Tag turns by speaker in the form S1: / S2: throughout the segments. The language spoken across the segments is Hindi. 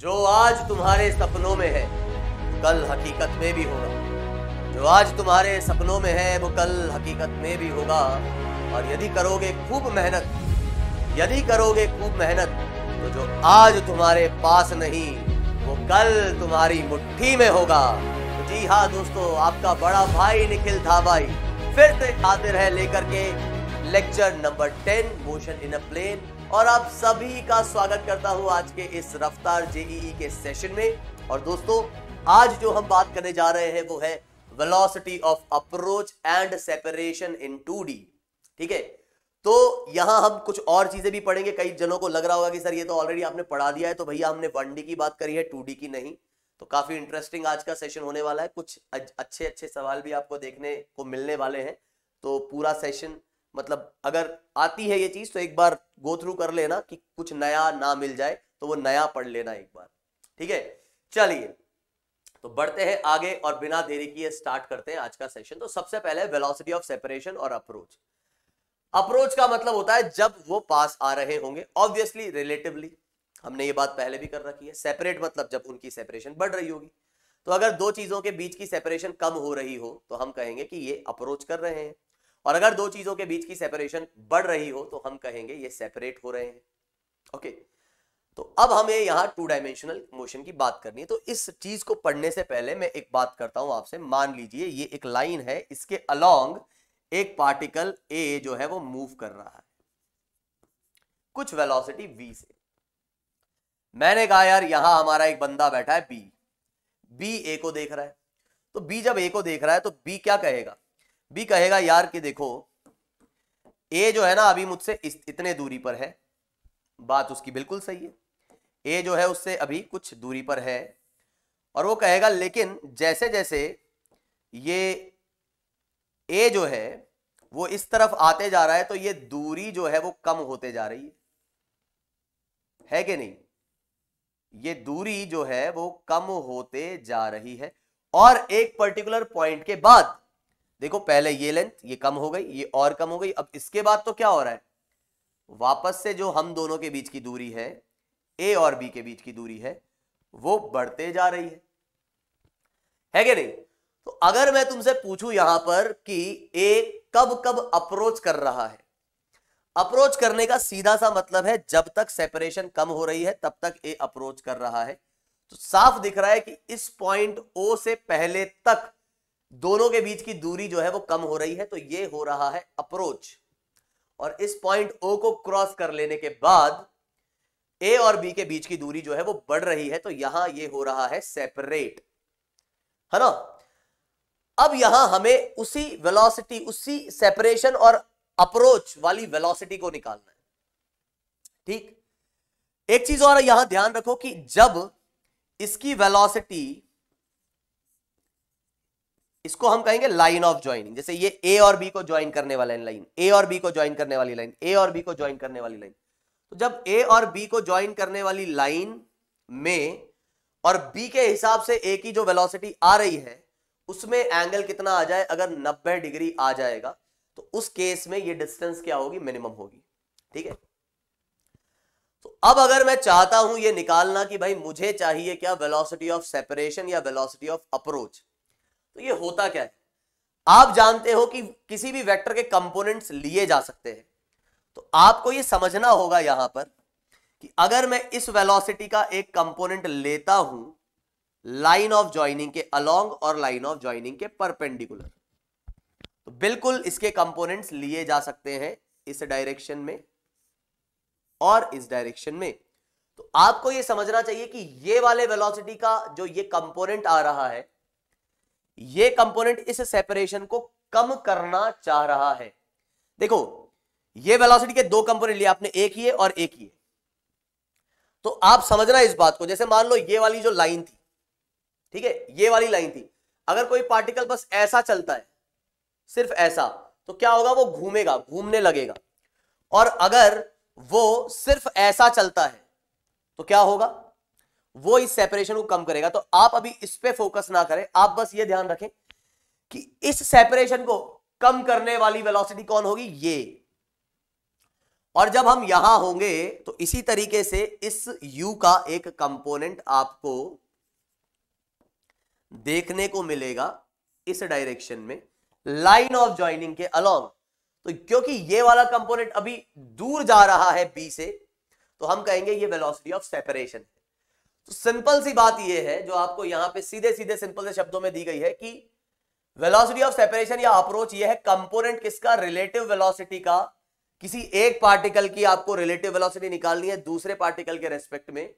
S1: जो आज तुम्हारे सपनों में है कल हकीकत में भी होगा जो आज तुम्हारे सपनों में है वो कल हकीकत में भी होगा और यदि करोगे खूब मेहनत यदि करोगे खूब मेहनत तो जो आज तुम्हारे पास नहीं वो कल तुम्हारी मुट्ठी में होगा तो जी हाँ दोस्तों आपका बड़ा भाई निखिल था भाई फिर से हाजिर है लेकर के lecture number ten motion in a plane और आप सभी का स्वागत करता हूं आज के इस रफ्तार जेईई के सेशन में और दोस्तों आज जो हम बात करने जा रहे हैं वो है velocity of approach and separation इन 2D ठीक है तो यहां हम कुछ और चीजें भी पढ़ेंगे कई जनों को लग रहा होगा कि सर ये तो ऑलरेडी आपने पढ़ा दिया है तो भैया हमने वन की बात करी है टू की नहीं तो काफी इंटरेस्टिंग आज का सेशन होने वाला है कुछ अच्छे अच्छे सवाल भी आपको देखने को मिलने वाले हैं तो पूरा सेशन मतलब अगर आती है ये चीज तो एक बार गो थ्रू कर लेना कि कुछ नया ना मिल जाए तो वो नया पढ़ लेना एक बार ठीक है चलिए तो बढ़ते हैं आगे और बिना देरी किए स्टार्ट करते हैं आज का सेशन तो सबसे पहले वेलोसिटी ऑफ सेपरेशन और अप्रोच अप्रोच का मतलब होता है जब वो पास आ रहे होंगे ऑब्वियसली रिलेटिवली हमने ये बात पहले भी कर रखी है सेपरेट मतलब जब उनकी सेपरेशन बढ़ रही होगी तो अगर दो चीजों के बीच की सेपरेशन कम हो रही हो तो हम कहेंगे कि ये अप्रोच कर रहे हैं और अगर दो चीजों के बीच की सेपरेशन बढ़ रही हो तो हम कहेंगे ये सेपरेट हो रहे हैं ओके तो अब हमें यहां टू डायमेंशनल मोशन की बात करनी है तो इस चीज को पढ़ने से पहले मैं एक बात करता हूं आपसे मान लीजिए ये एक लाइन है इसके अलोंग एक पार्टिकल ए जो है वो मूव कर रहा है कुछ वेलोसिटी वी से मैंने कहा यार यहां हमारा एक बंदा बैठा है बी बी ए को देख रहा है तो बी जब ए को देख रहा है तो बी क्या कहेगा बी कहेगा यार कि देखो ए जो है ना अभी मुझसे इतने दूरी पर है बात उसकी बिल्कुल सही है ए जो है उससे अभी कुछ दूरी पर है और वो कहेगा लेकिन जैसे जैसे ये ए जो है वो इस तरफ आते जा रहा है तो ये दूरी जो है वो कम होते जा रही है है कि नहीं ये दूरी जो है वो कम होते जा रही है और एक पर्टिकुलर पॉइंट के बाद देखो पहले ये लेंथ ये कम हो गई ये और कम हो गई अब इसके बाद तो क्या हो रहा है वापस से जो हम दोनों के बीच की दूरी है ए और बी के बीच की दूरी है वो बढ़ते जा रही है है कि नहीं तो अगर मैं तुमसे पूछूं यहां पर कि ए कब कब अप्रोच कर रहा है अप्रोच करने का सीधा सा मतलब है जब तक सेपरेशन कम हो रही है तब तक ए अप्रोच कर रहा है तो साफ दिख रहा है कि इस पॉइंट ओ से पहले तक दोनों के बीच की दूरी जो है वो कम हो रही है तो ये हो रहा है अप्रोच और इस पॉइंट ओ को क्रॉस कर लेने के बाद ए और बी के बीच की दूरी जो है वो बढ़ रही है तो यहां ये हो रहा है सेपरेट है ना अब यहां हमें उसी वेलोसिटी उसी सेपरेशन और अप्रोच वाली वेलोसिटी को निकालना है ठीक एक चीज और यहां ध्यान रखो कि जब इसकी वेलोसिटी इसको हम कहेंगे लाइन ऑफ ज्वाइनिंग जैसे ये ए और बी को ज्वाइन करने वाला लाइन ए और बी को ज्वाइन करने वाली लाइन ए और बी को ज्वाइन करने वाली लाइन तो जब ए और बी को ज्वाइन करने वाली लाइन में और बी के हिसाब से ए की जो वेलोसिटी आ रही है उसमें एंगल कितना आ जाए अगर 90 डिग्री आ जाएगा तो उस केस में ये डिस्टेंस क्या होगी मिनिमम होगी ठीक है तो अब अगर मैं चाहता हूं ये निकालना कि भाई मुझे चाहिए क्या वेलोसिटी ऑफ सेपरेशन या वेलोसिटी ऑफ अप्रोच तो ये होता क्या है आप जानते हो कि किसी भी वेक्टर के कंपोनेंट्स लिए जा सकते हैं तो आपको ये समझना होगा यहां पर कि अगर मैं इस वेलोसिटी का एक कंपोनेंट लेता हूं लाइन ऑफ ज्वाइनिंग के अलोंग और लाइन ऑफ ज्वाइनिंग के परपेंडिकुलर तो बिल्कुल इसके कंपोनेंट्स लिए जा सकते हैं इस डायरेक्शन में और इस डायरेक्शन में तो आपको यह समझना चाहिए कि ये वाले वेलोसिटी का जो ये कंपोनेंट आ रहा है ये कंपोनेंट इस सेपरेशन को कम करना चाह रहा है देखो ये वेलोसिटी के दो कंपोनेंट लिए आपने एक ही और एक ही तो आप समझना इस बात को जैसे मान लो ये वाली जो लाइन थी ठीक है ये वाली लाइन थी अगर कोई पार्टिकल बस ऐसा चलता है सिर्फ ऐसा तो क्या होगा वो घूमेगा घूमने लगेगा और अगर वो सिर्फ ऐसा चलता है तो क्या होगा वो इस सेपरेशन को कम करेगा तो आप अभी इस पर फोकस ना करें आप बस ये ध्यान रखें कि इस सेपरेशन को कम करने वाली वेलोसिटी कौन होगी ये और जब हम यहां होंगे तो इसी तरीके से इस यू का एक कंपोनेंट आपको देखने को मिलेगा इस डायरेक्शन में लाइन ऑफ ज्वाइनिंग के अलोंग तो क्योंकि ये वाला कंपोनेंट अभी दूर जा रहा है बी से तो हम कहेंगे ये वेलोसिटी ऑफ सेपरेशन है तो सिंपल सी बात यह है जो आपको यहां पे सीधे सीधे सिंपल से शब्दों में दी गई है कि वेलोसिटी ऑफ सेपरेशन या अप्रोच यह है कंपोनेंट किसका रिलेटिव वेलोसिटी का किसी एक पार्टिकल की आपको रिलेटिव वेलोसिटी निकालनी है दूसरे पार्टिकल के रेस्पेक्ट में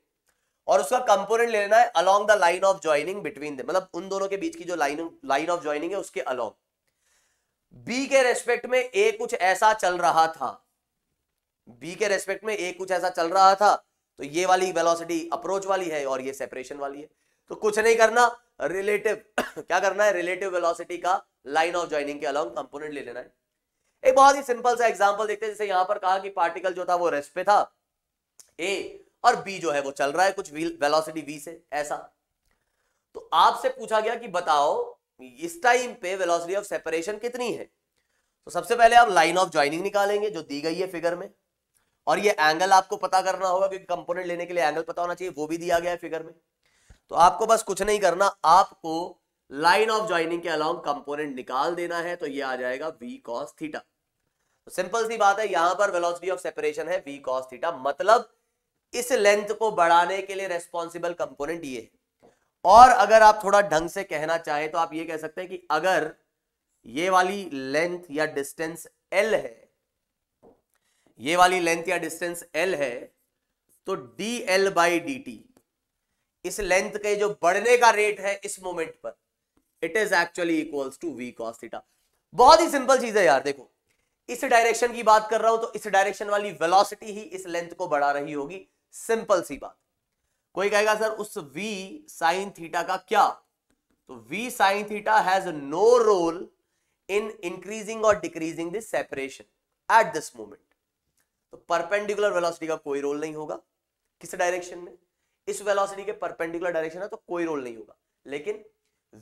S1: और उसका कंपोनेंट लेना है along the line of joining between the मतलब उन दोनों के बीच की जो लाइन लाइन ऑफ ज्वाइनिंग है उसके अलोंग बी के रेस्पेक्ट में ए कुछ ऐसा चल रहा था बी के रेस्पेक्ट में ए कुछ ऐसा चल रहा था तो ये वाली वेलोसिटी अप्रोच वाली है और ये सेपरेशन वाली है तो कुछ नहीं करना रिलेटिव क्या करना है रिलेटिव वेलोसिटी का लाइन ऑफ ज्वाइनिंग के अलाउंग कंपोनेंट ले लेना है एक बहुत ही सिंपल सा एग्जांपल देखते हैं जैसे यहां पर कहा कि पार्टिकल जो था वो रेस्ट पे था ए और बी जो है वो चल रहा है कुछ वेलोसिटी बी से ऐसा तो आपसे पूछा गया कि बताओ इस टाइम पे वेलोसिटी ऑफ सेपरेशन कितनी है तो सबसे पहले आप लाइन ऑफ ज्वाइनिंग निकालेंगे जो दी गई है फिगर में और ये एंगल आपको पता करना होगा क्योंकि कंपोनेंट लेने के लिए एंगल पता होना चाहिए वो भी दिया गया है फिगर में तो आपको बस कुछ नहीं करना आपको लाइन ऑफ ज्वाइनिंग के अलाउंग कंपोनेंट निकाल देना है तो ये आ जाएगा वी कॉस थीटा तो सिंपल सी बात है यहां पर वेलोसिटी ऑफ सेपरेशन है वी कॉस थीटा मतलब इस लेंथ को बढ़ाने के लिए रेस्पॉन्सिबल कंपोनेंट ये है और अगर आप थोड़ा ढंग से कहना चाहें तो आप ये कह सकते हैं कि अगर ये वाली लेंथ या डिस्टेंस एल है ये वाली लेंथ या डिस्टेंस एल है तो D L by D T इस लेंथ के जो बढ़ने का रेट है इस मोमेंट पर it is actually equals to V cos theta बहुत ही सिंपल चीज है यार देखो इस डायरेक्शन की बात कर रहा हूं तो इस डायरेक्शन वाली वेलोसिटी ही इस लेंथ को बढ़ा रही होगी सिंपल सी बात कोई कहेगा सर उस v साइन थीटा का क्या तो v sine theta has no role in increasing और decreasing this separation at this moment तो परपेंडिकुलर वेलोसिटी का कोई रोल नहीं होगा किस डायरेक्शन में इस वेलोसिटी के परपेंडिकुलर डायरेक्शन है तो कोई रोल नहीं होगा लेकिन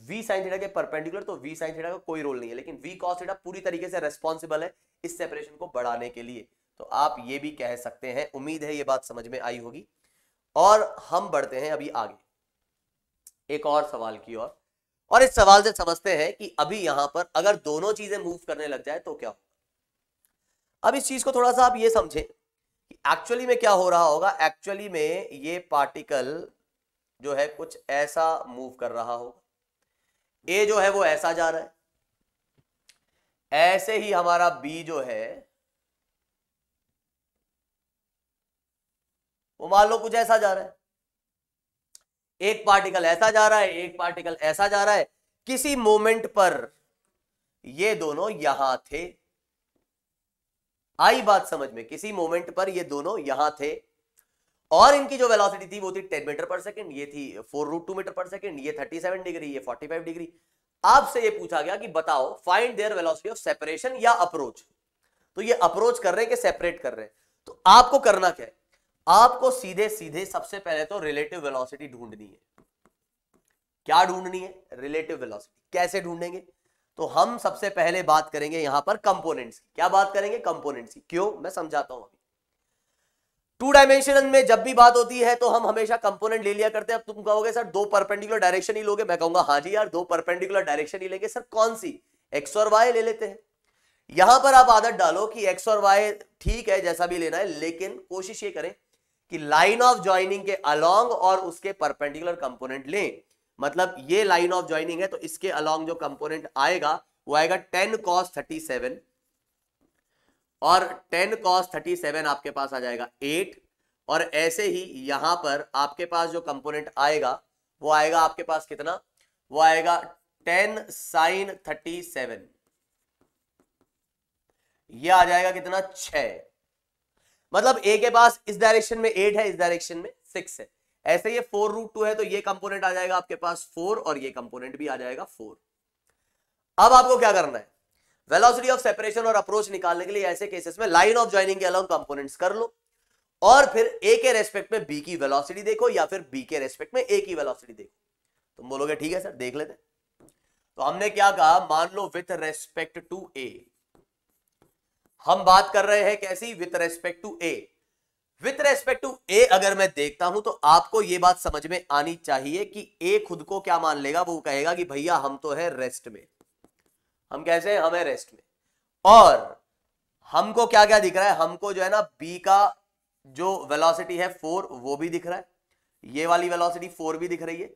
S1: v sin थीटा के परपेंडिकुलर तो v sin थीटा का कोई रोल नहीं है लेकिन v cos थीटा पूरी तरीके से रिस्पांसिबल है इस सेपरेशन को बढ़ाने के लिए तो आप ये भी कह सकते हैं उम्मीद है ये बात समझ में आई होगी और हम बढ़ते हैं अभी आगे एक और सवाल की ओर और, और इस सवाल से समझते हैं कि अभी यहां पर अगर दोनों चीजें मूव करने लग जाए तो क्या हो अब इस चीज को थोड़ा सा आप ये समझे एक्चुअली में क्या हो रहा होगा एक्चुअली में ये पार्टिकल जो है कुछ ऐसा मूव कर रहा होगा ए जो है वो ऐसा जा रहा है ऐसे ही हमारा बी जो है वो मान लो कुछ ऐसा जा रहा है एक पार्टिकल ऐसा जा रहा है एक पार्टिकल ऐसा जा रहा है किसी मोमेंट पर ये दोनों यहां थे आई बात समझ में किसी मोमेंट पर ये दोनों यहां थे और इनकी जो वेलोसिटी थी वो थी 10 मीटर पर सेकंड ये थी four root two metre per second ये 37 डिग्री ये 45 डिग्री आपसे ये पूछा गया कि बताओ find their velocity of separation या अप्रोच तो ये अप्रोच कर रहे हैं कि सेपरेट कर रहे हैं तो आपको करना क्या है आपको सीधे सीधे सबसे पहले तो रिलेटिव वेलोसिटी ढूंढनी है क्या ढूंढनी है रिलेटिव वेलोसिटी कैसे ढूंढेंगे तो हम सबसे पहले बात करेंगे यहां पर कंपोनेंट्स की क्या बात करेंगे कंपोनेंट्स की क्यों मैं समझाता हूं टू डायमेंशन में जब भी बात होती है तो हम हमेशा कंपोनेंट ले लिया करते हैं अब तुम कहोगे सर दो परपेंडिकुलर डायरेक्शन ही लोगे मैं कहूंगा हाँ जी यार दो परपेंडिकुलर डायरेक्शन ही लेंगे सर कौन सी एक्स और वाई ले लेते हैं यहां पर आप आदत डालो कि एक्स और वाई ठीक है जैसा भी लेना है लेकिन कोशिश ये करें कि लाइन ऑफ ज्वाइनिंग के अलोंग और उसके परपेंडिकुलर कंपोनेंट लें मतलब ये लाइन ऑफ ज्वाइनिंग है तो इसके अलॉन्ग जो कंपोनेंट आएगा वो आएगा टेन कॉस थर्टी सेवन और टेन कॉस थर्टी सेवन आपके पास आ जाएगा एट और ऐसे ही यहां पर आपके पास जो कंपोनेंट आएगा वो आएगा आपके पास कितना वो आएगा टेन साइन थर्टी सेवन ये आ जाएगा कितना छ मतलब ए के पास इस डायरेक्शन में एट है इस डायरेक्शन में सिक्स है ऐसे ये फोर रूट टू है तो ये कंपोनेंट आ जाएगा आपके पास फोर और ये कंपोनेंट भी आ जाएगा फोर अब आपको क्या करना है वेलोसिटी ऑफ सेपरेशन और अप्रोच निकालने के लिए ऐसे केसेस में लाइन ऑफ ज्वाइनिंग के अलाउ कंपोनेंट्स कर लो और फिर ए के रेस्पेक्ट में बी की वेलोसिटी देखो या फिर बी के रेस्पेक्ट में ए की वेलोसिटी देखो तुम बोलोगे ठीक है सर देख लेते तो हमने क्या कहा मान लो विथ रेस्पेक्ट टू ए हम बात कर रहे हैं कैसी with respect to A with respect to A अगर मैं देखता हूं तो आपको ये बात समझ में आनी चाहिए कि ए खुद को क्या मान लेगा वो कहेगा कि भैया हम तो है रेस्ट में हम कैसे हैं हमें रेस्ट में और हमको क्या क्या दिख रहा है हमको जो है ना बी का जो वेलोसिटी है फोर वो भी दिख रहा है ये वाली वेलोसिटी फोर भी दिख रही है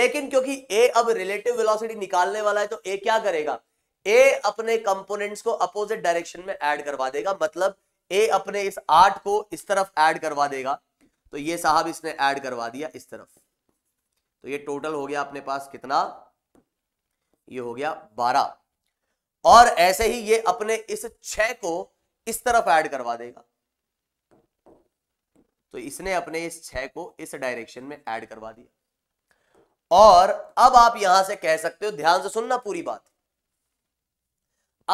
S1: लेकिन क्योंकि ए अब रिलेटिव वेलोसिटी निकालने वाला है तो ए क्या करेगा ए अपने कंपोनेंट्स को अपोजिट डायरेक्शन में ऐड करवा देगा मतलब ए अपने इस आठ को इस तरफ ऐड करवा देगा तो ये साहब इसने ऐड करवा दिया इस तरफ तो ये टोटल हो गया अपने पास कितना ये हो गया बारह और ऐसे ही ये अपने इस छह को इस तरफ ऐड करवा देगा तो इसने अपने इस छह को इस डायरेक्शन में ऐड करवा दिया और अब आप यहां से कह सकते हो ध्यान से सुनना पूरी बात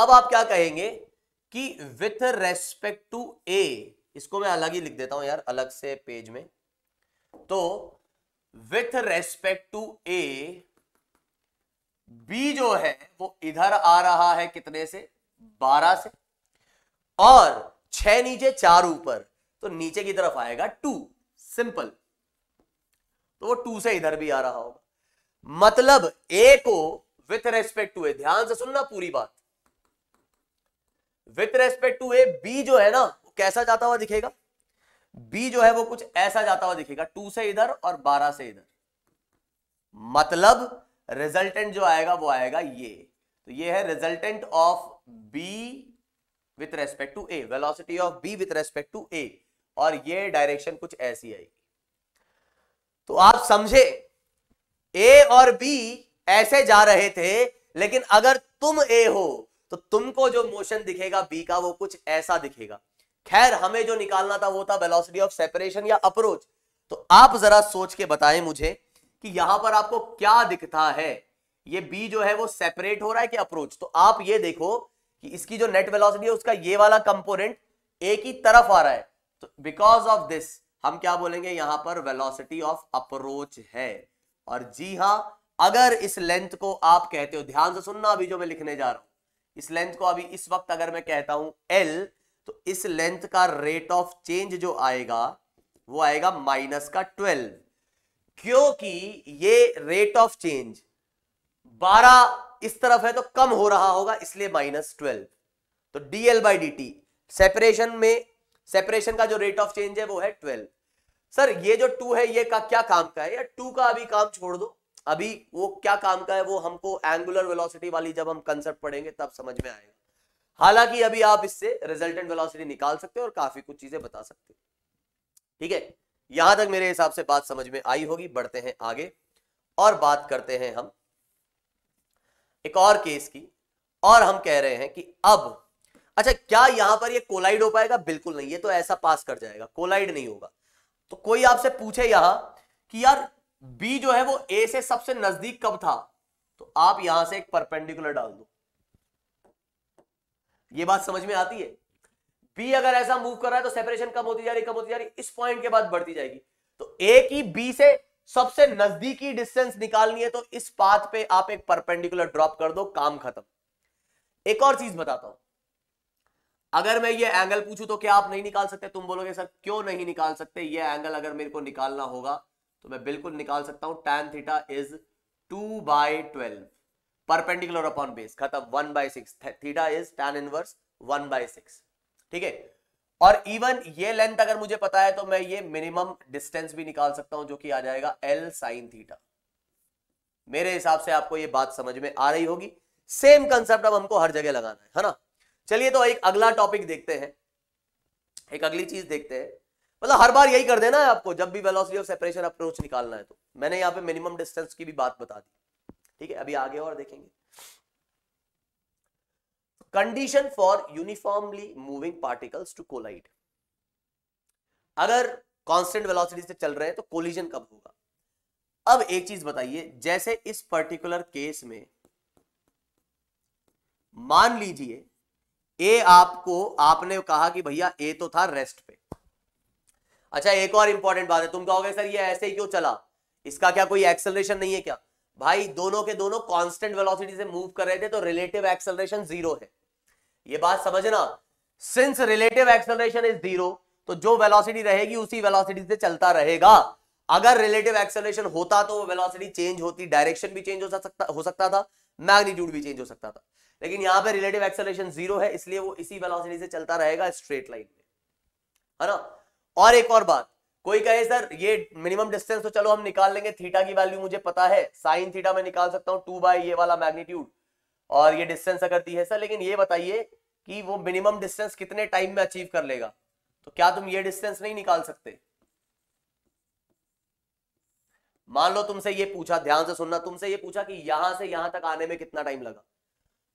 S1: अब आप क्या कहेंगे कि विथ रेस्पेक्ट टू ए इसको मैं अलग ही लिख देता हूं यार अलग से पेज में तो with respect to A B जो है वो इधर आ रहा है कितने से बारह से और छ नीचे चार ऊपर तो नीचे की तरफ आएगा टू सिंपल तो वो टू से इधर भी आ रहा होगा मतलब ए को विथ रेस्पेक्ट टू ए ध्यान से सुनना पूरी बात with respect to A B जो है ना वो कैसा जाता हुआ दिखेगा बी जो है वो कुछ ऐसा जाता हुआ दिखेगा टू से इधर और बारह से इधर मतलब रिजल्टेंट जो आएगा वो आएगा ये तो ये है resultant of B with respect to A velocity of B with respect to A और ये डायरेक्शन कुछ ऐसी आएगी तो आप समझे ए और बी ऐसे जा रहे थे लेकिन अगर तुम ए हो तो तुमको जो मोशन दिखेगा बी का वो कुछ ऐसा दिखेगा खैर हमें जो निकालना था वो था वेलोसिटी ऑफ सेपरेशन या अप्रोच तो आप जरा सोच के बताएं मुझे कि यहां पर आपको क्या दिखता है ये बी जो है वो सेपरेट हो रहा है कि अप्रोच तो आप ये देखो कि इसकी जो नेट वेलोसिटी है उसका ये वाला कंपोनेंट ए की तरफ आ रहा है तो बिकॉज ऑफ दिस हम क्या बोलेंगे यहां पर वेलोसिटी ऑफ अप्रोच है और जी हाँ अगर इस लेंथ को आप कहते हो ध्यान से सुनना अभी जो मैं लिखने जा रहा हूं इस लेंथ को अभी इस वक्त अगर मैं कहता हूं एल तो इस लेंथ का रेट ऑफ चेंज जो आएगा वो आएगा माइनस का ट्वेल्व क्योंकि ये रेट ऑफ चेंज बारह इस तरफ है तो कम हो रहा होगा इसलिए माइनस ट्वेल्व तो DL by D T separation में सेपरेशन का जो रेट ऑफ चेंज है वो है ट्वेल्व सर ये जो टू है ये का क्या काम का है या टू का अभी काम छोड़ दो अभी वो क्या काम का है वो हमको एंगुलर वेलोसिटी वाली जब हम कंसेप्ट पढ़ेंगे तब समझ में आएगा हालांकि अभी आप इससे रिजल्टेंट वेलोसिटी निकाल सकते हो और काफी कुछ चीजें बता सकते हो ठीक है यहां तक मेरे हिसाब से बात समझ में आई होगी बढ़ते हैं आगे और बात करते हैं हम एक और केस की और हम कह रहे हैं कि अब अच्छा क्या यहां पर ये कोलाइड हो पाएगा बिल्कुल नहीं ये तो ऐसा पास कर जाएगा कोलाइड नहीं होगा तो कोई आपसे पूछे यहां कि यार बी जो है वो ए से सबसे नजदीक कब था तो आप यहां से एक परपेंडिकुलर डाल दो ये बात समझ में आती है बी अगर ऐसा मूव कर रहा है तो सेपरेशन कम होती जा रही कम होती जा रही इस पॉइंट के बाद बढ़ती जाएगी तो ए की बी से सबसे नजदीकी डिस्टेंस निकालनी है तो इस पाथ पे आप एक परपेंडिकुलर ड्रॉप कर दो काम खत्म एक और चीज बताता हूं अगर मैं ये एंगल पूछूं तो क्या आप नहीं निकाल सकते तुम बोलोगे सर क्यों नहीं निकाल सकते ये एंगल अगर मेरे को निकालना होगा तो मैं बिल्कुल निकाल सकता हूं tan theta is two by twelve perpendicular upon base खत्म one by six theta is tan inverse one by six ठीक है और इवन ये लेंथ अगर मुझे पता है तो मैं ये मिनिमम डिस्टेंस भी निकाल सकता हूं जो कि आ जाएगा एल साइन थीटा मेरे हिसाब से आपको ये बात समझ में आ रही होगी सेम कंसेप्ट अब हमको हर जगह लगाना है है ना चलिए तो एक अगला टॉपिक देखते हैं एक अगली चीज देखते हैं मतलब हर बार यही कर देना है आपको जब भी वेलोसिटी ऑफ सेपरेशन अप्रोच निकालना है तो मैंने यहाँ पे मिनिमम डिस्टेंस की भी बात बता दी ठीक है अभी आगे और देखेंगे condition for uniformly moving particles to collide अगर कांस्टेंट वेलोसिटी से चल रहे हैं तो कोलिजन कब होगा अब एक चीज बताइए जैसे इस पर्टिकुलर केस में मान लीजिए ए आपको आपने कहा कि भैया ए तो था रेस्ट पे अच्छा एक और इंपॉर्टेंट बात है तुम कहोगे सर ये ऐसे ही क्यों चला इसका क्या कोई एक्सेलरेशन नहीं है क्या भाई दोनों के दोनों कांस्टेंट वेलोसिटी से मूव कर रहे थे तो रिलेटिव एक्सेलरेशन जीरो है ये बात समझना since relative acceleration is zero तो जो वेलोसिटी रहेगी उसी वेलोसिटी से चलता रहेगा अगर रिलेटिव एक्सेलरेशन होता तो वेलोसिटी चेंज होती डायरेक्शन भी चेंज हो सकता हो सकता था मैग्नीट्यूड भी चेंज हो सकता था लेकिन यहां पे रिलेटिव एक्सेलरेशन जीरो है इसलिए वो इसी वेलोसिटी से चलता रहेगा स्ट्रेट लाइन में है ना और एक और बात कोई कहे सर ये मिनिमम डिस्टेंस तो चलो हम निकाल लेंगे थीटा की वैल्यू मुझे पता है साइन थीटा मैं निकाल सकता हूँ टू बाई ये वाला मैग्नीट्यूड और ये डिस्टेंस अगर दी है सर लेकिन ये बताइए कि वो मिनिमम डिस्टेंस कितने टाइम में अचीव कर लेगा तो क्या तुम ये डिस्टेंस नहीं निकाल सकते मान लो तुमसे ये पूछा ध्यान से सुनना तुमसे ये पूछा कि यहां से यहां तक आने में कितना टाइम लगा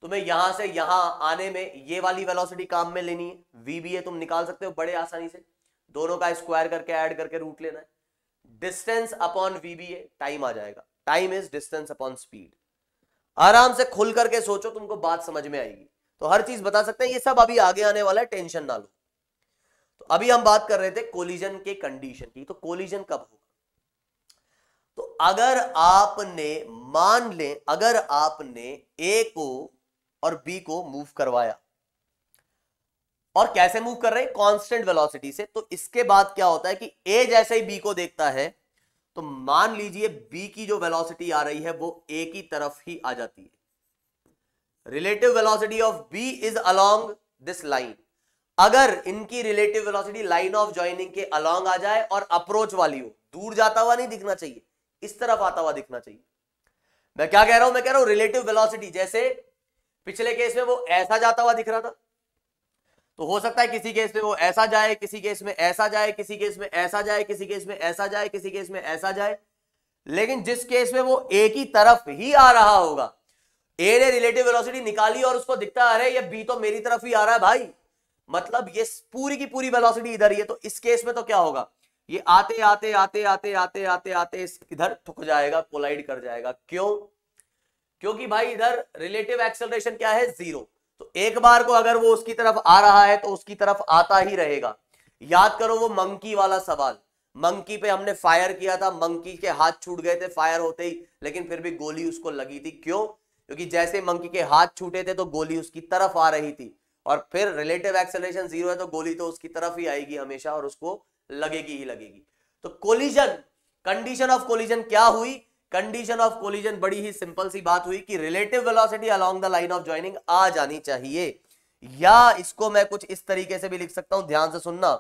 S1: तुम्हें यहां से यहां आने में ये वाली वेलोसिटी काम में लेनी है वी बी ए तुम निकाल सकते हो बड़े आसानी से दोनों का स्क्वायर करके ऐड करके रूट लेना है डिस्टेंस अपॉन वीबीए टाइम आ जाएगा time is distance upon speed आराम से खुल करके सोचो तुमको बात समझ में आएगी तो हर चीज बता सकते हैं ये सब अभी आगे आने वाला है टेंशन ना लो तो अभी हम बात कर रहे थे कोलिजन के कंडीशन की तो कोलिजन कब होगा तो अगर आपने मान लें अगर आपने ए को और बी को मूव करवाया और कैसे मूव कर रहे हैं कॉन्स्टेंट वेलोसिटी से तो इसके बाद क्या होता है कि ए जैसे ही बी को देखता है तो मान लीजिए बी की जो वेलोसिटी आ रही है वो ए की तरफ ही आ जाती है relative velocity of B is along this line अगर इनकी relative velocity line of joining के अलोंग आ जाए और अप्रोच वाली हो दूर जाता हुआ नहीं दिखना चाहिए इस तरफ आता हुआ दिखना चाहिए मैं क्या कह रहा हूं मैं कह रहा हूं रिलेटिव वेलोसिटी जैसे पिछले केस में वो ऐसा जाता हुआ दिख रहा था तो हो सकता है किसी केस में वो ऐसा जाए किसी केस में ऐसा जाए किसी केस में ऐसा जाए किसी केस में ऐसा जाए किसी केस में ऐसा जाए लेकिन जिस केस में वो ए की तरफ ही आ रहा होगा ए ने रिलेटिव वेलोसिटी निकाली और उसको दिखता अरे ये बी तो मेरी तरफ ही आ रहा है भाई मतलब ये पूरी की पूरी वेलोसिटी इधर ही है तो इस केस में तो क्या होगा ये आते आते आते आते आते आते आते इधर ठुक जाएगा कोलाइड कर जाएगा क्यों क्योंकि भाई इधर रिलेटिव एक्सेलरेशन क्या है जीरो तो एक बार को अगर वो उसकी तरफ आ रहा है तो उसकी तरफ आता ही रहेगा याद करो वो मंकी वाला सवाल मंकी पे हमने फायर किया था मंकी के हाथ छूट गए थे फायर होते ही लेकिन फिर भी गोली उसको लगी थी क्यों क्योंकि जैसे मंकी के हाथ छूटे थे तो गोली उसकी तरफ आ रही थी और फिर रिलेटिव एक्सेलरेशन जीरो है तो गोली तो उसकी तरफ ही आएगी हमेशा और उसको लगेगी ही लगेगी तो कोलिजन कंडीशन ऑफ कोलिजन क्या हुई कंडीशन ऑफ कोलिजन बड़ी ही सिंपल सी बात हुई कि relative velocity along the line of joining आ जानी चाहिए या इसको मैं कुछ इस तरीके से भी लिख सकता हूं ध्यान से सुनना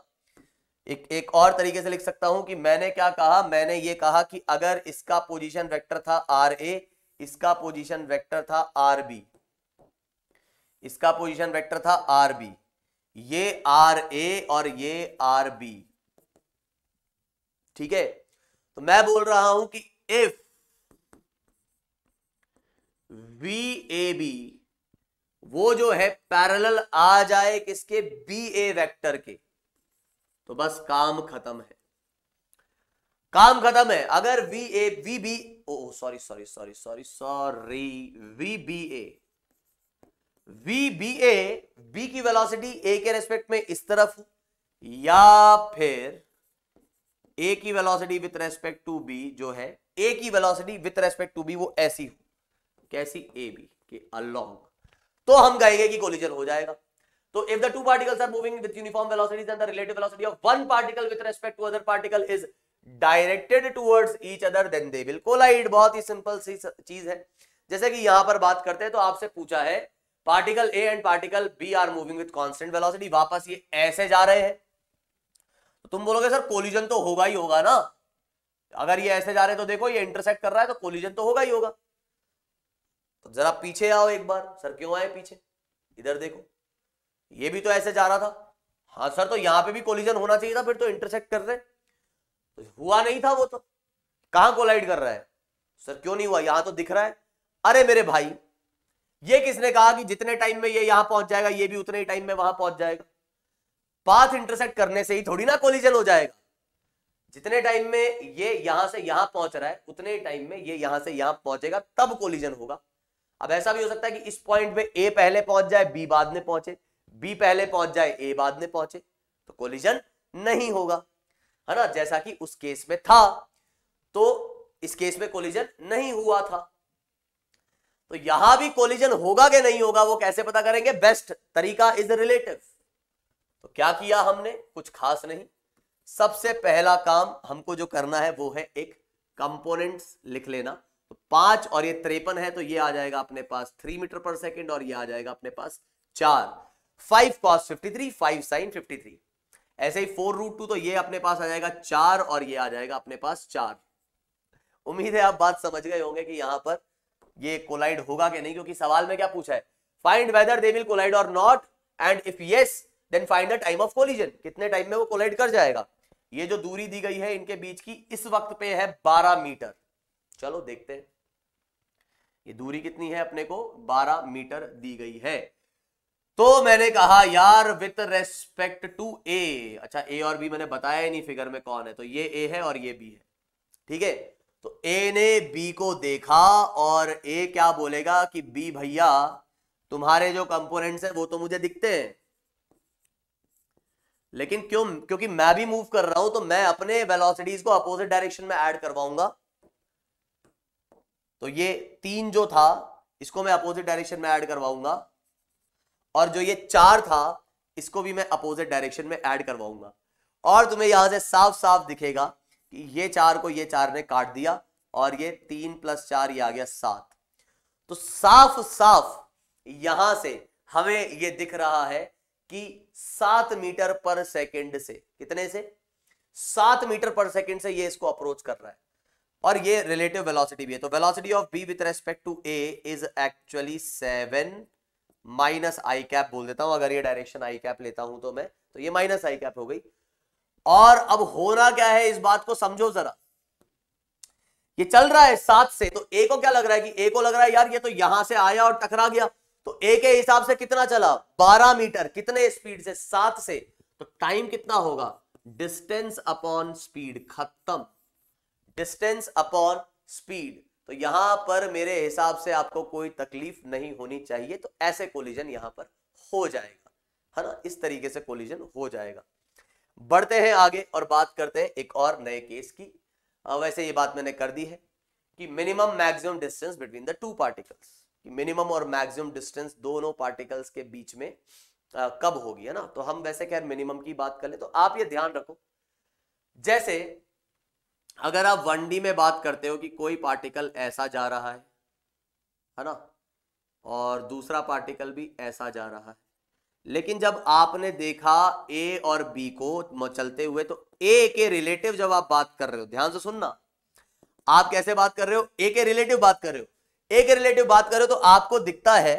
S1: एक एक और तरीके से लिख सकता हूं कि मैंने क्या कहा मैंने ये कहा कि अगर इसका पोजीशन वेक्टर था आर ए इसका पोजीशन वेक्टर था आर बी इसका पोजीशन वेक्टर था आर बी ये आर ए और ये आर बी ठीक है तो मैं बोल रहा हूं कि इफ वी ए बी वो जो है पैरेलल आ जाए किसके बी ए वैक्टर के तो बस काम खत्म है काम खत्म है अगर V A V B oh sorry sorry sorry sorry sorry V B A V B A B की वेलोसिटी ए के रेस्पेक्ट में इस तरफ या फिर ए की velocity with respect to B जो है ए की velocity with respect to B वो ऐसी हो कैसी ए बी के अलोंग तो हम कहेंगे कि कोलिजन हो जाएगा तो if the two particles are moving with uniform velocity then the relative velocity of one particle with respect to other particle is directed towards each other then they will collide बहुत ही सिंपल सी चीज है जैसे कि यहां पर बात करते हैं तो आपसे पूछा है particle A and particle B are moving with constant velocity वापस ये ऐसे जा रहे हैं तो तुम बोलोगे सर कोलिजन तो होगा ही होगा ना अगर ये ऐसे जा रहे हैं तो देखो ये इंटरसेक्ट कर रहा है तो कोलिजन तो होगा ही होगा तो जरा पीछे आओ एक बार सर क्यों आए पीछे इधर देखो ये भी तो ऐसे जा रहा था हाँ सर तो यहाँ पे भी कोलिजन होना चाहिए था फिर तो इंटरसेक्ट कर रहे तो हुआ नहीं था वो तो कहां कोलाइड कर रहा है सर क्यों नहीं हुआ यहाँ तो दिख रहा है अरे मेरे भाई ये किसने कहा कि जितने टाइम में ये यहां पहुंच जाएगा ये भी उतने ही टाइम में वहां पहुंच जाएगा पाथ इंटरसेक्ट करने से ही थोड़ी ना कोलिजन हो जाएगा जितने टाइम में ये यहां से यहां पहुंच रहा है उतने टाइम में ये यहां से यहां पहुंचेगा तब कोलिजन होगा अब ऐसा भी हो सकता है कि इस पॉइंट पे ए पहले पहुंच जाए बी बाद में पहुंचे बी पहले पहुंच जाए ए बाद में पहुंचे तो कोलिजन नहीं होगा है ना जैसा कि उस केस में था तो इस केस में कोलिजन नहीं हुआ था तो यहां भी कोलिजन होगा कि नहीं होगा वो कैसे पता करेंगे बेस्ट तरीका इज रिलेटिव तो क्या किया हमने कुछ खास नहीं सबसे पहला काम हमको जो करना है वो है एक कंपोनेंट्स लिख लेना पांच और ये त्रेपन है तो ये आ जाएगा अपने पास थ्री मीटर पर सेकेंड और ये आ जाएगा अपने पास चार five cos fifty three five sine fifty three ऐसे ही फोर रूट टू तो ये अपने पास आ जाएगा चार और ये आ जाएगा अपने पास चार उम्मीद है आप बात समझ गए होंगे कि यहां पर ये कोलाइड होगा कि नहीं क्योंकि सवाल में क्या पूछा है find whether they will collide और not and if yes then find the time of collision कितने टाइम में वो कोलाइड कर जाएगा ये जो दूरी दी गई है इनके बीच की इस वक्त पे है बारह मीटर चलो देखते हैं ये दूरी कितनी है अपने को 12 मीटर दी गई है तो मैंने कहा यार विथ रेस्पेक्ट टू ए अच्छा ए और बी मैंने बताया ही नहीं फिगर में कौन है तो ये ए है और ये बी है ठीक है तो ए ने बी को देखा और ए क्या बोलेगा कि बी भैया तुम्हारे जो कंपोनेंट्स हैं वो तो मुझे दिखते हैं लेकिन क्यों क्योंकि मैं भी मूव कर रहा हूं तो मैं अपने वेलोसिटीज को अपोजिट डायरेक्शन में ऐड करवाऊंगा तो ये तीन जो था इसको मैं अपोजिट डायरेक्शन में ऐड करवाऊंगा और जो ये चार था इसको भी मैं अपोजिट डायरेक्शन में ऐड करवाऊंगा और तुम्हें यहां से साफ साफ दिखेगा कि ये चार को ये चार ने काट दिया और ये तीन प्लस चार ये आ गया सात तो साफ साफ यहां से हमें ये दिख रहा है कि सात मीटर पर सेकंड से कितने से सात मीटर पर सेकंड से ये इसको अप्रोच कर रहा है और ये रिलेटिव वेलोसिटी भी है तो velocity of B with respect to A is actually seven minus I cap बोल देता हूं अगर ये डायरेक्शन आई कैप लेता हूं तो मैं तो ये माइनस आई कैप हो गई और अब होना क्या है इस बात को समझो जरा ये चल रहा है सात से तो ए को क्या लग रहा है कि ए को लग रहा है यार ये तो यहां से आया और टकरा गया तो ए के हिसाब से कितना चला बारह मीटर कितने स्पीड से सात से तो टाइम कितना होगा डिस्टेंस अपॉन स्पीड खत्म डिस्टेंस अपॉन स्पीड तो यहां पर मेरे हिसाब से आपको कोई तकलीफ नहीं होनी चाहिए तो ऐसे कोलिजन यहां पर हो जाएगा है ना इस तरीके से कोलिजन हो जाएगा बढ़ते हैं आगे और बात करते हैं एक और नए केस की वैसे ये बात मैंने कर दी है कि minimum maximum distance between the two particles कि मिनिमम और मैक्सिमम डिस्टेंस दोनों पार्टिकल्स के बीच में आ, कब होगी है ना तो हम वैसे खैर मिनिमम की बात कर ले तो आप ये ध्यान रखो जैसे अगर आप वन डी में बात करते हो कि कोई पार्टिकल ऐसा जा रहा है है ना और दूसरा पार्टिकल भी ऐसा जा रहा है लेकिन जब आपने देखा ए और बी को चलते हुए तो ए के रिलेटिव जब आप बात कर रहे हो ध्यान से सुनना आप कैसे बात कर रहे हो ए के रिलेटिव बात कर रहे हो ए के रिलेटिव बात कर रहे हो तो आपको दिखता है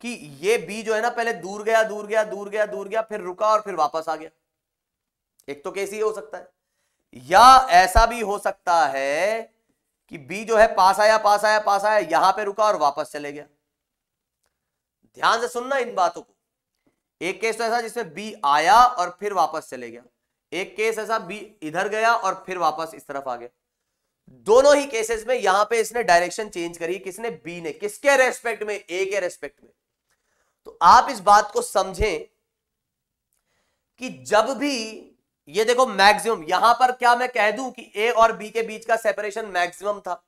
S1: कि ये बी जो है ना पहले दूर गया दूर गया दूर गया दूर गया फिर रुका और फिर वापस आ गया एक तो कैसे ही हो सकता है या ऐसा भी हो सकता है कि बी जो है पास आया पास आया पास आया यहां पे रुका और वापस चले गया ध्यान से सुनना इन बातों को एक केस तो ऐसा जिसमें बी आया और फिर वापस चले गया एक केस ऐसा बी इधर गया और फिर वापस इस तरफ आ गया दोनों ही केसेस में यहां पे इसने डायरेक्शन चेंज करी किसने बी ने किसके रेस्पेक्ट में ए के रेस्पेक्ट में तो आप इस बात को समझें कि जब भी ये देखो मैक्सिमम यहां पर क्या मैं कह दूं कि ए और बी के बीच का सेपरेशन मैक्सिमम था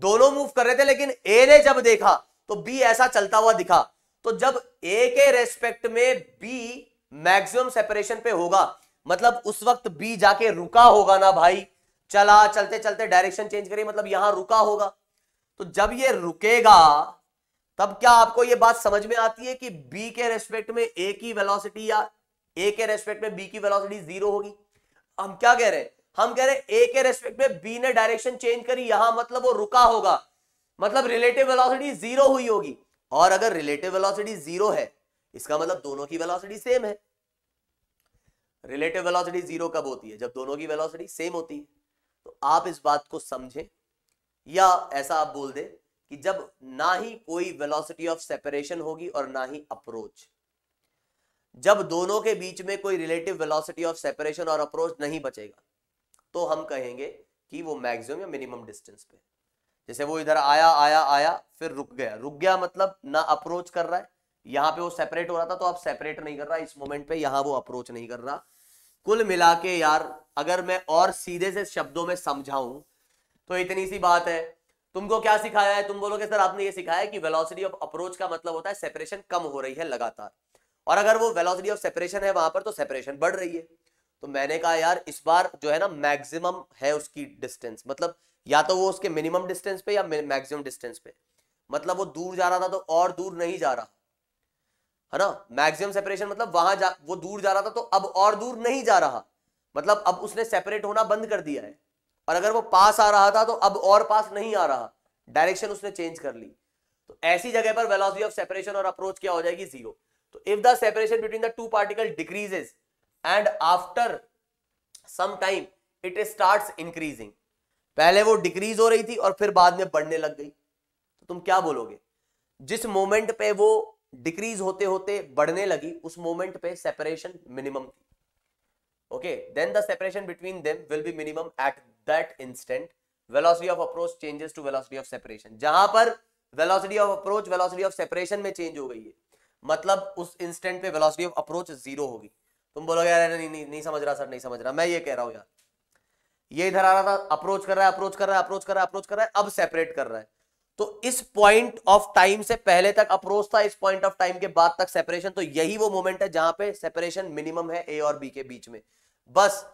S1: दोनों मूव कर रहे थे लेकिन ए ने जब देखा तो बी ऐसा चलता हुआ दिखा तो जब ए के रेस्पेक्ट में बी मैक्सिमम सेपरेशन पे होगा मतलब उस वक्त बी जाके रुका होगा ना भाई चला चलते चलते डायरेक्शन चेंज करिए मतलब यहां रुका होगा तो जब ये रुकेगा तब क्या आपको ये बात समझ में आती है कि बी के रेस्पेक्ट में ए की वेलोसिटी या ए के रेस्पेक्ट में बी की वेलोसिटी जीरो होगी हम क्या कह रहे हैं हम कह रहे हैं ए के रेस्पेक्ट में बी ने डायरेक्शन चेंज करी यहां मतलब वो रुका होगा मतलब रिलेटिव वेलोसिटी जीरो हुई होगी और अगर रिलेटिव वेलोसिटी जीरो है इसका मतलब दोनों की वेलोसिटी सेम है रिलेटिव वेलोसिटी जीरो कब होती है जब दोनों की वेलोसिटी सेम होती है तो आप इस बात को समझें या ऐसा आप बोल दें कि जब ना ही कोई वेलोसिटी ऑफ सेपरेशन होगी और ना ही अप्रोच जब दोनों के बीच में कोई रिलेटिव वेलोसिटी ऑफ सेपरेशन और अप्रोच नहीं बचेगा तो हम कहेंगे कि वो मैक्सिमम या मिनिमम डिस्टेंस पे जैसे वो इधर आया आया आया फिर रुक गया रुक गया मतलब ना अप्रोच कर रहा है यहां पे वो सेपरेट हो रहा था तो अब सेपरेट नहीं कर रहा इस मोमेंट पे यहां वो अप्रोच नहीं कर रहा कुल मिला के यार अगर मैं और सीधे से शब्दों में समझाऊं तो इतनी सी बात है तुमको क्या सिखाया है तुम बोलोगे सर आपने ये सिखाया है कि वेलोसिटी ऑफ अप्रोच का मतलब होता है सेपरेशन कम हो रही है लगातार और अगर वो वेलोसिटी ऑफ सेपरेशन है वहां पर तो सेपरेशन बढ़ रही है तो मैंने कहा यार इस बार जो है ना मैक्सिमम है उसकी डिस्टेंस मतलब या तो वो उसके मिनिमम डिस्टेंस पे या मैक्सिमम डिस्टेंस पे मतलब वो दूर जा रहा था तो और दूर नहीं जा रहा है ना मैक्सिमम सेपरेशन मतलब वहां जा वो दूर जा रहा था तो अब और दूर नहीं जा रहा मतलब अब उसने सेपरेट होना बंद कर दिया है और अगर वो पास आ रहा था तो अब और पास नहीं आ रहा डायरेक्शन उसने चेंज कर ली तो ऐसी जगह पर वेलोसिटी ऑफ सेपरेशन और अप्रोच क्या हो जाएगी zero if the separation between the two particle decreases and after some time it starts increasing पहले वो डिक्रीज हो रही थी और फिर बाद में बढ़ने लग गई तो तुम क्या बोलोगे जिस मोमेंट पे वो डिक्रीज होते होते बढ़ने लगी उस मोमेंट पे सेपरेशन मिनिमम थी okay then the separation between them will be minimum at that instant velocity of approach changes to velocity of separation जहां पर velocity of approach velocity of separation में चेंज हो गई है मतलब उस इंस्टेंट पे वेलोसिटी ऑफ अप्रोच जीरो होगी तुम बोलोगे यार नहीं, नहीं नहीं समझ रहा सर नहीं समझ रहा मैं ये कह रहा हूँ यार ये इधर आ रहा था अप्रोच कर रहा है अप्रोच कर रहा है अप्रोच कर रहा है अप्रोच कर रहा है अब सेपरेट कर रहा है तो इस पॉइंट ऑफ टाइम से पहले तक अप्रोच था इस पॉइंट ऑफ टाइम के बाद तक सेपरेशन तो यही वो मोमेंट है जहां पे सेपरेशन मिनिमम है ए और बी के बीच में बस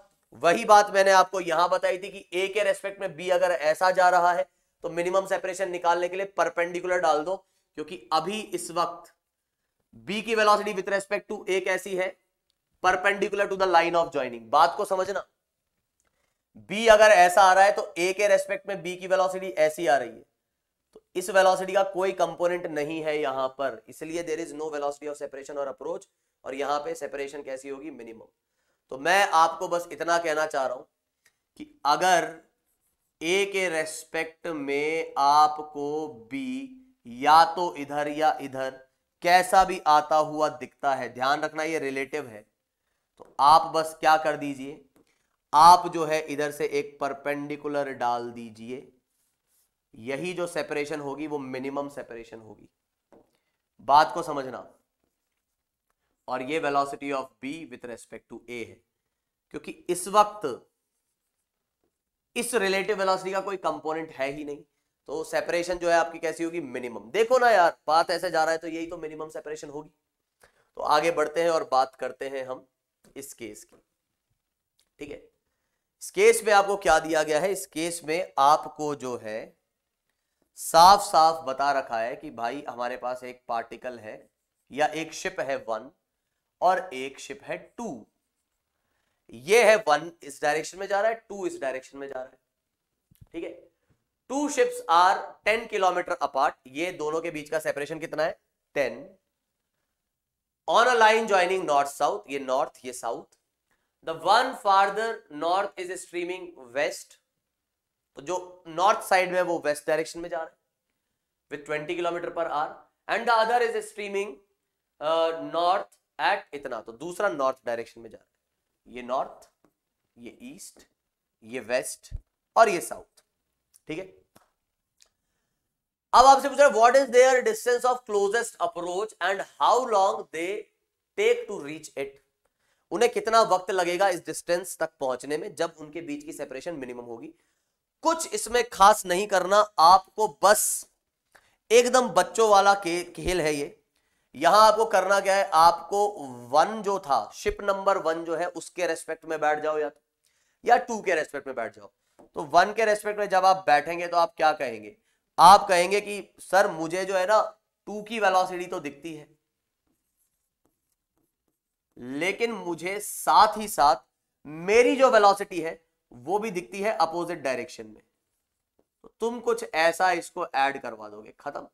S1: वही बात मैंने आपको यहां बताई थी कि ए के रेस्पेक्ट में बी अगर ऐसा जा रहा है तो मिनिमम सेपरेशन निकालने के लिए परपेंडिकुलर डाल दो क्योंकि अभी इस वक्त बी की velocity with respect to A कैसी है perpendicular to the line of joining बात को समझना बी अगर ऐसा आ रहा है तो ए के रेस्पेक्ट में बी की वेलोसिटी ऐसी आ रही है तो इस वेलोसिटी का कोई कंपोनेंट नहीं है यहां पर इसलिए there is no velocity of separation और अप्रोच और यहां पे सेपरेशन कैसी होगी मिनिमम तो मैं आपको बस इतना कहना चाह रहा हूं कि अगर ए के रेस्पेक्ट में आपको बी या तो इधर या इधर कैसा भी आता हुआ दिखता है ध्यान रखना ये रिलेटिव है तो आप बस क्या कर दीजिए आप जो है इधर से एक परपेंडिकुलर डाल दीजिए यही जो सेपरेशन होगी वो मिनिमम सेपरेशन होगी बात को समझना और ये velocity of B with respect to A है क्योंकि इस वक्त इस रिलेटिव वेलोसिटी का कोई कंपोनेंट है ही नहीं तो सेपरेशन जो है आपकी कैसी होगी मिनिमम देखो ना यार बात ऐसे जा रहा है तो यही तो मिनिमम सेपरेशन होगी तो आगे बढ़ते हैं और बात करते हैं हम इस केस की ठीक है इस केस में आपको क्या दिया गया है इस केस में आपको जो है साफ साफ बता रखा है कि भाई हमारे पास एक पार्टिकल है या एक शिप है वन और एक शिप है टू ये है वन इस डायरेक्शन में जा रहा है टू इस डायरेक्शन में जा रहा है ठीक है two ships are ten kilometer apart ये दोनों के बीच का सेपरेशन कितना है ten on a line joining north south ये नॉर्थ ये south the one farther north is streaming west तो जो नॉर्थ साइड में वो वेस्ट डायरेक्शन में जा रहा है with twenty kilometer per hour and the other is streaming north at इतना तो दूसरा नॉर्थ डायरेक्शन में जा रहा है ये नॉर्थ ये ईस्ट ये वेस्ट और ये साउथ ठीक है अब आपसे पूछ रहा है what is their distance of closest approach and how long they take to reach it उन्हें कितना वक्त लगेगा इस डिस्टेंस तक पहुंचने में जब उनके बीच की सेपरेशन मिनिमम होगी कुछ इसमें खास नहीं करना आपको बस एकदम बच्चों वाला खेल है ये यहां आपको करना क्या है आपको वन जो था शिप नंबर वन जो है उसके रेस्पेक्ट में बैठ जाओ या तो, या टू के रेस्पेक्ट में बैठ जाओ तो वन के रेस्पेक्ट में जब आप बैठेंगे तो आप क्या कहेंगे आप कहेंगे कि सर मुझे जो है ना टू की वेलोसिटी तो दिखती है लेकिन मुझे साथ ही साथ मेरी जो वेलोसिटी है वो भी दिखती है अपोजिट डायरेक्शन में तो तुम कुछ ऐसा इसको ऐड करवा दोगे खत्म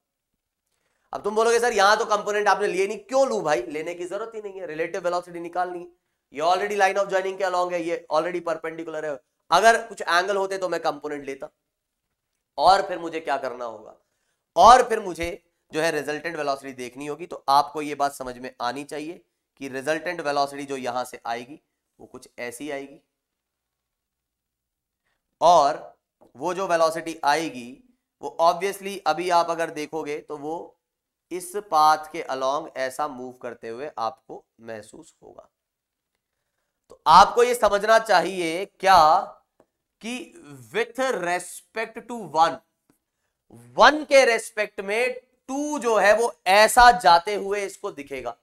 S1: अब तुम बोलोगे सर यहां तो कंपोनेंट आपने लिए नहीं क्यों लू भाई लेने की जरूरत ही नहीं है रिलेटिव वेलोसिटी निकालनी है ये ऑलरेडी लाइन ऑफ ज्वाइनिंग के अलॉन्ग है ये ऑलरेडी परपेंडिकुलर है अगर कुछ एंगल होते तो मैं कंपोनेंट लेता और फिर मुझे क्या करना होगा और फिर मुझे जो है रिजल्टेंट वेलोसिटी देखनी होगी तो आपको यह बात समझ में आनी चाहिए कि रिजल्टेंट वेलोसिटी जो यहां से आएगी वो कुछ ऐसी आएगी और वो जो वेलोसिटी आएगी वो ऑब्वियसली अभी आप अगर देखोगे तो वो इस पाथ के अलोंग ऐसा मूव करते हुए आपको महसूस होगा तो आपको ये समझना चाहिए क्या कि with respect to one one के रेस्पेक्ट में टू जो है वो ऐसा जाते हुए इसको दिखेगा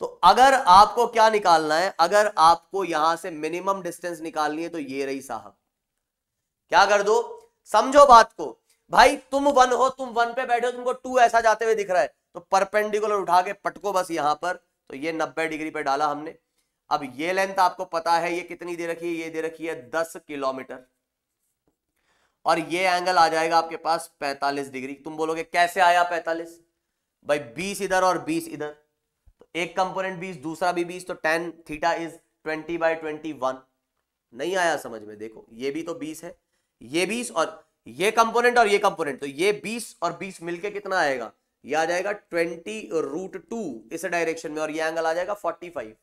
S1: तो अगर आपको क्या निकालना है अगर आपको यहां से मिनिमम डिस्टेंस निकालनी है तो ये रही साहब क्या कर दो समझो बात को भाई तुम वन हो तुम वन पे बैठे हो तुमको टू ऐसा जाते हुए दिख रहा है तो परपेंडिकुलर उठा के पटको बस यहां पर तो ये नब्बे डिग्री पे डाला हमने अब ये लेंथ आपको पता है ये कितनी दे रखी है ये दे रखी है दस किलोमीटर और ये एंगल आ जाएगा आपके पास पैंतालीस डिग्री तुम बोलोगे कैसे आया पैंतालीस भाई बीस इधर और बीस इधर तो एक कंपोनेंट बीस दूसरा भी बीस तो tan theta is twenty by twenty one नहीं आया समझ में देखो ये भी तो बीस है ये बीस और ये कंपोनेंट और ये कंपोनेंट तो ये बीस और बीस मिलके कितना आएगा ये आ जाएगा ट्वेंटी रूट टू इस डायरेक्शन में और ये एंगल आ जाएगा फोर्टी फाइव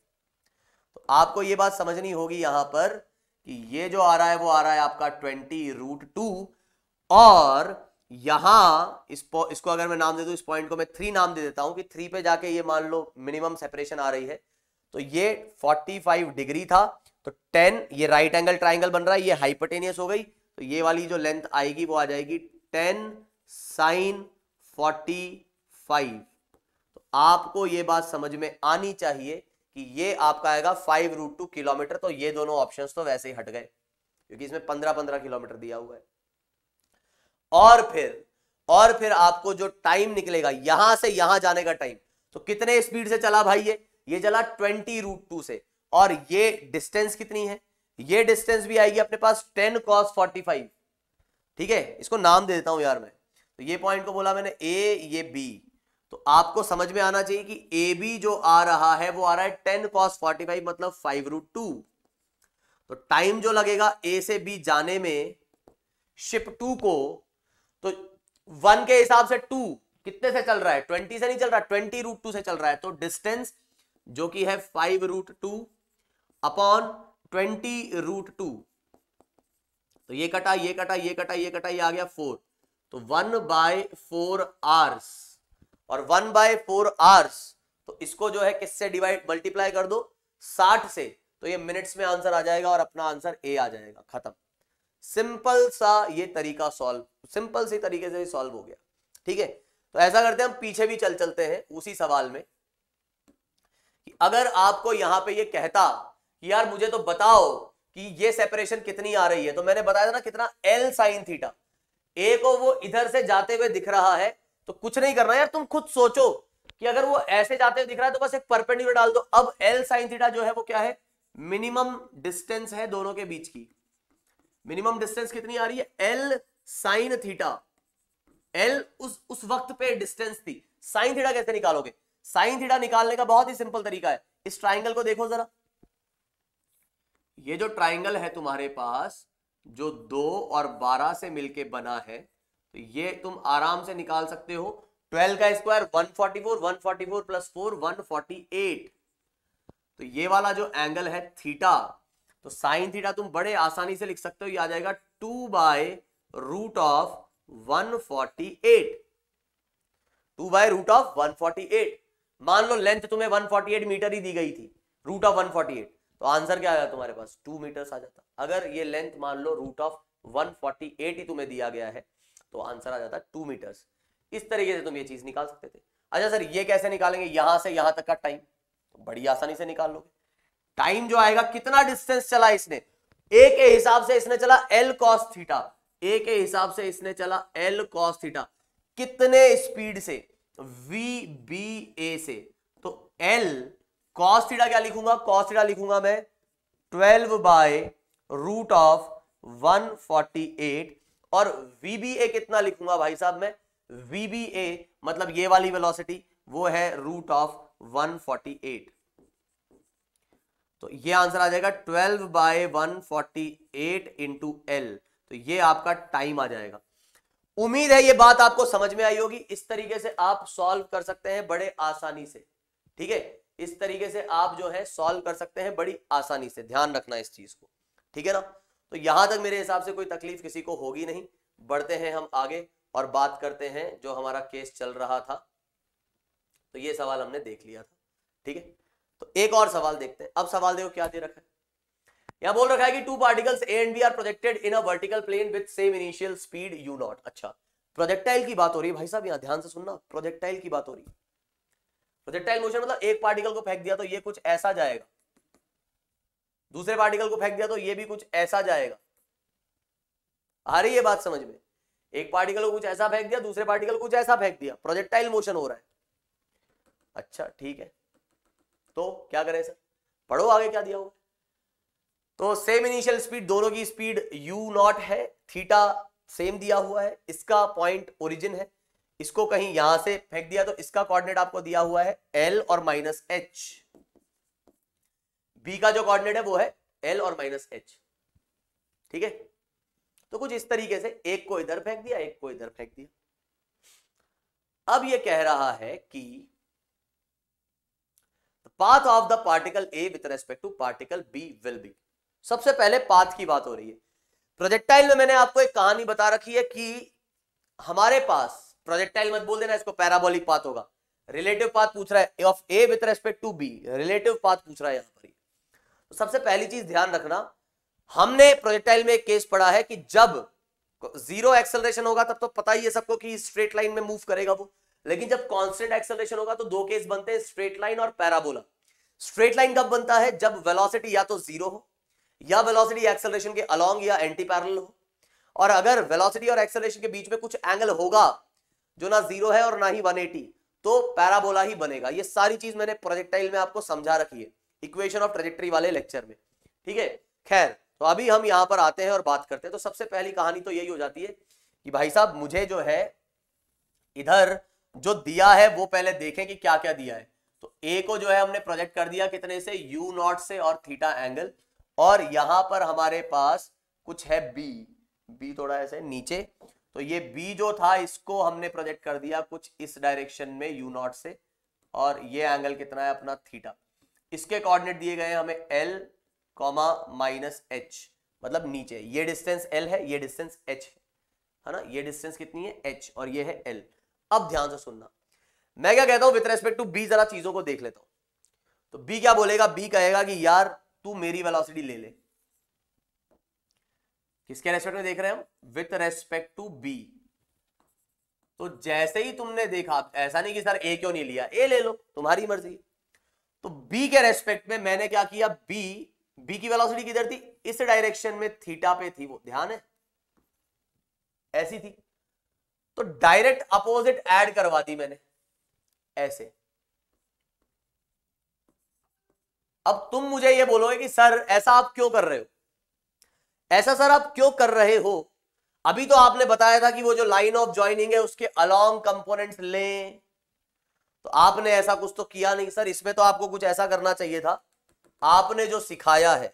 S1: तो आपको ये बात समझनी होगी यहां पर कि ये जो आ रहा है वो आ रहा है आपका ट्वेंटी रूट टू और यहां इस इसको अगर मैं नाम दे दूं इस पॉइंट को मैं थ्री नाम दे देता हूं कि थ्री पे जाके ये मान लो मिनिमम सेपरेशन आ रही है तो ये फाइव डिग्री था तो टेन ये राइट एंगल ट्राइंगल बन रहा है ये हाइपोटेनियस हो गई तो ये वाली जो लेंथ आएगी वो आ जाएगी टेन साइन फाइव तो आपको ये बात समझ में आनी चाहिए कि ये आपका आएगा फाइव रूट टू किलोमीटर तो ये दोनों ऑप्शंस तो वैसे ही हट गए क्योंकि इसमें पंद्रह पंद्रह किलोमीटर दिया हुआ है और फिर और फिर आपको जो टाइम निकलेगा यहां से यहां जाने का टाइम तो कितने स्पीड से चला भाई ये ये चला ट्वेंटी रूट टू से और ये डिस्टेंस कितनी है ये डिस्टेंस भी आएगी अपने पास टेन कॉस फोर्टी फाइव ठीक है इसको नाम दे देता हूं यार मैं तो ये पॉइंट को बोला मैंने ए ये बी तो आपको समझ में आना चाहिए कि ए बी जो आ रहा है वो आ रहा है टेन कॉस फोर्टी फाइव मतलब फाइव रूट टू तो टाइम जो लगेगा ए से बी जाने में शिप टू को तो वन के हिसाब से टू कितने से चल रहा है ट्वेंटी से नहीं चल रहा ट्वेंटी रूट टू से चल रहा है तो डिस्टेंस जो कि है five root two upon twenty root two तो ये कटा ये कटा ये कटा ये कटा ये आ गया फोर तो वन बाय फोर आर्स और वन बाय फोर आवर्स तो इसको जो है किससे डिवाइड मल्टीप्लाई कर दो साठ से तो ये मिनट्स में आंसर आ जाएगा और अपना आंसर ए आ जाएगा खत्म सिंपल सा ये तरीका सॉल्व सिंपल सी तरीके से सॉल्व हो गया ठीक है तो ऐसा करते हैं हम पीछे भी चल चलते हैं उसी सवाल में कि अगर आपको यहां पे ये कहता कि यार मुझे तो बताओ कि ये सेपरेशन कितनी आ रही है तो मैंने बताया था ना कितना एल साइन थीटा ए को वो इधर से जाते हुए दिख रहा है तो कुछ नहीं करना यार तुम खुद सोचो कि अगर वो ऐसे जाते हुए दिख रहा है तो बस एक परपेंडिकुलर डाल दो अब एल साइन थीटा जो है वो क्या है मिनिमम डिस्टेंस है दोनों के बीच की मिनिमम डिस्टेंस कितनी आ रही है एल साइन थीटा एल उस उस वक्त पे डिस्टेंस थी साइन थीटा कैसे निकालोगे साइन थीटा निकालने का बहुत ही सिंपल तरीका है इस ट्राइंगल को देखो जरा ये जो ट्राइंगल है तुम्हारे पास जो दो और बारह से मिलके बना है तो ये तुम आराम से निकाल सकते हो ट्वेल्व का square one forty four one forty four plus four one forty eight तो ये वाला जो एंगल है थीटा तो साइन थीटा तुम बड़े आसानी से लिख सकते हो ये आ जाएगा two by root of one forty eight two by root of one forty eight मान लो लेंथ तुम्हें वन फोर्टी एट मीटर ही दी गई थी root of one forty eight तो आंसर क्या आया तुम्हारे पास टू मीटर आ जाता अगर ये लेंथ मान लो root of one forty eight ही तुम्हें दिया गया है तो आंसर आ जाता है टू मीटर्स इस तरीके से तुम ये चीज निकाल सकते थे अच्छा सर ये कैसे निकालेंगे यहां से यहां तक का टाइम तो बड़ी आसानी से निकाल लोगे टाइम जो आएगा कितना डिस्टेंस चला इसने ए के हिसाब से इसने चला एल कॉस थीटा ए के हिसाब से इसने चला एल कॉस थीटा कितने स्पीड से वी बी ए से तो एल कॉस थीटा क्या लिखूंगा कॉस थीटा लिखूंगा मैं twelve by root of one forty eight और VBA कितना लिखूंगा भाई साहब मैं VBA मतलब ये वाली वेलोसिटी वो है रूट ऑफ 148 तो ये आंसर आ जाएगा 12 बाय 148 फोर्टी एल तो ये आपका टाइम आ जाएगा उम्मीद है ये बात आपको समझ में आई होगी इस तरीके से आप सॉल्व कर सकते हैं बड़े आसानी से ठीक है इस तरीके से आप जो है सॉल्व कर सकते हैं बड़ी आसानी से ध्यान रखना इस चीज को ठीक है ना तो यहां तक मेरे हिसाब से कोई तकलीफ किसी को होगी नहीं बढ़ते हैं हम आगे और बात करते हैं जो हमारा केस चल रहा था तो ये सवाल हमने देख लिया था ठीक है तो एक और सवाल देखते हैं अब सवाल देखो क्या दे रखा है यहां बोल रखा है कि two particles A and B are projected in a vertical plane with same initial speed u naught अच्छा प्रोजेक्टाइल की बात हो रही है भाई साहब यहां ध्यान से सुनना प्रोजेक्टाइल की बात हो रही है प्रोजेक्टाइल मोशन मतलब एक पार्टिकल को फेंक दिया तो ये कुछ ऐसा जाएगा दूसरे पार्टिकल को फेंक दिया तो ये भी कुछ ऐसा जाएगा आ रही है बात समझ में एक पार्टिकल को कुछ ऐसा फेंक दिया दूसरे पार्टिकल को कुछ ऐसा फेंक दिया प्रोजेक्टाइल मोशन हो रहा है अच्छा ठीक है तो क्या करें सर पढ़ो आगे क्या दिया हुआ तो सेम इनिशियल स्पीड दोनों की स्पीड u नॉट है थीटा सेम दिया हुआ है इसका पॉइंट ओरिजिन है इसको कहीं यहां से फेंक दिया तो इसका कोऑर्डिनेट आपको दिया हुआ है l और माइनस एच बी का जो कॉर्डिनेट है वो है एल और माइनस एच ठीक है तो कुछ इस तरीके से एक को इधर फेंक दिया एक को इधर फेंक दिया अब ये कह रहा है कि path of the particle A with respect to particle B will be सबसे पहले पाथ की बात हो रही है प्रोजेक्टाइल में मैंने आपको एक कहानी बता रखी है कि हमारे पास प्रोजेक्टाइल मत बोल देना इसको पैराबोलिक पाथ होगा रिलेटिव पाथ पूछ रहा है of A with respect to B relative path पूछ रहा है यहां पर तो सबसे पहली चीज ध्यान रखना हमने प्रोजेक्टाइल में एक केस पढ़ा है कि जब जीरो एक्सेलरेशन होगा तब तो पता ही है सबको कि स्ट्रेट लाइन में मूव करेगा वो लेकिन जब कांस्टेंट एक्सेलरेशन होगा तो दो केस बनते हैं स्ट्रेट लाइन और पैराबोला स्ट्रेट लाइन कब बनता है जब वेलोसिटी या तो जीरो हो या वेलोसिटी एक्सेलरेशन के अलोंग या एंटी पैरल हो और अगर वेलोसिटी और एक्सेलरेशन के बीच में कुछ एंगल होगा जो ना जीरो है और ना ही वन तो पैराबोला ही बनेगा ये सारी चीज मैंने प्रोजेक्टाइल में आपको समझा रखी है इक्वेशन ऑफ ट्रेजेक्ट्री वाले लेक्चर में ठीक है खैर तो अभी हम यहाँ पर आते हैं और बात करते हैं तो सबसे पहली कहानी तो यही हो जाती है कि भाई साहब मुझे जो है इधर जो दिया है वो पहले देखें कि क्या क्या दिया है तो ए को जो है हमने प्रोजेक्ट कर दिया कितने से यू नॉट से और थीटा एंगल और यहां पर हमारे पास कुछ है बी बी थोड़ा ऐसे नीचे तो ये बी जो था इसको हमने प्रोजेक्ट कर दिया कुछ इस डायरेक्शन में यू नॉट से और ये एंगल कितना है अपना थीटा इसके कोऑर्डिनेट दिए गए हमें एल कॉमा माइनस एच मतलब नीचे ये डिस्टेंस एल है ये डिस्टेंस एच है है ना ये डिस्टेंस कितनी है एच और ये है एल अब ध्यान से सुनना मैं क्या कहता हूं विथ रेस्पेक्ट टू बी जरा चीजों को देख लेता हूं तो बी क्या बोलेगा बी कहेगा कि यार तू मेरी वेलोसिटी ले ले किसके रेस्पेक्ट में देख रहे हैं हम विथ रेस्पेक्ट टू बी तो जैसे ही तुमने देखा ऐसा नहीं कि सर ए क्यों नहीं लिया ए ले लो तुम्हारी मर्जी तो बी के रेस्पेक्ट में मैंने क्या किया बी बी की वेलोसिटी किधर थी इस डायरेक्शन में थीटा पे थी वो ध्यान है ऐसी थी तो डायरेक्ट अपोजिट ऐड करवा दी मैंने ऐसे अब तुम मुझे ये बोलोगे कि सर ऐसा आप क्यों कर रहे हो ऐसा सर आप क्यों कर रहे हो अभी तो आपने बताया था कि वो जो लाइन ऑफ ज्वाइनिंग है उसके अलॉन्ग कंपोनेंट्स लें तो आपने ऐसा कुछ तो किया नहीं सर इसमें तो आपको कुछ ऐसा करना चाहिए था आपने जो सिखाया है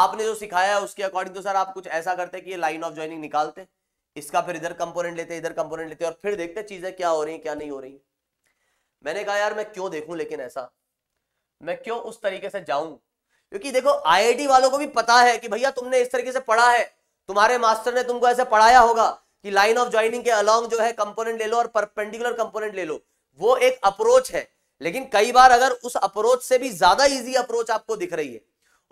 S1: आपने जो सिखाया है उसके अकॉर्डिंग तो सर आप कुछ ऐसा करते कि ये लाइन ऑफ ज्वाइनिंग निकालते इसका फिर इधर कंपोनेंट लेते इधर कंपोनेंट लेते और फिर देखते चीजें क्या हो रही क्या नहीं हो रही मैंने कहा यार मैं क्यों देखूं लेकिन ऐसा मैं क्यों उस तरीके से जाऊं क्योंकि देखो आई वालों को भी पता है कि भैया तुमने इस तरीके से पढ़ा है तुम्हारे मास्टर ने तुमको ऐसे पढ़ाया होगा कि लाइन ऑफ ज्वाइनिंग के अलॉन्ग जो है कंपोनेंट ले लो और परपेंडिकुलर कंपोनेंट ले लो वो एक अप्रोच है लेकिन कई बार अगर उस अप्रोच से भी ज्यादा इजी अप्रोच आपको दिख रही है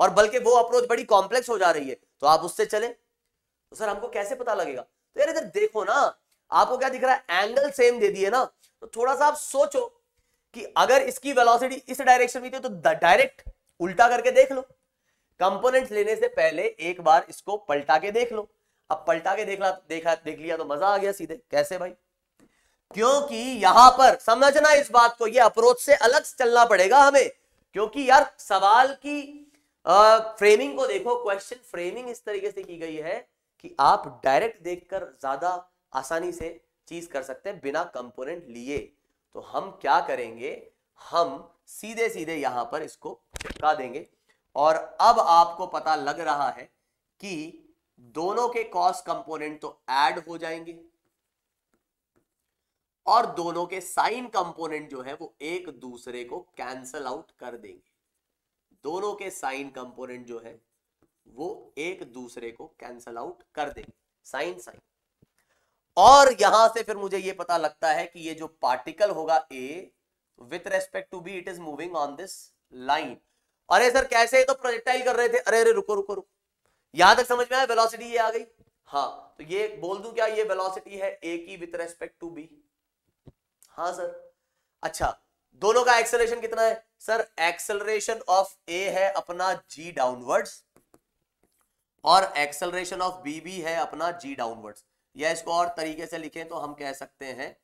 S1: और बल्कि वो अप्रोच बड़ी कॉम्प्लेक्स हो जा रही है तो आप उससे चले तो सर हमको कैसे पता लगेगा तो यार इधर देखो ना आपको क्या दिख रहा है एंगल सेम दे दिए ना तो थोड़ा सा आप सोचो कि अगर इसकी वेलोसिटी इस डायरेक्शन में थी तो डायरेक्ट उल्टा करके देख लो कंपोनेंट लेने से पहले एक बार इसको पलटा के देख लो अब पलटा के ला देखा देख लिया तो मजा आ गया सीधे कैसे भाई क्योंकि यहां पर समझना इस बात को ये अप्रोच से अलग चलना पड़ेगा हमें क्योंकि यार सवाल की आ, फ्रेमिंग को देखो क्वेश्चन फ्रेमिंग इस तरीके से की गई है कि आप डायरेक्ट देखकर ज्यादा आसानी से चीज कर सकते हैं बिना कंपोनेंट लिए तो हम क्या करेंगे हम सीधे सीधे यहां पर इसको चिपका देंगे और अब आपको पता लग रहा है कि दोनों के कॉस्ट कंपोनेंट तो ऐड हो जाएंगे और दोनों के साइन कंपोनेंट जो है वो एक दूसरे को कैंसल आउट कर देंगे दोनों के साइन कंपोनेंट जो है वो एक दूसरे को कैंसल आउट कर देंगे साइन साइन और यहां से फिर मुझे ये पता लगता है कि ये जो पार्टिकल होगा A with respect to B it is moving on this line अरे सर कैसे तो प्रोजेक्टाइल कर रहे थे अरे अरे रुको रुको रुको यहां तक समझ में आया वेलोसिटी ये आ गई हाँ तो ये बोल दूं क्या ये वेलोसिटी है ए की विथ रेस्पेक्ट टू बी हाँ सर अच्छा दोनों का एक्सेलरेशन कितना है सर एक्सेलरेशन ऑफ ए है अपना जी डाउनवर्ड्स और एक्सेलरेशन ऑफ बी भी है अपना जी डाउनवर्ड्स या इसको और तरीके से लिखें तो हम कह सकते हैं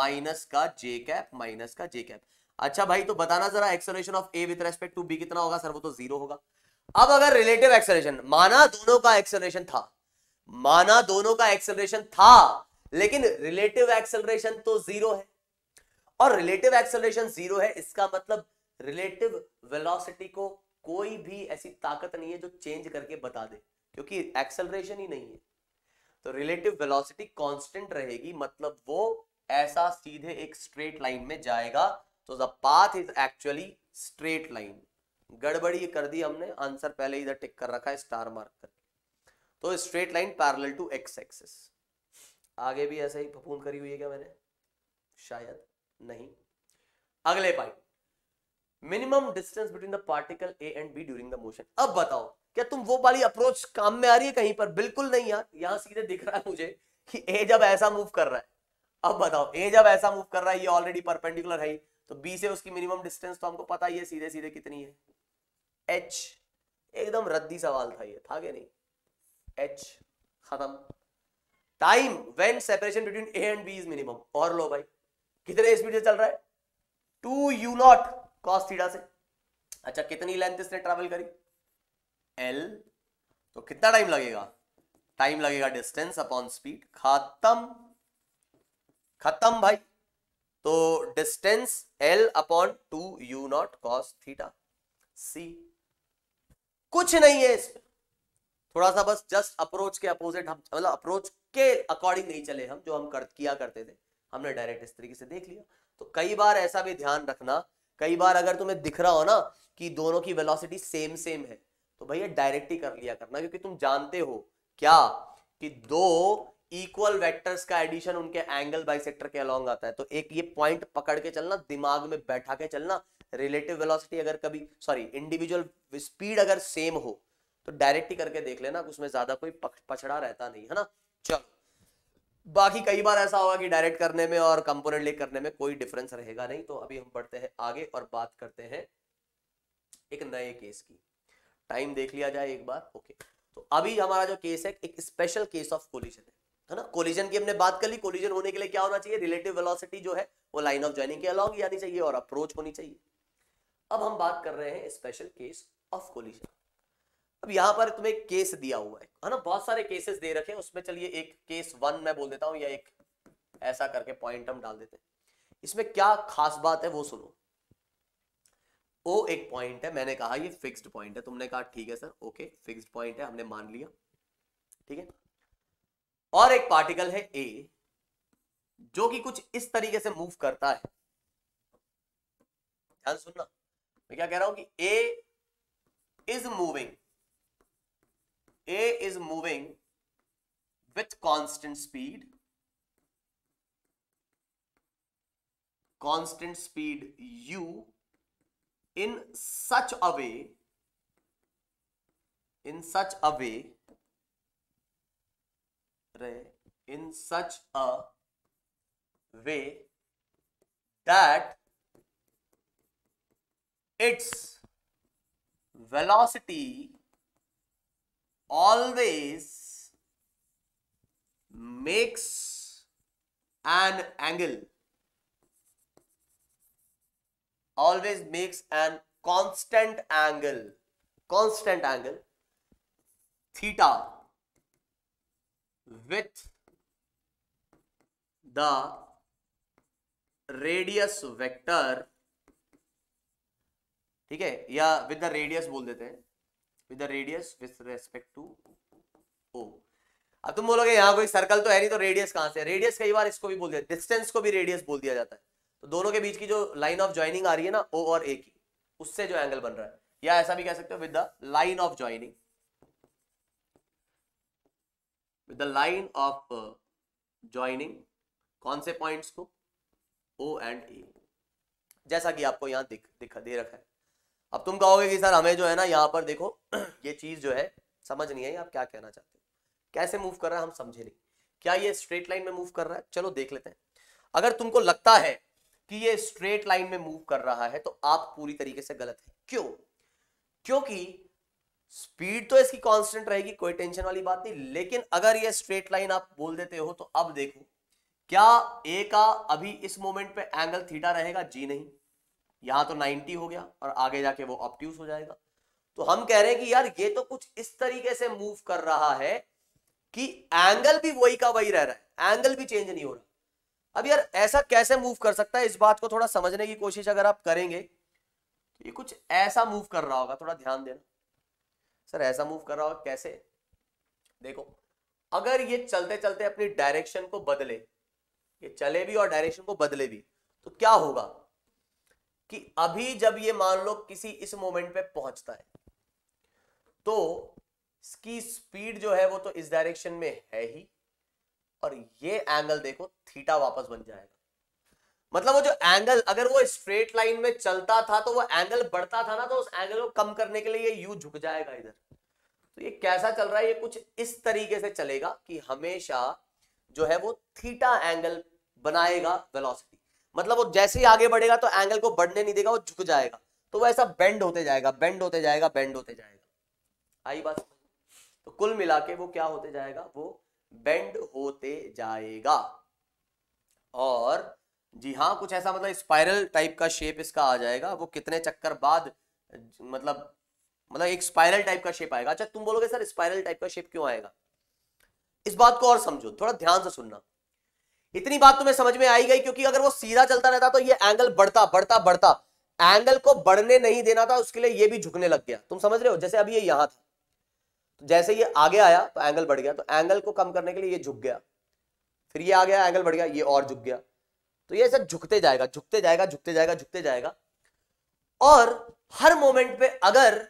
S1: माइनस का जे कैप माइनस का जे कैप अच्छा भाई तो बताना जरा acceleration of A with respect to B कितना होगा सर वो तो जीरो होगा अब अगर रिलेटिव एक्सेलरेशन माना दोनों का एक्सेलरेशन था माना दोनों का एक्सेलरेशन था लेकिन रिलेटिव एक्सेलरेशन तो जीरो है और रिलेटिव एक्सेलरेशन जीरो है इसका मतलब रिलेटिव वेलोसिटी को कोई भी ऐसी ताकत नहीं है जो चेंज करके बता दे क्योंकि एक्सेलरेशन ही नहीं है तो रिलेटिव वेलोसिटी कांस्टेंट रहेगी मतलब वो ऐसा सीधे एक स्ट्रेट लाइन में जाएगा तो the path is actually straight line गड़बड़ी कर दी हमने आंसर पहले इधर टिक कर रखा है स्टार मार्क कर तो straight line parallel to x axis आगे भी ऐसा ही फपून करी हुई है क्या मैंने शायद नहीं अगले point minimum distance between the particle A and B during the motion अब बताओ क्या तुम वो वाली अप्रोच काम में आ रही है कहीं पर बिल्कुल नहीं यार यहां सीधे दिख रहा है मुझे कि ए जब ऐसा मूव कर रहा है अब बताओ ए जब ऐसा मूव कर रहा है ये ऑलरेडी परपेंडिकुलर है तो बी से उसकी मिनिमम डिस्टेंस तो हमको पता ही है सीधे सीधे कितनी है एच एकदम रद्दी सवाल था ये था क्या नहीं एच खत्म time when separation between A and B is minimum और लो भाई कितने स्पीड से चल रहा है two u naught cos theta से अच्छा कितनी लेंथ इसने ट्रेवल करी एल तो कितना टाइम लगेगा टाइम लगेगा डिस्टेंस अपॉन स्पीड खत्म खत्म भाई तो distance L upon two u naught cos theta सी कुछ नहीं है इसमें थोड़ा सा बस जस्ट अप्रोच के अपोजिट हम मतलब अप्रोच के अकॉर्डिंग नहीं चले हम जो हम कर, किया करते थे हमने डायरेक्ट इस तरीके से देख लिया तो कई बार ऐसा भी ध्यान रखना कई बार अगर तुम्हें दिख रहा हो ना कि दोनों की वेलोसिटी सेम सेम है तो भैया डायरेक्ट ही कर लिया करना क्योंकि तुम जानते हो क्या कि दो इक्वल वेक्टर्स का एडिशन उनके एंगल बाइसेक्टर के अलोंग आता है तो एक ये पॉइंट पकड़ के चलना दिमाग में बैठा के चलना रिलेटिव वेलोसिटी अगर कभी सॉरी इंडिविजुअल स्पीड अगर सेम हो तो डायरेक्ट ही करके देख लेना उसमें ज्यादा कोई पछड़ा रहता नहीं है ना चलो बाकी कई बार ऐसा होगा कि डायरेक्ट करने में और कंपोनेंट लिख करने में कोई डिफरेंस रहेगा नहीं तो अभी हम बढ़ते हैं आगे और बात करते हैं एक नए केस की टाइम देख लिया जाए एक बार ओके तो अभी हमारा जो केस है एक स्पेशल केस ऑफ कोलिजन है है ना कोलिजन की हमने बात कर ली कोलिजन होने के लिए क्या होना चाहिए रिलेटिव वेलोसिटी जो है वो लाइन ऑफ ज्वाइनिंग के अलॉन्ग आनी चाहिए और अप्रोच होनी चाहिए अब हम बात कर रहे हैं स्पेशल केस ऑफ कोलिजन अब यहां पर तुम्हें केस दिया हुआ है है ना बहुत सारे केसेस दे रखे हैं उसमें चलिए एक केस वन मैं बोल देता हूं या एक ऐसा करके पॉइंट हम डाल देते हैं इसमें क्या खास बात है वो सुनो ओ एक पॉइंट है मैंने कहा ये फिक्स्ड पॉइंट है तुमने कहा ठीक है सर ओके फिक्स्ड पॉइंट है हमने मान लिया ठीक है और एक पार्टिकल है ए जो कि कुछ इस तरीके से मूव करता है ध्यान सुनना मैं क्या कह रहा हूं कि A is moving A is moving with constant speed. Constant speed U in such a way, in such a way, in such a way that its velocity always makes an angle always makes an constant angle constant angle theta with the radius vector. ठीक है या with the radius बोल देते हैं with the radius with respect to O अब तुम बोलोगे यहाँ कोई सर्कल तो है नहीं तो रेडियस कहाँ से रेडियस कई बार इसको भी बोल दिया डिस्टेंस को भी रेडियस बोल दिया जाता है तो दोनों के बीच की जो लाइन ऑफ ज्वाइनिंग आ रही है ना ओ और ए की उससे जो एंगल बन रहा है या ऐसा भी कह सकते हो with the line of joining with the line of joining कौन से पॉइंट्स को ओ एंड ए जैसा कि आपको यहाँ दिख दिखा दे रखा है अब तुम कहोगे कि सर हमें जो है ना यहाँ पर देखो ये चीज़ जो है समझ नहीं आई आप क्या कहना चाहते हो कैसे मूव कर रहा है हम समझे नहीं क्या ये स्ट्रेट लाइन में मूव कर रहा है चलो देख लेते हैं अगर तुमको लगता है कि ये स्ट्रेट लाइन में मूव कर रहा है तो आप पूरी तरीके से गलत है क्यों क्योंकि स्पीड तो इसकी कांस्टेंट रहेगी कोई टेंशन वाली बात नहीं लेकिन अगर ये स्ट्रेट लाइन आप बोल देते हो तो अब देखो क्या ए का अभी इस मोमेंट पे एंगल थीटा रहेगा जी नहीं यहां तो 90 हो गया और आगे जाके वो ऑप्ट्यूज हो जाएगा तो हम कह रहे हैं कि यार ये तो कुछ इस तरीके से मूव कर रहा है कि एंगल भी वही का वही रह रहा है एंगल भी चेंज नहीं हो रहा अब यार ऐसा कैसे मूव कर सकता है इस बात को थोड़ा समझने की कोशिश अगर आप करेंगे तो ये कुछ ऐसा मूव कर रहा होगा थोड़ा ध्यान देना सर ऐसा मूव कर रहा होगा कैसे देखो अगर ये चलते चलते अपनी डायरेक्शन को बदले ये चले भी और डायरेक्शन को बदले भी तो क्या होगा कि अभी जब ये मान लो किसी इस मोमेंट पे पहुंचता है तो इसकी स्पीड जो है वो तो इस डायरेक्शन में है ही और ये एंगल देखो थीटा वापस बन जाएगा मतलब वो जो एंगल अगर वो स्ट्रेट लाइन में चलता था तो वो एंगल बढ़ता था ना तो उस एंगल को कम करने के लिए यू झुक जाएगा इधर तो ये कैसा चल रहा है ये कुछ इस तरीके से चलेगा कि हमेशा जो है वो थीटा एंगल बनाएगा वेलोसिटी मतलब वो जैसे ही आगे बढ़ेगा तो एंगल को बढ़ने नहीं देगा वो झुक जाएगा तो वो ऐसा बेंड होते जाएगा बेंड होते जाएगा बेंड होते जाएगा आई बात तो कुल मिला के वो क्या होते जाएगा वो बेंड होते जाएगा और जी हाँ कुछ ऐसा मतलब स्पाइरल टाइप का शेप इसका आ जाएगा वो कितने चक्कर बाद मतलब मतलब एक स्पाइरल टाइप का शेप आएगा अच्छा तुम बोलोगे सर स्पाइरल टाइप का शेप क्यों आएगा इस बात को और समझो थोड़ा ध्यान से सुनना इतनी बात तुम्हें समझ में आई गई क्योंकि अगर वो सीधा चलता रहता तो ये एंगल बढ़ता बढ़ता बढ़ता एंगल को बढ़ने नहीं देना था उसके लिए ये भी झुकने लग गया तुम समझ रहे हो जैसे अभी ये यहां था तो जैसे ये आगे आया तो एंगल बढ़ गया तो एंगल को कम करने के लिए ये झुक गया फिर ये आ गया एंगल बढ़ गया ये और झुक गया तो ये ऐसा झुकते जाएगा झुकते जाएगा झुकते जाएगा झुकते जाएगा और हर मोमेंट पे अगर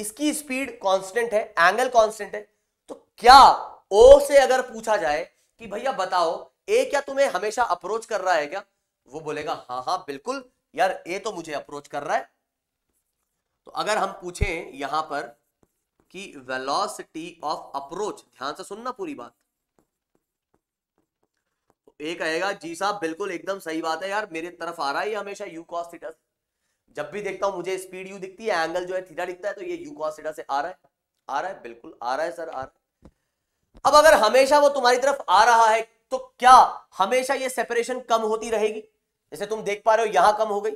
S1: इसकी स्पीड कॉन्स्टेंट है एंगल कॉन्स्टेंट है तो क्या ओ से अगर पूछा जाए कि भैया बताओ ए क्या तुम्हें हमेशा अप्रोच कर रहा है क्या वो बोलेगा हाँ हाँ बिल्कुल यार ए तो मुझे अप्रोच कर रहा है तो अगर हम पूछें यहां पर कि वेलोसिटी ऑफ अप्रोच ध्यान से सुनना पूरी बात तो ए कहेगा जी साहब बिल्कुल एकदम सही बात है यार मेरे तरफ आ रहा है हमेशा यू कॉस्टिटस जब भी देखता हूं मुझे स्पीड यू दिखती है एंगल जो है थीटा दिखता है तो ये यू कॉस से आ रहा है आ रहा है बिल्कुल आ रहा है सर आ रहा है अब अगर हमेशा वो तुम्हारी तरफ आ रहा है तो क्या हमेशा ये सेपरेशन कम होती रहेगी जैसे तुम देख पा रहे हो यहां कम हो गई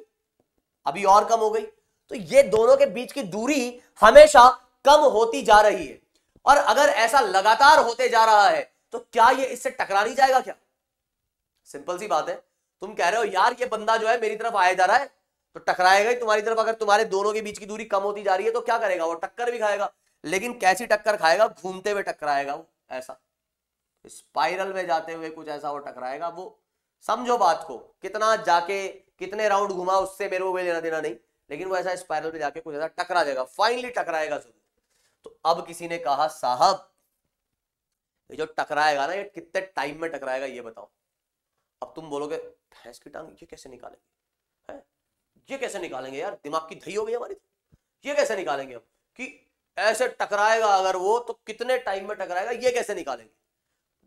S1: अभी और कम हो गई तो ये दोनों के बीच की दूरी हमेशा कम होती जा रही है और अगर ऐसा लगातार होते जा रहा है तो क्या ये इससे टकरा नहीं जाएगा क्या सिंपल सी बात है तुम कह रहे हो यार ये बंदा जो है मेरी तरफ आया जा रहा है तो टकराएगा ही तुम्हारी तरफ अगर तुम्हारे दोनों के बीच की दूरी कम होती जा रही है तो क्या करेगा वो टक्कर भी खाएगा लेकिन कैसी टक्कर खाएगा घूमते हुए टकराएगा वो ऐसा स्पाइरल में जाते हुए कुछ ऐसा वो टकराएगा वो समझो बात को कितना जाके कितने राउंड घुमा उससे मेरे को लेना देना नहीं लेकिन वो ऐसा स्पाइरल में जाके कुछ ऐसा टकरा जाएगा फाइनली टकराएगा जरूर तो अब किसी ने कहा साहब ये जो टकराएगा ना ये कितने टाइम में टकराएगा ये बताओ अब तुम बोलोगे भैंस की टांग ये कैसे निकालेंगे है ये कैसे निकालेंगे यार दिमाग की धई हो गई हमारी तो। ये कैसे निकालेंगे हम कि ऐसे टकराएगा अगर वो तो कितने टाइम में टकराएगा ये कैसे निकालेंगे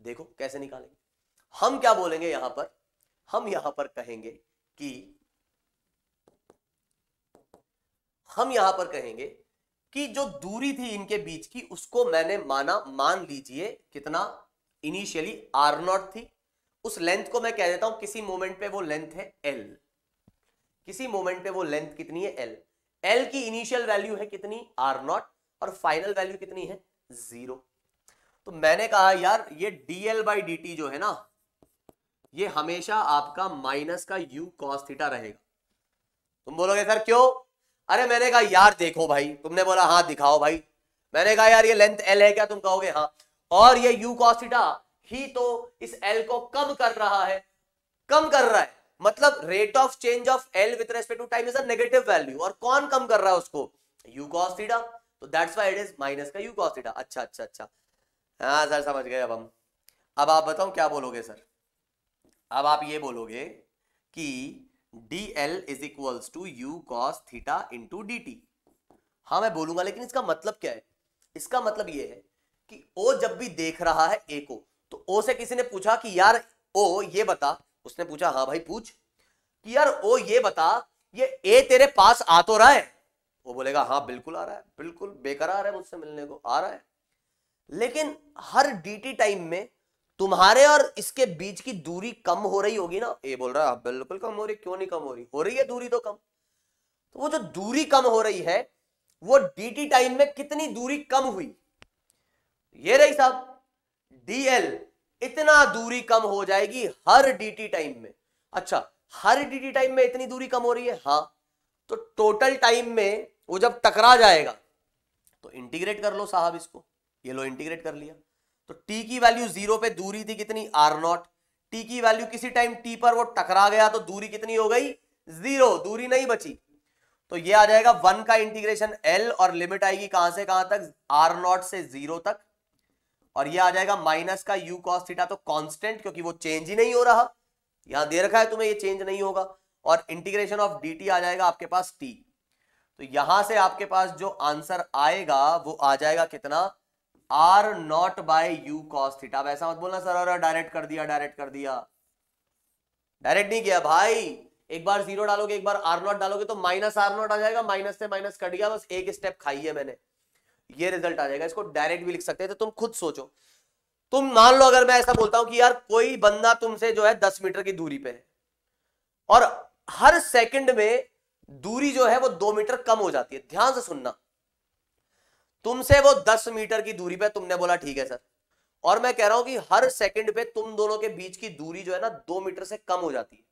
S1: देखो कैसे निकालेंगे हम क्या बोलेंगे यहां पर हम यहां पर कहेंगे कि हम यहां पर कहेंगे कि जो दूरी थी इनके बीच की उसको मैंने माना मान लीजिए कितना इनिशियली आर नॉट थी उस लेंथ को मैं कह देता हूं किसी मोमेंट पे वो लेंथ है एल किसी मोमेंट पे वो लेंथ कितनी है एल एल की इनिशियल वैल्यू है कितनी आर नॉट और फाइनल वैल्यू कितनी है जीरो तो मैंने कहा यार ये dl बाई डी जो है ना ये हमेशा आपका माइनस का u cos थीटा रहेगा तुम बोलोगे सर क्यों अरे मैंने कहा यार देखो भाई तुमने बोला हाँ दिखाओ भाई मैंने कहा यार ये लेंथ l है क्या तुम कहोगे हाँ और ये u cos थीटा ही तो इस l को कम कर रहा है कम कर रहा है मतलब rate of change of L with respect to time is a negative value और कौन कम कर रहा है उसको यू कॉस थीटा तो that's why it is minus का यू कॉस थीटा अच्छा अच्छा अच्छा हाँ सर समझ गए अब हम अब आप बताओ क्या बोलोगे सर अब आप ये बोलोगे कि d L is equals to u cos theta into d t हाँ मैं बोलूंगा लेकिन इसका मतलब क्या है इसका मतलब ये है कि ओ जब भी देख रहा है ए को तो ओ से किसी ने पूछा कि यार ओ ये बता उसने पूछा हाँ भाई पूछ कि यार ओ ये बता ये ए तेरे पास आ तो रहा है वो बोलेगा हाँ बिल्कुल आ रहा है बिल्कुल बेकरार है मुझसे मिलने को आ रहा है लेकिन हर डीटी टाइम में तुम्हारे और इसके बीच की दूरी कम हो रही होगी ना ये बोल रहा है बिल्कुल कम हो रही क्यों नहीं कम हो रही हो रही है दूरी तो कम तो वो जो दूरी कम हो रही है वो डीटी टाइम में कितनी दूरी कम हुई ये रही साहब डीएल इतना दूरी कम हो जाएगी हर डीटी टाइम में अच्छा हर डीटी टाइम में इतनी दूरी कम हो रही है हाँ तो टोटल टाइम में वो जब टकरा जाएगा तो इंटीग्रेट कर लो साहब इसको ये लो इंटीग्रेट कर लिया तो टी की वैल्यू जीरो पे दूरी थी कितनी आर नॉट टी की वैल्यू किसी टाइम टी पर वो टकरा गया तो दूरी कितनी हो गई जीरो दूरी नहीं बची तो ये आ जाएगा वन का इंटीग्रेशन एल और लिमिट आएगी कहां से कहां तक आर नॉट से जीरो तक और ये आ जाएगा माइनस का यू कॉस थीटा तो कांस्टेंट क्योंकि वो चेंज ही नहीं हो रहा यहां दे रखा है तुम्हें ये चेंज नहीं होगा और इंटीग्रेशन ऑफ डी आ जाएगा आपके पास टी तो यहां से आपके पास जो आंसर आएगा वो आ जाएगा कितना r naught by u cos theta ऐसा मत बोलना सर और डायरेक्ट कर दिया डायरेक्ट कर दिया डायरेक्ट नहीं किया भाई एक बार जीरो डालोगे एक बार आर नॉट डालोगे तो माइनस आर नॉट आ जाएगा माइनस से माइनस कट गया बस एक स्टेप खाई है मैंने ये रिजल्ट आ जाएगा इसको डायरेक्ट भी लिख सकते हैं तो तुम खुद सोचो तुम मान लो अगर मैं ऐसा बोलता हूं कि यार कोई बंदा तुमसे जो है दस मीटर की दूरी पे है और हर सेकंड में दूरी जो है वो दो मीटर कम हो जाती है ध्यान से सुनना तुमसे वो दस मीटर की दूरी पे तुमने बोला ठीक है सर और मैं कह रहा हूं कि हर सेकंड पे तुम दोनों के बीच की दूरी जो है ना दो मीटर से कम हो जाती है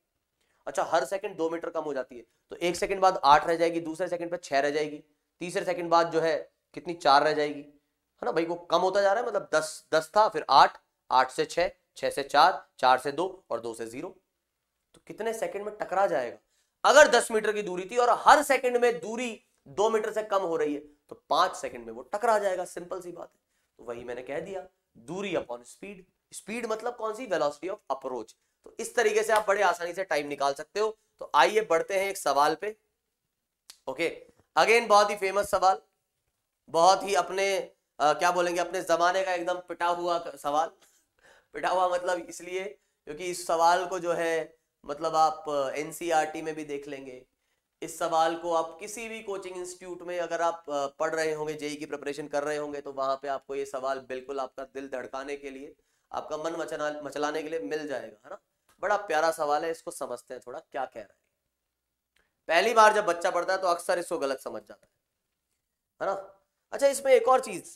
S1: अच्छा हर सेकंड दो मीटर कम हो जाती है तो एक सेकंड बाद आठ रह जाएगी दूसरे सेकंड पे छह रह जाएगी तीसरे सेकंड बाद जो है कितनी चार रह जाएगी है ना भाई वो कम होता जा रहा है मतलब दस दस था फिर आठ आठ से छह छह से चार चार से दो और दो से जीरो तो कितने सेकंड में टकरा जाएगा अगर दस मीटर की दूरी थी और हर सेकंड में दूरी दो मीटर से कम हो रही है तो पांच सेकंड में वो टकरा जाएगा सिंपल सी बात है तो वही मैंने कह दिया दूरी अपॉन स्पीड स्पीड मतलब कौन सी वेलोसिटी ऑफ अप्रोच तो इस तरीके से आप बड़े आसानी से टाइम निकाल सकते हो तो आइए बढ़ते हैं एक सवाल पे ओके अगेन बहुत ही फेमस सवाल बहुत ही अपने आ, क्या बोलेंगे अपने जमाने का एकदम पिटा हुआ सवाल पिटा हुआ मतलब इसलिए क्योंकि इस सवाल को जो है मतलब आप एनसीईआरटी e में भी देख लेंगे इस सवाल को आप किसी भी कोचिंग इंस्टीट्यूट में अगर आप पढ़ रहे होंगे जेई की प्रिपरेशन कर रहे होंगे तो वहां पे आपको ये सवाल बिल्कुल आपका दिल धड़काने के लिए आपका मन मचना मचलाने के लिए मिल जाएगा है ना बड़ा प्यारा सवाल है इसको समझते हैं थोड़ा क्या कह रहा है पहली बार जब बच्चा पढ़ता है तो अक्सर इसको गलत समझ जाता है है ना अच्छा इसमें एक और चीज़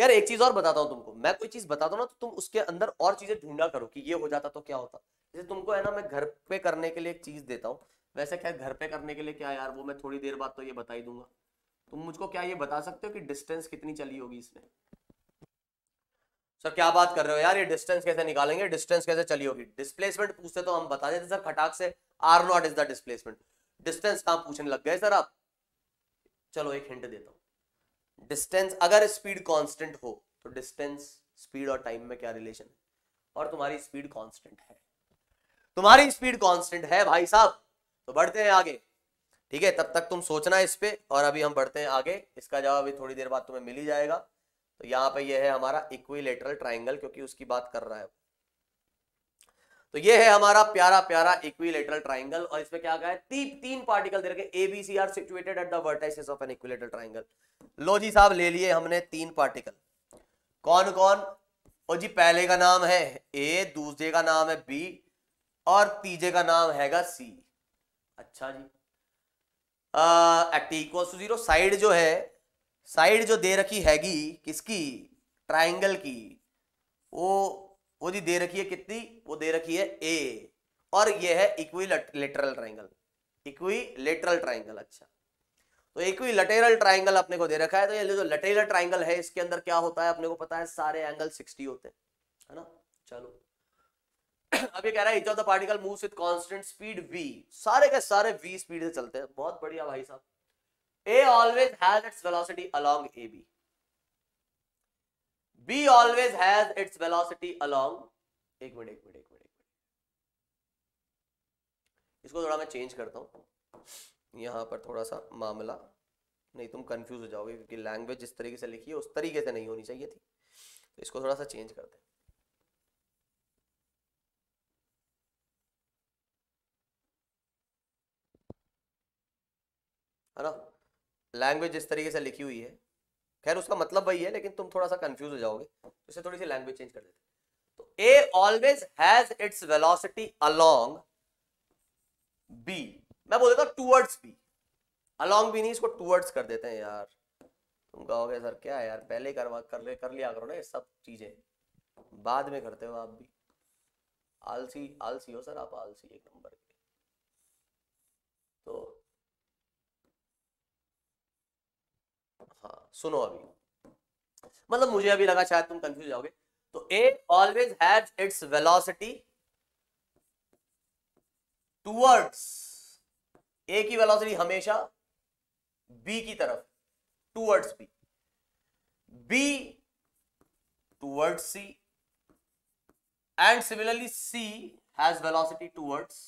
S1: यार एक चीज़ और बताता हूँ तुमको मैं कोई चीज़ बताता हूँ ना तो तुम उसके अंदर और चीज़ें ढूंढा करो कि ये हो जाता तो क्या होता जैसे तुमको है ना मैं घर पे करने के लिए एक चीज़ देता हूँ वैसे क्या घर पे करने के लिए क्या यार वो मैं थोड़ी देर बाद तो ये बता ही दूंगा तुम मुझको क्या ये बता सकते हो कि डिस्टेंस कितनी चली होगी इसमें सर क्या बात कर रहे हो यार ये डिस्टेंस कैसे निकालेंगे डिस्टेंस कैसे चली होगी डिस्प्लेसमेंट पूछते तो हम बता देते सर खटाक से r naught is the displacement distance कहाँ पूछने लग गए सर आप चलो एक हिंट देता हूँ डिस्टेंस अगर स्पीड कॉन्स्टेंट हो तो डिस्टेंस स्पीड और टाइम में क्या रिलेशन है और तुम्हारी स्पीड कॉन्स्टेंट है तुम्हारी स्पीड कांस्टेंट है भाई साहब तो बढ़ते हैं आगे ठीक है तब तक तुम सोचना इस पे और अभी हम बढ़ते हैं आगे इसका जवाब अभी थोड़ी देर बाद तुम्हें मिल ही जाएगा तो यहाँ पे ये है हमारा इक्विलेटरल ट्राइंगल क्योंकि उसकी बात कर रहा है तो ये है हमारा प्यारा प्यारा इक्विलेटरल ट्राइंगल और इसमें क्या है ती, तीन पार्टिकल दे रखे A B C are situated at the vertices of an equilateral triangle लो जी साहब ले लिए हमने तीन पार्टिकल कौन कौन और जी पहले का नाम है ए दूसरे का नाम है बी और तीजे का नाम हैगा सी अच्छा जी at equals to zero side जो है साइड जो दे रखी हैगी किसकी ट्राइंगल की वो वो जी दे रखी है कितनी वो दे रखी है ए और ये है equilateral triangle equilateral triangle अच्छा तो इक्वी लटेरल ट्राइंगल अपने को दे रखा है तो ये जो लटेरल ट्राइंगल है इसके अंदर क्या होता है अपने को पता है सारे एंगल सिक्सटी होते हैं है ना चलो अब ये कह रहा है each of the particle moves with constant speed v सारे के सारे वी स्पीड से चलते हैं बहुत बढ़िया भाई साहब A always has its velocity along A B B always has its velocity along एक मिनट एक मिनट एक मिनट इसको थोड़ा मैं चेंज करता हूं यहां पर थोड़ा सा मामला नहीं तुम कंफ्यूज हो जाओगे क्योंकि लैंग्वेज जिस तरीके से लिखी है उस तरीके से नहीं होनी चाहिए थी तो इसको थोड़ा सा चेंज करते हैं है ना लैंग्वेज जिस तरीके से लिखी हुई है खैर उसका मतलब वही है लेकिन तुम थोड़ा सा कंफ्यूज हो जाओगे तो इसे थोड़ी सी लैंग्वेज चेंज कर देते तो A always has its velocity along B मैं बोल देता हूँ टूवर्ड्स बी अलोंग बी नहीं इसको टूवर्ड्स कर देते हैं यार तुम कहोगे सर क्या है यार पहले करवा कर ले कर लिया करो ना ये सब चीजें बाद में करते हो आप भी आलसी आलसी हो सर आप आलसी एक नंबर के तो सुनो अभी मतलब मुझे अभी लगा शायद तुम कंफ्यूज जाओगे तो A always has its velocity towards A की वेलोसिटी हमेशा बी की तरफ towards B B towards C and similarly C has velocity towards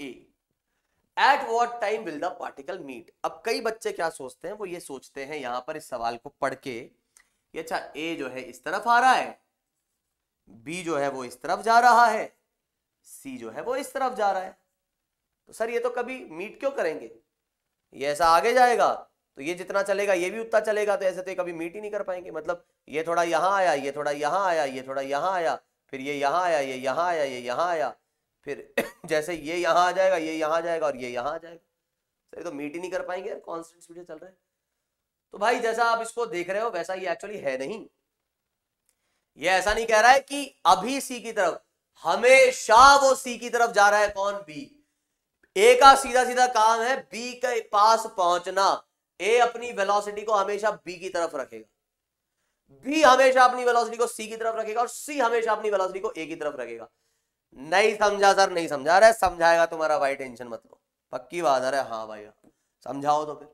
S1: A at what time will the particle meet अब कई बच्चे क्या सोचते हैं वो ये सोचते हैं यहां पर इस सवाल को पढ़ के अच्छा ए जो है इस तरफ आ रहा है बी जो है वो इस तरफ जा रहा है सी जो है वो इस तरफ जा रहा है तो सर ये तो कभी मीट क्यों करेंगे ये ऐसा आगे जाएगा तो ये जितना चलेगा ये भी उतना चलेगा तो ऐसे तो कभी मीट ही नहीं कर पाएंगे मतलब ये थोड़ा यहां आया ये थोड़ा यहां आया ये थोड़ा यहां आया फिर ये यहां आया ये यहां आया ये यहां आया फिर जैसे ये यहाँ आ जाएगा ये यहाँ आ जाएगा और ये यहाँ आ जाएगा सर तो मीट ही नहीं कर पाएंगे यार कॉन्स्टेंट स्पीड से चल रहा है तो भाई जैसा आप इसको देख रहे हो वैसा ये एक्चुअली है नहीं ये ऐसा नहीं कह रहा है कि अभी सी की तरफ हमेशा वो सी की तरफ जा रहा है कौन बी ए का सीधा सीधा काम है बी के पास पहुंचना ए अपनी वेलोसिटी को हमेशा बी की तरफ रखेगा बी हमेशा अपनी वेलोसिटी को सी की तरफ रखेगा और सी हमेशा अपनी वेलोसिटी को ए की तरफ रखेगा नहीं समझा सर नहीं समझा रहे समझाएगा तुम्हारा भाई टेंशन मत लो पक्की बात है हाँ भाई हाँ। समझाओ तो फिर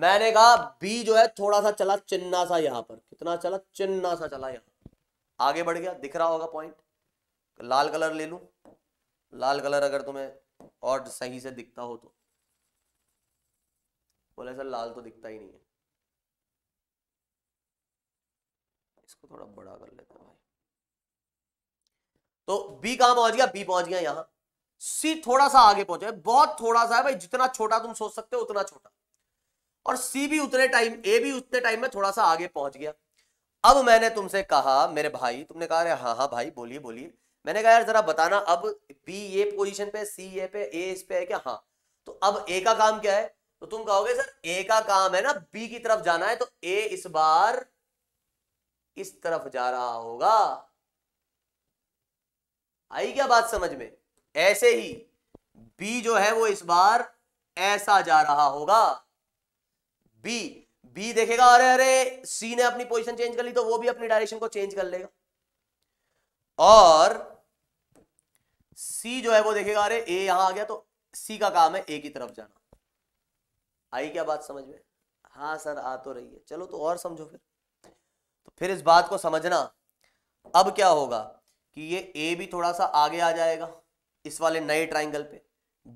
S1: मैंने कहा बी जो है थोड़ा सा चला चिन्ना सा यहाँ पर कितना चला चिन्ना सा चला यहाँ आगे बढ़ गया दिख रहा होगा पॉइंट लाल कलर ले लू लाल कलर अगर तुम्हें और सही से दिखता हो तो बोले सर लाल तो दिखता ही नहीं है इसको थोड़ा बड़ा कर लेता तो बी कहां पहुंच गया बी पहुंच गया यहां सी थोड़ा सा आगे पहुंचा बहुत थोड़ा सा है भाई जितना छोटा तुम सोच सकते हो उतना छोटा और सी भी उतने टाइम ए भी उतने टाइम में थोड़ा सा आगे पहुंच गया अब मैंने तुमसे कहा मेरे भाई तुमने कहा अरे हाँ हाँ भाई बोलिए बोलिए मैंने कहा यार जरा बताना अब बी ये पोजीशन पे सी ये पे ए इस पे है क्या हाँ तो अब ए का काम क्या है तो तुम कहोगे सर ए का काम है ना बी की तरफ जाना है तो ए इस बार इस तरफ जा रहा होगा आई क्या बात समझ में ऐसे ही बी जो है वो इस बार ऐसा जा रहा होगा बी बी देखेगा अरे अरे सी ने अपनी पोजीशन चेंज कर ली तो वो भी अपनी डायरेक्शन को चेंज कर लेगा और सी जो है वो देखेगा अरे ए यहां आ गया तो सी का काम है ए की तरफ जाना आई क्या बात समझ में हाँ सर आ तो रही है चलो तो और समझो फिर तो फिर इस बात को समझना अब क्या होगा कि ये ए भी थोड़ा सा आगे आ जाएगा इस वाले नए ट्राइंगल पे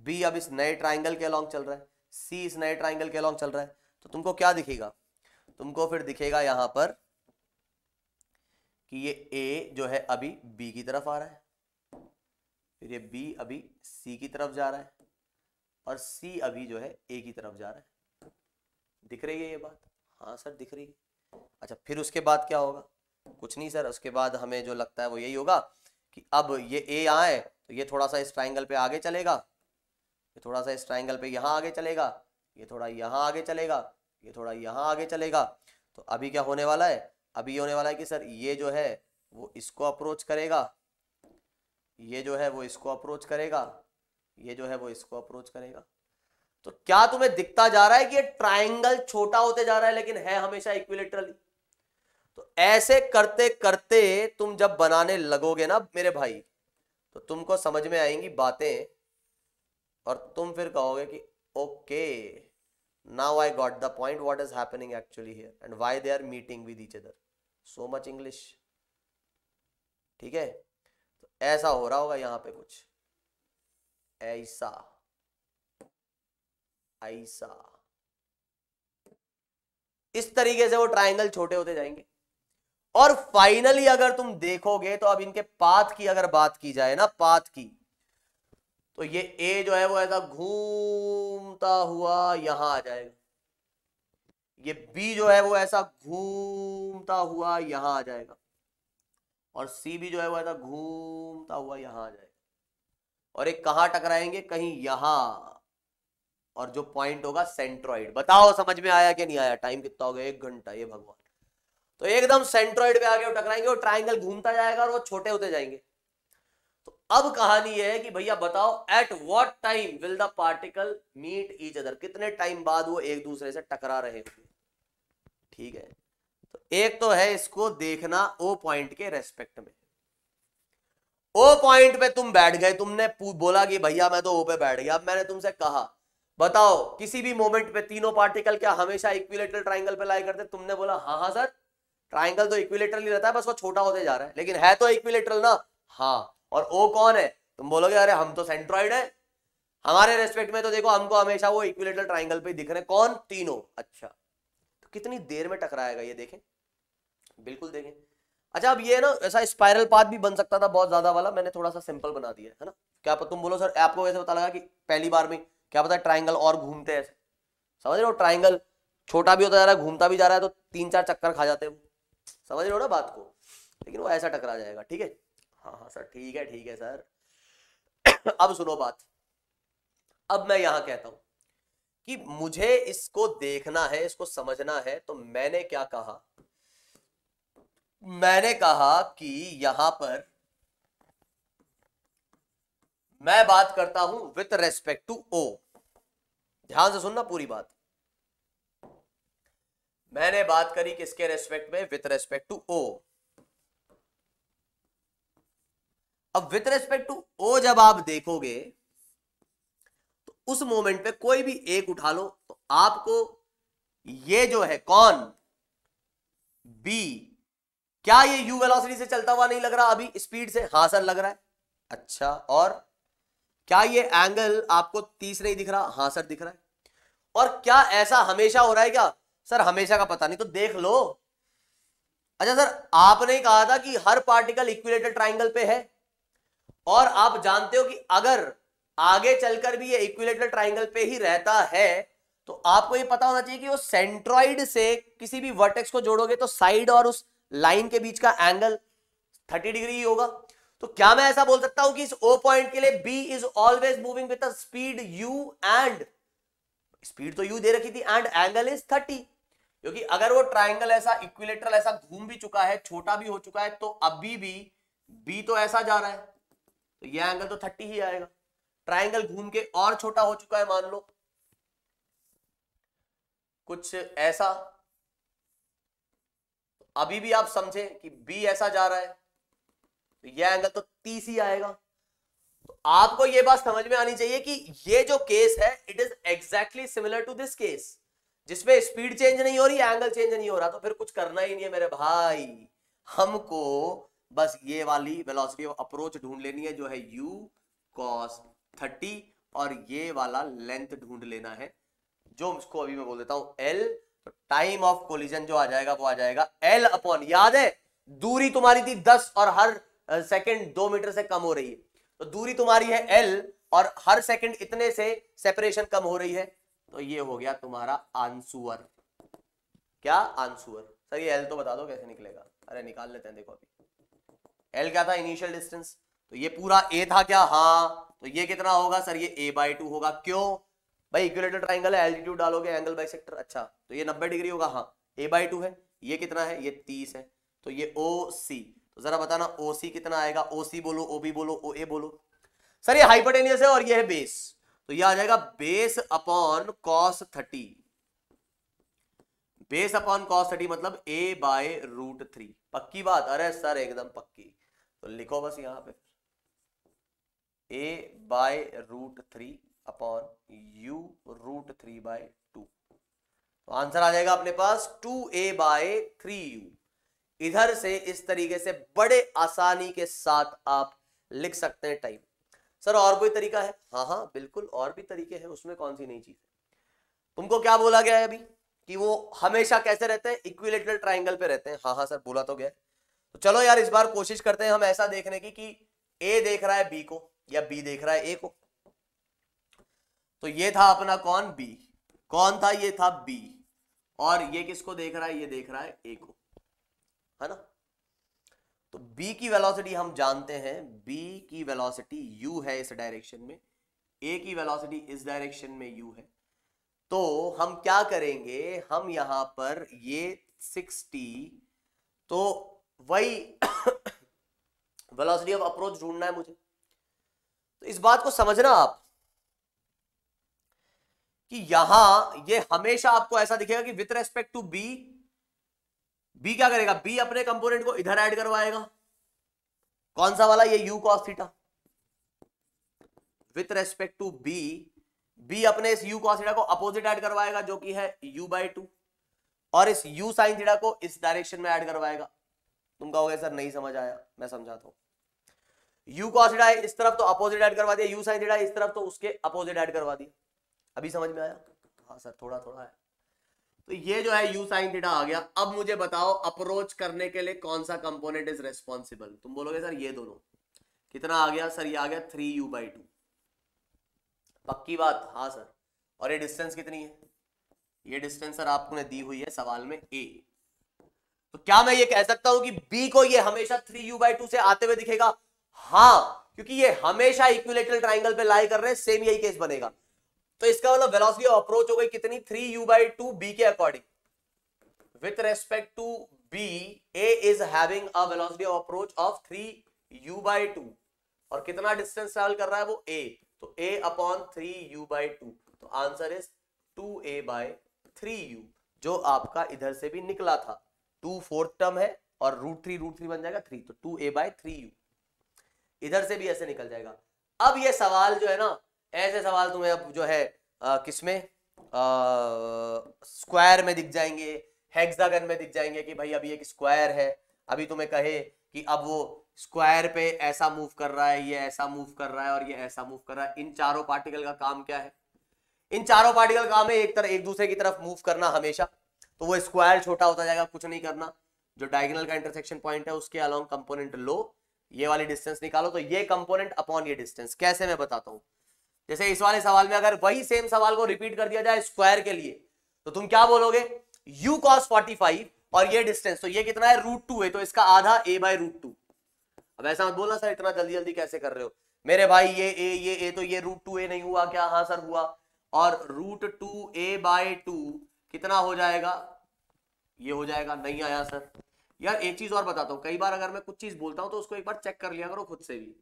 S1: बी अब इस नए ट्राइंगल के अलॉन्ग चल रहा है सी इस नए ट्राइंगल के अलॉन्ग चल रहा है तो तुमको क्या दिखेगा तुमको फिर दिखेगा यहां पर कि ये ए जो है अभी बी की तरफ आ रहा है फिर ये बी अभी सी की तरफ जा रहा है और सी अभी जो है ए की तरफ जा रहा है दिख रही है ये बात हाँ सर दिख रही है अच्छा फिर उसके बाद क्या होगा कुछ नहीं सर उसके बाद हमें जो लगता है वो यही होगा कि अब ये ए आए तो ये थोड़ा सा इस ट्राइंगल पे आगे चलेगा ये थोड़ा सा इस ट्राइंगल पे यहाँ आगे चलेगा ये थोड़ा यहाँ आगे चलेगा ये थोड़ा यहाँ आगे चलेगा तो अभी क्या होने वाला है अभी ये होने वाला है कि सर ये जो है वो इसको अप्रोच करेगा ये जो है वो इसको अप्रोच करेगा ये जो है वो इसको अप्रोच करेगा तो क्या तुम्हें दिखता जा रहा है कि ये ट्राइंगल छोटा होते जा रहा है लेकिन है हमेशा इक्विलेटरली ऐसे करते करते तुम जब बनाने लगोगे ना मेरे भाई तो तुमको समझ में आएंगी बातें और तुम फिर कहोगे कि okay now I got the point what is happening actually here and why they are meeting with each other so much English ठीक है तो ऐसा हो रहा होगा यहां पे कुछ ऐसा ऐसा इस तरीके से वो ट्राइंगल छोटे होते जाएंगे और फाइनली अगर तुम देखोगे तो अब इनके पाथ की अगर बात की जाए ना पाथ की तो ये ए जो है वो ऐसा घूमता हुआ यहां आ जाएगा ये बी जो है वो ऐसा घूमता हुआ यहां आ जाएगा और सी भी जो है वो ऐसा घूमता हुआ यहां आ जाएगा और एक कहां टकराएंगे कहीं यहां और जो पॉइंट होगा सेंट्रॉइड बताओ समझ में आया कि नहीं आया टाइम कितना हो गया एक घंटा ये भगवान तो एकदम सेंट्रॉइड पे आगे टकराएंगे और ट्राइंगल घूमता जाएगा और वो छोटे होते जाएंगे तो अब कहानी यह है कि भैया बताओ at what time will the particle meet each other कितने टाइम बाद वो एक दूसरे से टकरा रहे होंगे ठीक है तो एक तो है इसको देखना ओ पॉइंट के रेस्पेक्ट में ओ पॉइंट पे तुम बैठ गए तुमने बोला कि भैया मैं तो ओ पे बैठ गया अब मैंने तुमसे कहा बताओ किसी भी मोमेंट पे तीनों पार्टिकल क्या हमेशा इक्विलेटरल ट्राइंगल पे लाई करते तुमने बोला हाँ हाँ सर ट्राइंगल तो इक्विलेटरल ही रहता है बस वो छोटा होते जा रहा है लेकिन है तो इक्विलेटरल ना हाँ और ओ कौन है तुम बोलोगे अरे हम तो सेंट्रॉइड है हमारे रेस्पेक्ट में तो देखो हमको हमेशा वो इक्विलेटरल ट्राइंगल पे दिख रहे हैं कौन तीनों अच्छा तो कितनी देर में टकराएगा ये देखें बिल्कुल देखें अच्छा अब ये ना ऐसा स्पायरल पाथ भी बन सकता था बहुत ज्यादा वाला मैंने थोड़ा सा सिंपल बना दिया है ना क्या पता तुम बोलो सर आपको वैसे पता लगा कि पहली बार में क्या पता ट्राइंगल और घूमते ऐसे समझ रहे हो ट्राइंगल छोटा भी होता जा रहा है घूमता भी जा रहा है तो तीन चार चक्कर खा जाते हैं समझ रहे हो ना बात को लेकिन वो ऐसा टकरा जाएगा ठीक है हाँ हाँ सर ठीक है ठीक है सर अब सुनो बात अब मैं यहां कहता हूं कि मुझे इसको देखना है इसको समझना है तो मैंने क्या कहा मैंने कहा कि यहां पर मैं बात करता हूं विथ रेस्पेक्ट टू ओ ध्यान से सुनना पूरी बात मैंने बात करी किसके रेस्पेक्ट में विथ रेस्पेक्ट टू ओ अब विथ रेस्पेक्ट टू ओ जब आप देखोगे तो उस मोमेंट पे कोई भी एक उठा लो तो आपको ये जो है कौन बी क्या ये यू वेलोसिटी से चलता हुआ नहीं लग रहा अभी स्पीड से हाँ सर लग रहा है अच्छा और क्या ये एंगल आपको तीस नहीं दिख रहा हाँ सर दिख रहा है और क्या ऐसा हमेशा हो रहा है क्या सर हमेशा का पता नहीं तो देख लो अच्छा सर आपने कहा था कि हर पार्टिकल इक्विलेटर ट्राइंगल पे है और आप जानते हो कि अगर आगे चलकर भी ये इक्विलेटर ट्राइंगल पे ही रहता है तो आपको ये पता होना चाहिए कि वो सेंट्रॉइड से किसी भी वर्टेक्स को जोड़ोगे तो साइड और उस लाइन के बीच का एंगल 30 डिग्री ही होगा तो क्या मैं ऐसा बोल सकता हूं कि इस ओ पॉइंट के लिए B is always moving with speed u and speed तो यू दे रखी थी एंड एंगल इज थर्टी क्योंकि अगर वो ट्राइंगल ऐसा इक्विलेटरल ऐसा घूम भी चुका है छोटा भी हो चुका है तो अभी भी बी तो ऐसा जा रहा है तो ये एंगल तो थर्टी ही आएगा ट्राइंगल घूम के और छोटा हो चुका है मान लो कुछ ऐसा तो अभी भी आप समझे कि बी ऐसा जा रहा है तो यह एंगल तो तीस ही आएगा तो आपको यह बात समझ में आनी चाहिए कि ये जो केस है it is exactly similar to this case जिसमें स्पीड चेंज नहीं हो रही एंगल चेंज नहीं हो रहा तो फिर कुछ करना ही नहीं है मेरे भाई हमको बस ये वाली वेलोसिटी ऑफ अप्रोच ढूंढ लेनी है जो है u cos 30 और ये वाला लेंथ ढूंढ लेना है जो उसको अभी मैं बोल देता हूँ l टाइम ऑफ कोलिजन जो आ जाएगा वो आ जाएगा l अपॉन याद है दूरी तुम्हारी थी 10 और हर सेकंड दो मीटर से कम हो रही है तो दूरी तुम्हारी है l और हर सेकंड इतने से सेपरेशन कम हो रही है तो ये हो गया तुम्हारा आंसुअर क्या आंसुअर सर ये एल तो बता दो कैसे निकलेगा अरे निकाल लेते हैं देखो अभी एल क्या था इनिशियल डिस्टेंस तो ये पूरा ए था क्या हाँ तो ये कितना होगा सर ये ए बाई टू होगा क्यों भाई इक्वलेटर ट्राइंगल है एल्टीट्यूड डालोगे एंगल बाई अच्छा तो ये नब्बे डिग्री होगा हाँ ए बाई टू है ये कितना है ये तीस है तो ये ओ सी तो जरा बताना ओ सी कितना आएगा ओ सी बोलो ओ बी बोलो ओ ए बोलो सर ये हाइपोटेनियस है और ये है बेस तो यह आ जाएगा base upon cos thirty base upon cos thirty मतलब ए बाय रूट थ्री पक्की बात अरे सर एकदम पक्की तो लिखो बस यहां पे A by root three upon u root three by two तो आंसर आ जाएगा अपने पास two A by three u इधर से इस तरीके से बड़े आसानी के साथ आप लिख सकते हैं टाइम सर और कोई तरीका है हाँ हाँ बिल्कुल और भी तरीके हैं उसमें कौन सी नई चीज है तुमको क्या बोला गया है अभी कि वो हमेशा कैसे रहते हैं इक्विलेटरल ट्राइंगल पे रहते हैं हाँ हाँ सर बोला तो गया तो चलो यार इस बार कोशिश करते हैं हम ऐसा देखने की कि ए देख रहा है बी को या बी देख रहा है ए को तो ये था अपना कौन बी कौन था ये था बी और ये किसको देख रहा है ये देख रहा है ए को है ना तो b की वेलोसिटी हम जानते हैं b की वेलोसिटी u है इस डायरेक्शन में a की वेलोसिटी इस डायरेक्शन में u है तो हम क्या करेंगे हम यहां पर ये 60 तो वही वेलोसिटी ऑफ अप्रोच ढूंढना है मुझे तो इस बात को समझना आप कि यहां ये हमेशा आपको ऐसा दिखेगा कि with respect to B B क्या करेगा बी अपने कंपोनेंट को इधर ऐड करवाएगा कौन सा वाला ये u cos theta with respect to B B अपने इस यू कॉस थीटा को अपोजिट ऐड करवाएगा जो कि है यू बाई टू और इस यू साइन थीटा को इस डायरेक्शन में ऐड करवाएगा तुम कहोगे सर नहीं समझ आया मैं समझाता हूं यू कॉस थीटा इस तरफ तो अपोजिट ऐड करवा दिया यू साइन थीटा इस तरफ तो उसके अपोजिट ऐड करवा दिया अभी समझ में आया हाँ सर थोड़ा थोड़ा है तो ये जो है यू साइन थीटा आ गया अब मुझे बताओ अप्रोच करने के लिए कौन सा कंपोनेंट इज रेस्पॉन्सिबल तुम बोलोगे सर ये दोनों कितना आ गया सर ये आ गया थ्री यू बाई टू पक्की बात हाँ सर और ये डिस्टेंस कितनी है ये डिस्टेंस सर आपने दी हुई है सवाल में ए तो क्या मैं ये कह सकता हूं कि बी को ये हमेशा थ्री यू बाई टू से आते हुए दिखेगा हाँ क्योंकि ये हमेशा इक्विलेटरल ट्राइंगल पे लाई कर रहे हैं सेम यही केस बनेगा तो इसका मतलब वेलोसिटी ऑफ अप्रोच हो गई कितनी three u by two B के according with respect to B A is having a velocity of approach of three u by two और कितना डिस्टेंस ट्रैवल कर रहा है वो ए तो A upon three u by two तो answer is two A 2a three u जो आपका इधर से भी निकला था टू फोर्थ टर्म है और रूट थ्री रूट थ्री बन जाएगा थ्री तो to A 2a three u इधर से भी ऐसे निकल जाएगा अब ये सवाल जो है ना ऐसे सवाल तुम्हें अब जो है किसमें स्क्वायर में दिख जाएंगे हेक्सागन में दिख जाएंगे कि भाई अभी एक स्क्वायर है अभी तुम्हें कहे कि अब वो स्क्वायर पे ऐसा मूव कर रहा है ये ऐसा मूव कर रहा है और ये ऐसा मूव कर रहा है इन चारों पार्टिकल का काम क्या है इन चारों पार्टिकल काम है एक तरह एक दूसरे की तरफ मूव करना हमेशा तो वो स्क्वायर छोटा होता जाएगा कुछ नहीं करना जो डायगनल का इंटरसेक्शन पॉइंट है उसके अलोंग कंपोनेंट लो ये वाली डिस्टेंस निकालो तो ये कंपोनेंट अपॉन ये डिस्टेंस कैसे मैं बताता हूँ जैसे इस वाले सवाल में अगर वही सेम सवाल को रिपीट कर दिया जाए स्क्वायर के लिए तो तुम क्या बोलोगे u cos 45 और ये डिस्टेंस तो ये कितना है रूट टू है तो इसका आधा a बाई रूट टू अब ऐसा मत बोलना सर इतना जल्दी जल्दी कैसे कर रहे हो मेरे भाई ये a ये a तो ये रूट टू ए नहीं हुआ क्या हाँ सर हुआ और root two A by two कितना हो जाएगा ये हो जाएगा नहीं आया सर यार एक चीज और बताता हूँ कई बार अगर मैं कुछ चीज बोलता हूँ तो उसको एक बार चेक कर लिया करो खुद से भी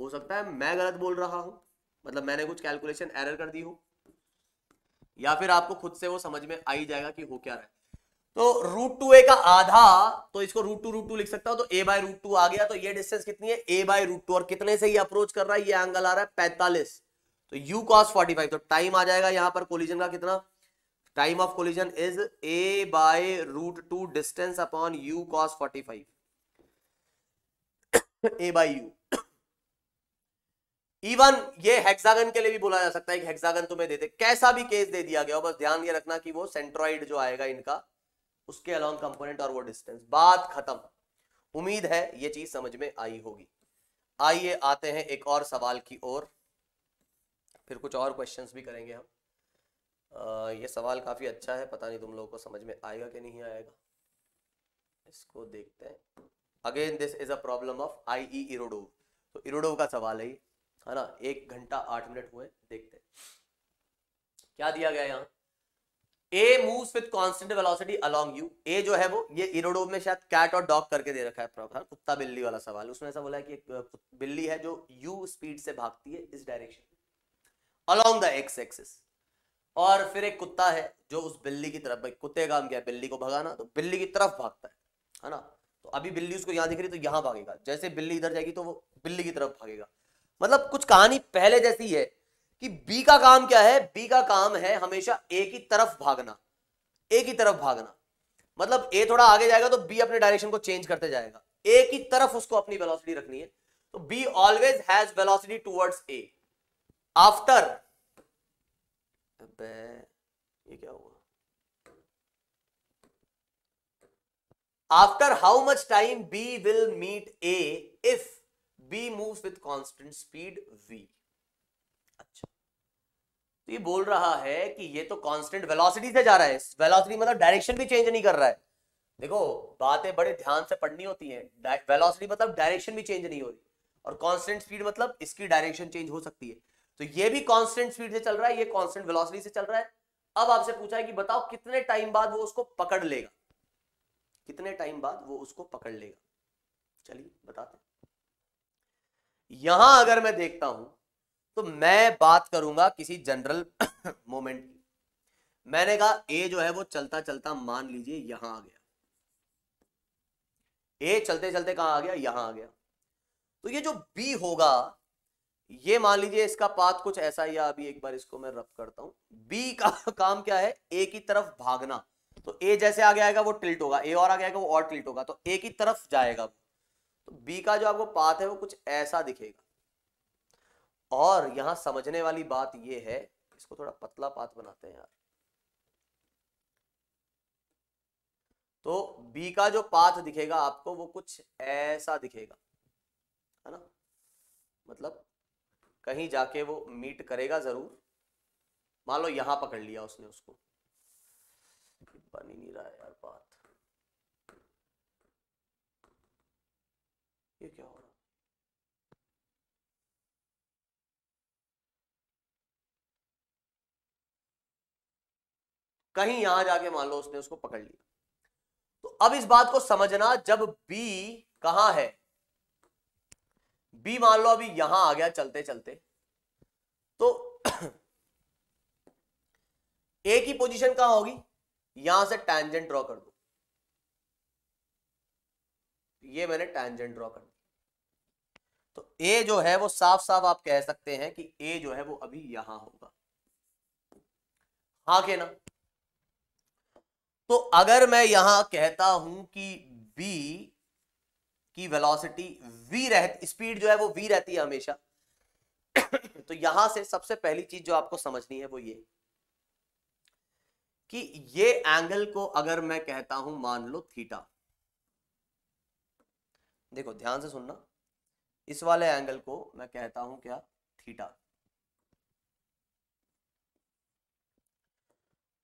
S1: हो सकता है मैं गलत बोल रहा हूँ मतलब मैंने कुछ कैलकुलेशन एरर कर दी हो या फिर आपको खुद से वो समझ में आ ही जाएगा कि हो क्या रहा है तो रूट टू ए का आधा तो इसको रूट टू रूट टू लिख सकता हूं तो ए बाय रूट टू आ गया तो ये डिस्टेंस कितनी है ए बाय रूट टू और कितने से ये अप्रोच कर रहा है ये एंगल आ रहा है पैंतालीस तो यू कॉस फोर्टी फाइव तो टाइम आ जाएगा यहां पर कोलिजन का कितना time of collision is A by root two distance upon u cos forty five A by u even ये हेक्सागन के लिए भी बोला जा सकता है कि हेक्सागन तुम्हें दे दे कैसा भी केस दे दिया गया हो बस ध्यान ये रखना कि वो सेंट्रॉइड जो आएगा इनका उसके अलॉन्ग कंपोनेंट और वो डिस्टेंस बात खत्म उम्मीद है ये चीज समझ में आई होगी आइए आते हैं एक और सवाल की ओर फिर कुछ और क्वेश्चन भी करेंगे हम ये सवाल काफी अच्छा है पता नहीं तुम लोगों को समझ में आएगा कि नहीं आएगा इसको देखते हैं again this is a problem of I E Irodov तो इरोडोव का सवाल है ये है ना एक घंटा आठ मिनट हुए देखते क्या दिया गया यहाँ A move with constant velocity along u A जो है वो ये इरोडोम में शायद कैट और डॉग करके दे रखा है प्रॉपर कुत्ता बिल्ली वाला सवाल उसमें ऐसा बोला है कि एक बिल्ली है जो यू स्पीड से भागती है इस direction along the x axis और फिर एक कुत्ता है जो उस बिल्ली की तरफ कुत्ते काम क्या बिल्ली को भगाना तो बिल्ली की तरफ भागता है है ना तो अभी बिल्ली उसको यहाँ दिख रही है तो यहाँ भागेगा जैसे बिल्ली इधर जाएगी तो वो बिल्ली की तरफ भागेगा मतलब कुछ कहानी पहले जैसी है कि बी का काम क्या है बी का काम है हमेशा ए की तरफ भागना ए की तरफ भागना मतलब ए थोड़ा आगे जाएगा तो बी अपने डायरेक्शन को चेंज करते जाएगा ए की तरफ उसको अपनी वेलोसिटी रखनी है तो B always has velocity towards A after ये क्या हुआ after how much time B will meet A if B move with constant speed v अच्छा तो ये बोल रहा है कि ये तो कॉन्स्टेंट वेलॉसिटी से जा रहा है वेलॉसिटी मतलब डायरेक्शन भी चेंज नहीं कर रहा है देखो बातें बड़े ध्यान से पढ़नी होती हैं वेलोसिटी मतलब डायरेक्शन भी चेंज नहीं हो रही और कांस्टेंट स्पीड मतलब इसकी डायरेक्शन चेंज हो सकती है तो ये भी कांस्टेंट स्पीड से चल रहा है ये कांस्टेंट वेलोसिटी से चल रहा है अब आपसे पूछा है कि बताओ कितने टाइम बाद वो उसको पकड़ लेगा कितने टाइम बाद वो उसको पकड़ लेगा चलिए बताते यहां अगर मैं देखता हूं तो मैं बात करूंगा किसी जनरल मोमेंट की मैंने कहा ए जो है वो चलता चलता मान लीजिए यहां आ गया ए चलते चलते कहा आ गया यहां आ गया तो ये जो बी होगा ये मान लीजिए इसका पाथ कुछ ऐसा ही अभी एक बार इसको मैं रफ करता हूं बी का काम क्या है ए की तरफ भागना तो ए जैसे आगे आएगा वो टिल्ट होगा ए और आगे आएगा वो और टिल्ट होगा तो ए की तरफ जाएगा वो तो बी का जो आपको पाथ है वो कुछ ऐसा दिखेगा और यहां समझने वाली बात ये है इसको थोड़ा पतला पाथ बनाते हैं यार तो बी का जो पाथ दिखेगा आपको वो कुछ ऐसा दिखेगा है ना मतलब कहीं जाके वो मीट करेगा जरूर मान लो यहां पकड़ लिया उसने उसको बन ही नहीं रहा है यार पाथ ये क्या हो रहा कहीं यहां जाके मान लो उसने उसको पकड़ लिया तो अब इस बात को समझना जब बी कहा है बी मान लो अभी यहां आ गया चलते चलते तो ए की पोजीशन कहां होगी यहां से टैंजेंट ड्रॉ कर दो ये मैंने टैंजेंट ड्रॉ कर दिया तो ए जो है वो साफ साफ आप कह सकते हैं कि ए जो है वो अभी यहां होगा हा के ना तो अगर मैं यहां कहता हूं कि बी की वेलोसिटी वी रहती स्पीड जो है वो वी रहती है हमेशा तो यहां से सबसे पहली चीज जो आपको समझनी है वो ये कि ये एंगल को अगर मैं कहता हूं मान लो थीटा देखो ध्यान से सुनना इस वाले एंगल को मैं कहता हूं क्या थीटा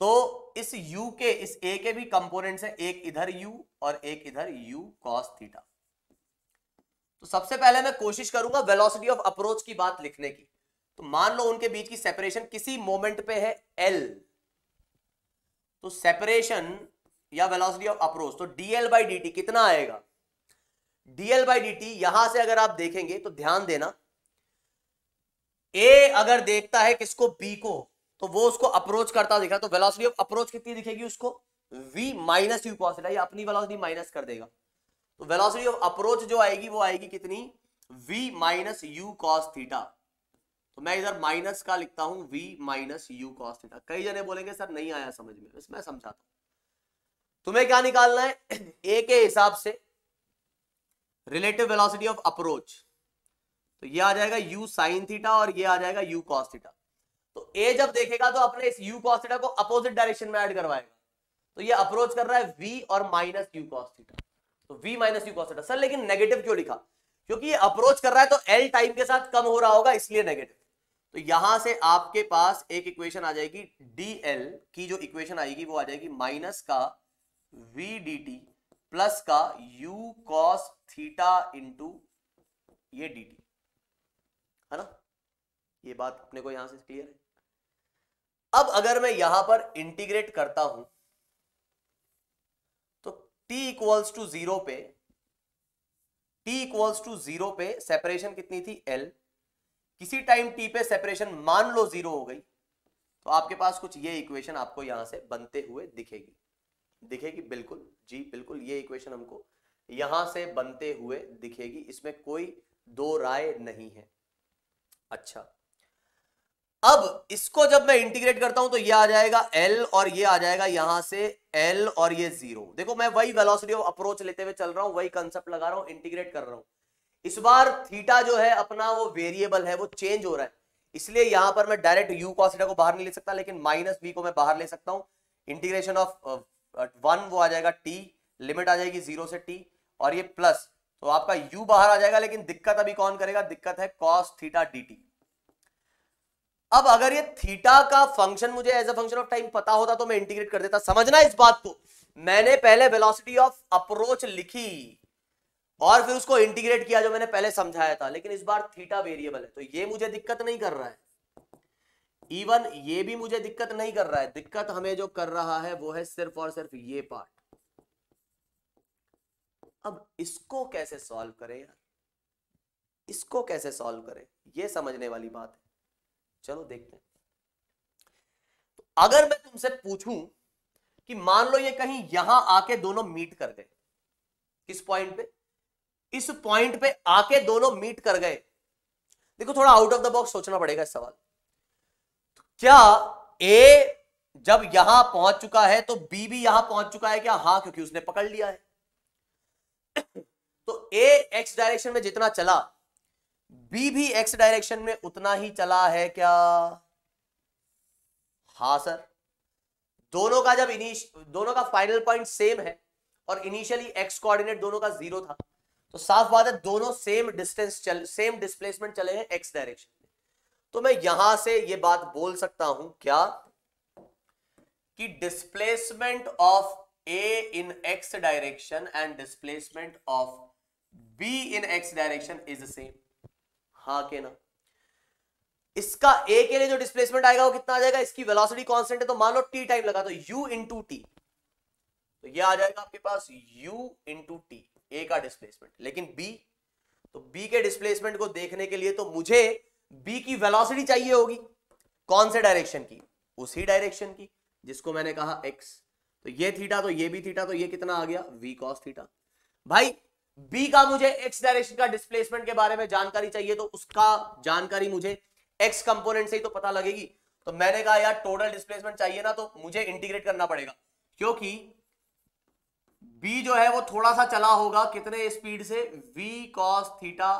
S1: तो इस u के इस a के भी कंपोनेंट्स हैं एक इधर u और एक इधर u cos थीटा तो सबसे पहले मैं कोशिश करूंगा वेलोसिटी ऑफ अप्रोच की बात लिखने की तो मान लो उनके बीच की सेपरेशन किसी मोमेंट पे है l तो सेपरेशन या वेलोसिटी ऑफ अप्रोच तो dl बाई डी कितना आएगा डीएल बाई डी टी यहां से अगर आप देखेंगे तो ध्यान देना ए अगर देखता है किसको बी को तो वो उसको अप्रोच करता दिखा तो वेलोसिटी ऑफ अप्रोच कितनी दिखेगी उसको v माइनस यू कॉस या अपनी वेलोसिटी माइनस कर देगा तो वेलोसिटी ऑफ अप्रोच जो आएगी वो आएगी कितनी v minus u cos theta तो मैं इधर माइनस का लिखता हूं v minus u cos theta कई जने बोलेंगे सर नहीं आया समझ में बस मैं समझाता हूं तुम्हें क्या निकालना है ए के हिसाब से रिलेटिव वेलोसिटी ऑफ अप्रोच तो ये आ जाएगा यू साइन थीटा और ये आ जाएगा यू cos थीटा तो ए जब देखेगा तो अपने इस यू cos थीटा को अपोजिट डायरेक्शन में ऐड करवाएगा तो ये अप्रोच कर रहा है वी और माइनस यू cos थीटा तो v minus u cos theta sir लेकिन नेगेटिव क्यों लिखा क्योंकि ये अप्रोच कर रहा है तो एल टाइम के साथ कम हो रहा होगा इसलिए नेगेटिव तो यहां से आपके पास एक इक्वेशन आ जाएगी डी एल की जो इक्वेशन आएगी वो आ जाएगी माइनस का वी डी टी प्लस का यू कॉस थीटा इंटू ये डी टी है ना ये बात अपने को यहां से क्लियर है अब अगर मैं यहां पर इंटीग्रेट करता हूं तो t इक्वल्स टू जीरो पे t इक्वल्स टू जीरो पे सेपरेशन कितनी थी l किसी टाइम t पे सेपरेशन मान लो जीरो हो गई तो आपके पास कुछ ये इक्वेशन आपको यहां से बनते हुए दिखेगी दिखेगी बिल्कुल जी बिल्कुल ये इक्वेशन हमको यहां से बनते हुए दिखेगी इसमें कोई दो राय नहीं है अच्छा अब इसको जब मैं इंटीग्रेट करता हूं तो ये आ जाएगा एल और ये आ जाएगा यहां से एल और ये जीरो देखो मैं वही वेलोसिटी ऑफ अप्रोच लेते हुए चल रहा हूं वही कंसेप्ट लगा रहा हूं इंटीग्रेट कर रहा हूं इस बार थीटा जो है अपना वो वेरिएबल है वो चेंज हो रहा है इसलिए यहां पर मैं डायरेक्ट यू कॉसिटा को बाहर नहीं ले सकता लेकिन माइनस बी को मैं बाहर ले सकता हूं इंटीग्रेशन ऑफ वन वो आ जाएगा टी लिमिट आ जाएगी जीरो से टी और ये प्लस तो आपका यू बाहर आ जाएगा लेकिन दिक्कत अभी कौन करेगा दिक्कत है कॉस थीटा dt अब अगर ये थीटा का फंक्शन मुझे as a function of time पता होता तो मैं इंटीग्रेट कर देता समझना इस बात को मैंने पहले वेलोसिटी ऑफ अप्रोच लिखी और फिर उसको इंटीग्रेट किया जो मैंने पहले समझाया था लेकिन इस बार थीटा वेरिएबल है तो ये मुझे दिक्कत नहीं कर रहा है इवन ये भी मुझे दिक्कत नहीं कर रहा है दिक्कत हमें जो कर रहा है वो है सिर्फ और सिर्फ ये पार्ट अब इसको कैसे सॉल्व करें यार इसको कैसे सॉल्व करें ये समझने वाली बात है चलो देखते हैं तो अगर मैं तुमसे पूछूं कि मान लो ये कहीं यहां आके दोनों मीट कर गए किस पॉइंट पे इस पॉइंट पे आके दोनों मीट कर गए देखो थोड़ा आउट ऑफ द बॉक्स सोचना पड़ेगा इस सवाल तो क्या ए जब यहां पहुंच चुका है तो बी भी यहां पहुंच चुका है क्या हां क्योंकि उसने पकड़ लिया है तो ए एक्स डायरेक्शन में जितना चला बी भी एक्स डायरेक्शन में उतना ही चला है क्या हा सर दोनों का जब इनिश दोनों का फाइनल पॉइंट सेम है और इनिशियली एक्स कोऑर्डिनेट दोनों का जीरो था तो साफ बात है दोनों सेम डिस्टेंस चल सेम डिस्प्लेसमेंट चले हैं एक्स डायरेक्शन में तो मैं यहां से ये बात बोल सकता हूं क्या कि displacement of A in x direction and displacement of B in x direction is the same. हाँ के ना इसका A के लिए जो डिस्प्लेसमेंट आएगा वो कितना आ जाएगा इसकी वेलोसिटी कांस्टेंट है तो मान लो t टाइम लगा तो u इंटू टी तो ये आ जाएगा आपके पास u इंटू टी ए का डिस्प्लेसमेंट लेकिन B तो B के डिस्प्लेसमेंट को देखने के लिए तो मुझे B की वेलोसिटी चाहिए होगी कौन से डायरेक्शन की उसी डायरेक्शन की जिसको मैंने कहा x तो ये थीटा तो ये भी थीटा तो ये कितना आ गया वी कॉस थीटा भाई बी का मुझे एक्स डायरेक्शन का डिस्प्लेसमेंट के बारे में जानकारी चाहिए तो उसका जानकारी मुझे एक्स कंपोनेंट से ही तो पता लगेगी तो मैंने कहा यार टोटल डिस्प्लेसमेंट चाहिए ना तो मुझे इंटीग्रेट करना पड़ेगा क्योंकि बी जो है वो थोड़ा सा चला होगा कितने स्पीड से वी कॉस थीटा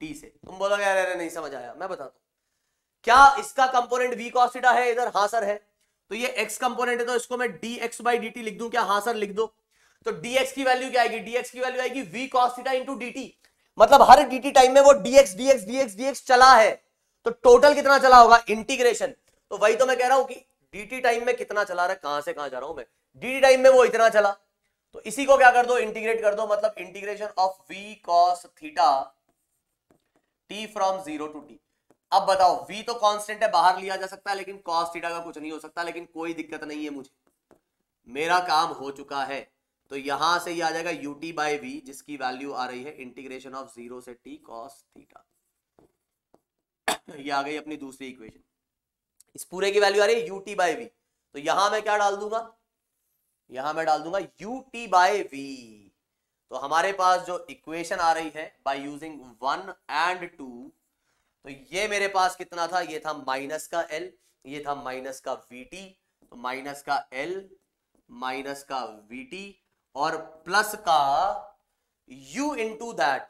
S1: टी से तुम बोलोगे अरे अरे नहीं समझ आया मैं बताता हूं क्या इसका कंपोनेंट वी कॉस थीटा है इधर हाँ सर है तो ये x कंपोनेंट है तो इसको मैं d x by D t लिख दू क्या हाँ सर लिख दो तो dx की वैल्यू क्या आएगी dx की वैल्यू आएगी v cos theta into dt मतलब हर dt टाइम में वो dx dx dx dx चला है तो टोटल कितना चला होगा इंटीग्रेशन तो वही तो मैं कह रहा हूं कि dt टाइम में कितना चला रहा है कहां से कहां जा रहा हूं मैं dt टाइम में वो इतना चला तो इसी को क्या कर दो इंटीग्रेट कर दो मतलब integration of v cos theta t from zero to t अब बताओ v तो कांस्टेंट है बाहर लिया जा सकता है लेकिन cos थीटा का कुछ नहीं हो सकता लेकिन कोई दिक्कत नहीं है मुझे मेरा काम हो चुका है तो यहां से ये यह आ जाएगा ut टी बाई वी जिसकी वैल्यू आ रही है इंटीग्रेशन ऑफ जीरो से t cos थीटा ये आ गई अपनी दूसरी इक्वेशन इस पूरे की वैल्यू आ रही है ut टी बाई वी तो यहां मैं क्या डाल दूंगा यहां मैं डाल दूंगा ut टी बाई वी तो हमारे पास जो इक्वेशन आ रही है by using one and two तो ये मेरे पास कितना था ये था माइनस का एल ये था माइनस का वी टी तो माइनस का एल माइनस का वी टी और प्लस का u into that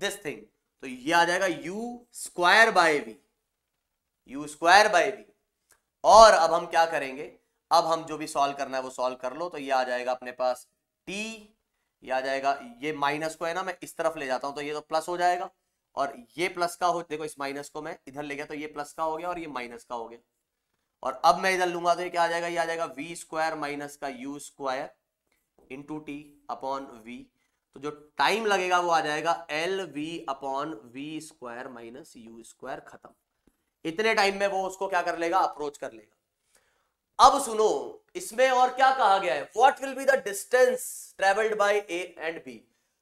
S1: this thing तो ये आ जाएगा u square by v u square by v और अब हम क्या करेंगे अब हम जो भी सॉल्व करना है वो सॉल्व कर लो तो ये आ जाएगा अपने पास t ये आ जाएगा ये माइनस को है ना मैं इस तरफ ले जाता हूं तो ये तो प्लस हो जाएगा और ये प्लस का हो देखो इस माइनस को मैं इधर ले गया तो ये प्लस का हो गया और ये माइनस का हो गया और अब मैं इधर लूंगा तो ये क्या आ जाएगा ये आ जाएगा वी स्क्वायर माइनस का u square into t upon v तो जो टाइम लगेगा वो आ जाएगा l v upon v square minus u square खत्म इतने टाइम में वो उसको क्या कर लेगा अप्रोच कर लेगा अब सुनो इसमें और क्या कहा गया है what will be the distance travelled by A and B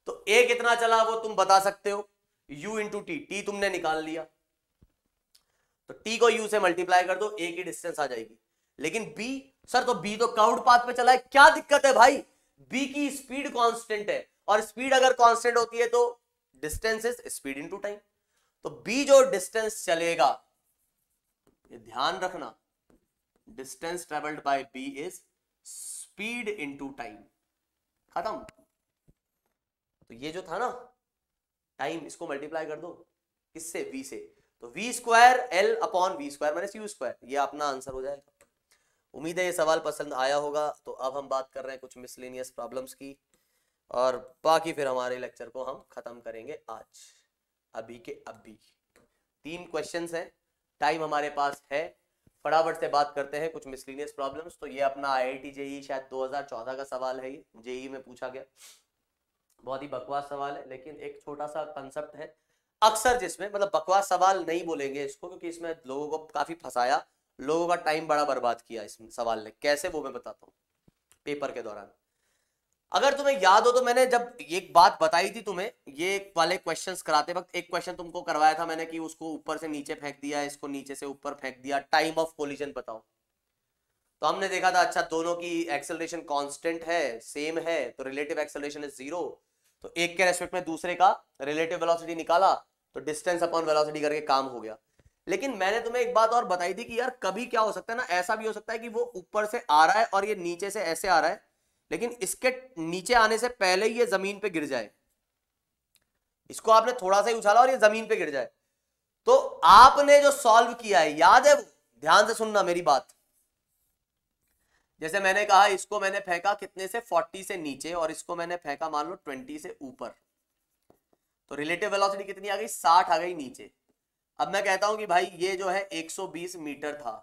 S1: तो ए कितना चला वो तुम बता सकते हो u इंटू टी टी तुमने निकाल लिया तो t को u से मल्टीप्लाई कर दो a की डिस्टेंस आ जाएगी लेकिन b सर तो b तो काउंट पाथ पे चला है क्या दिक्कत है भाई b की स्पीड कांस्टेंट है और स्पीड अगर कांस्टेंट होती है तो distance is speed into time तो b जो डिस्टेंस चलेगा ये ध्यान रखना distance travelled by b is speed into time खत्म तो ये जो था ना टाइम इसको मल्टीप्लाई कर दो किससे वी से तो v square l upon v square minus u square ये अपना आंसर हो जाएगा उम्मीद है ये सवाल पसंद आया होगा तो अब हम बात कर रहे हैं कुछ मिसलिनियस प्रॉब्लम्स की और बाकी फिर हमारे लेक्चर को हम खत्म करेंगे आज अभी के अभी तीन क्वेश्चन हैं टाइम हमारे पास है फटाफट से बात करते हैं कुछ मिसलिनियस प्रॉब्लम्स तो ये अपना आई आई टी जेई शायद 2014 का सवाल है ये जेई e में पूछा गया बहुत ही बकवास सवाल है लेकिन एक छोटा सा कंसेप्ट है अक्सर जिसमें मतलब बकवास सवाल नहीं बोलेंगे इसको क्योंकि इसमें लोगों को काफी फंसाया लोगों का टाइम बड़ा बर्बाद किया इस सवाल ने कैसे वो मैं बताता हूँ पेपर के दौरान अगर तुम्हें याद हो तो मैंने जब एक बात बताई थी तुम्हें ये वाले क्वेश्चन कराते वक्त एक क्वेश्चन तुमको करवाया था मैंने कि उसको ऊपर से नीचे फेंक दिया इसको नीचे से ऊपर फेंक दिया टाइम ऑफ कोलिजन बताओ तो हमने देखा था अच्छा दोनों की एक्सेलरेशन कांस्टेंट है सेम है तो रिलेटिव एक्सेलरेशन इज जीरो तो एक के रेस्पेक्ट में दूसरे का रिलेटिव वेलोसिटी निकाला तो डिस्टेंस अपॉन वेलोसिटी करके काम हो गया लेकिन मैंने तुम्हें एक बात और बताई थी कि यार कभी क्या हो सकता है ना ऐसा भी हो सकता है कि वो ऊपर से आ रहा है और ये नीचे से ऐसे आ रहा है लेकिन इसके नीचे आने से पहले ही ये जमीन पे गिर जाए इसको आपने थोड़ा सा ही उछाला और ये जमीन पे गिर जाए तो आपने जो सॉल्व किया है याद है ध्यान से सुनना मेरी बात जैसे मैंने कहा इसको मैंने फेंका कितने से 40 से नीचे और इसको मैंने फेंका मान लो 20 से ऊपर तो रिलेटिव वेलोसिटी कितनी आ गई 60 आ गई नीचे अब मैं कहता हूं कि भाई ये जो है 120 मीटर था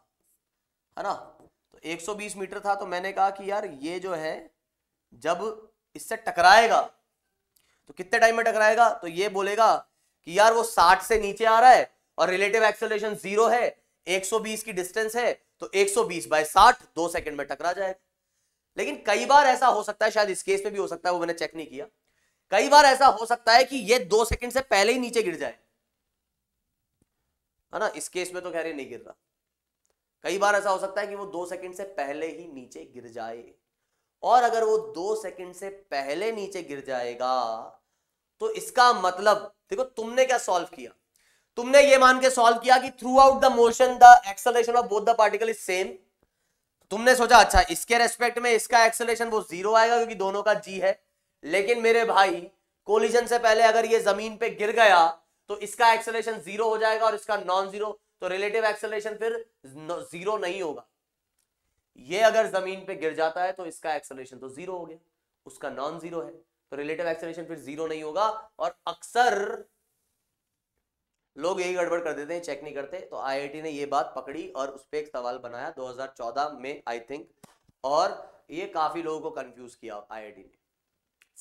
S1: है ना तो 120 मीटर था तो मैंने कहा कि यार ये जो है जब इससे टकराएगा तो कितने टाइम में टकराएगा तो ये बोलेगा कि यार वो साठ से नीचे आ रहा है और रिलेटिव एक्सलेशन जीरो है बीस की डिस्टेंस है तो 120 सौ बीस बाय साठ दो सेकंड में टकरा जाएगा लेकिन कई बार ऐसा हो सकता है शायद इस केस में भी हो सकता है वो मैंने चेक नहीं किया कई बार ऐसा हो सकता है कि ये दो सेकंड से पहले ही नीचे गिर जाए है ना इस केस में तो कह रहे नहीं गिर रहा कई बार ऐसा हो सकता है कि वो दो सेकंड से पहले ही नीचे गिर जाए और अगर वो दो सेकंड से पहले नीचे गिर जाएगा तो इसका मतलब देखो तुमने क्या सॉल्व किया तुमने ये मान के सॉल्व किया कि throughout the motion the acceleration of both the particle is same तुमने सोचा अच्छा इसके रेस्पेक्ट में इसका एक्सलेशन वो जीरो आएगा क्योंकि दोनों का जी है लेकिन मेरे भाई कोलिजन से पहले अगर ये जमीन पे गिर गया तो इसका एक्सलेशन जीरो हो जाएगा और इसका नॉन जीरो तो रिलेटिव एक्सलेशन फिर जीरो नहीं होगा ये अगर जमीन पे गिर जाता है तो इसका एक्सलेशन तो जीरो हो गया उसका नॉन जीरो है तो रिलेटिव एक्सलेशन फिर जीरो नहीं होगा और अक्सर लोग यही गड़बड़ कर देते हैं चेक नहीं करते तो आई ने ये बात पकड़ी और उस पर एक सवाल बनाया 2014 में आई थिंक और ये काफ़ी लोगों को कंफ्यूज किया आई ने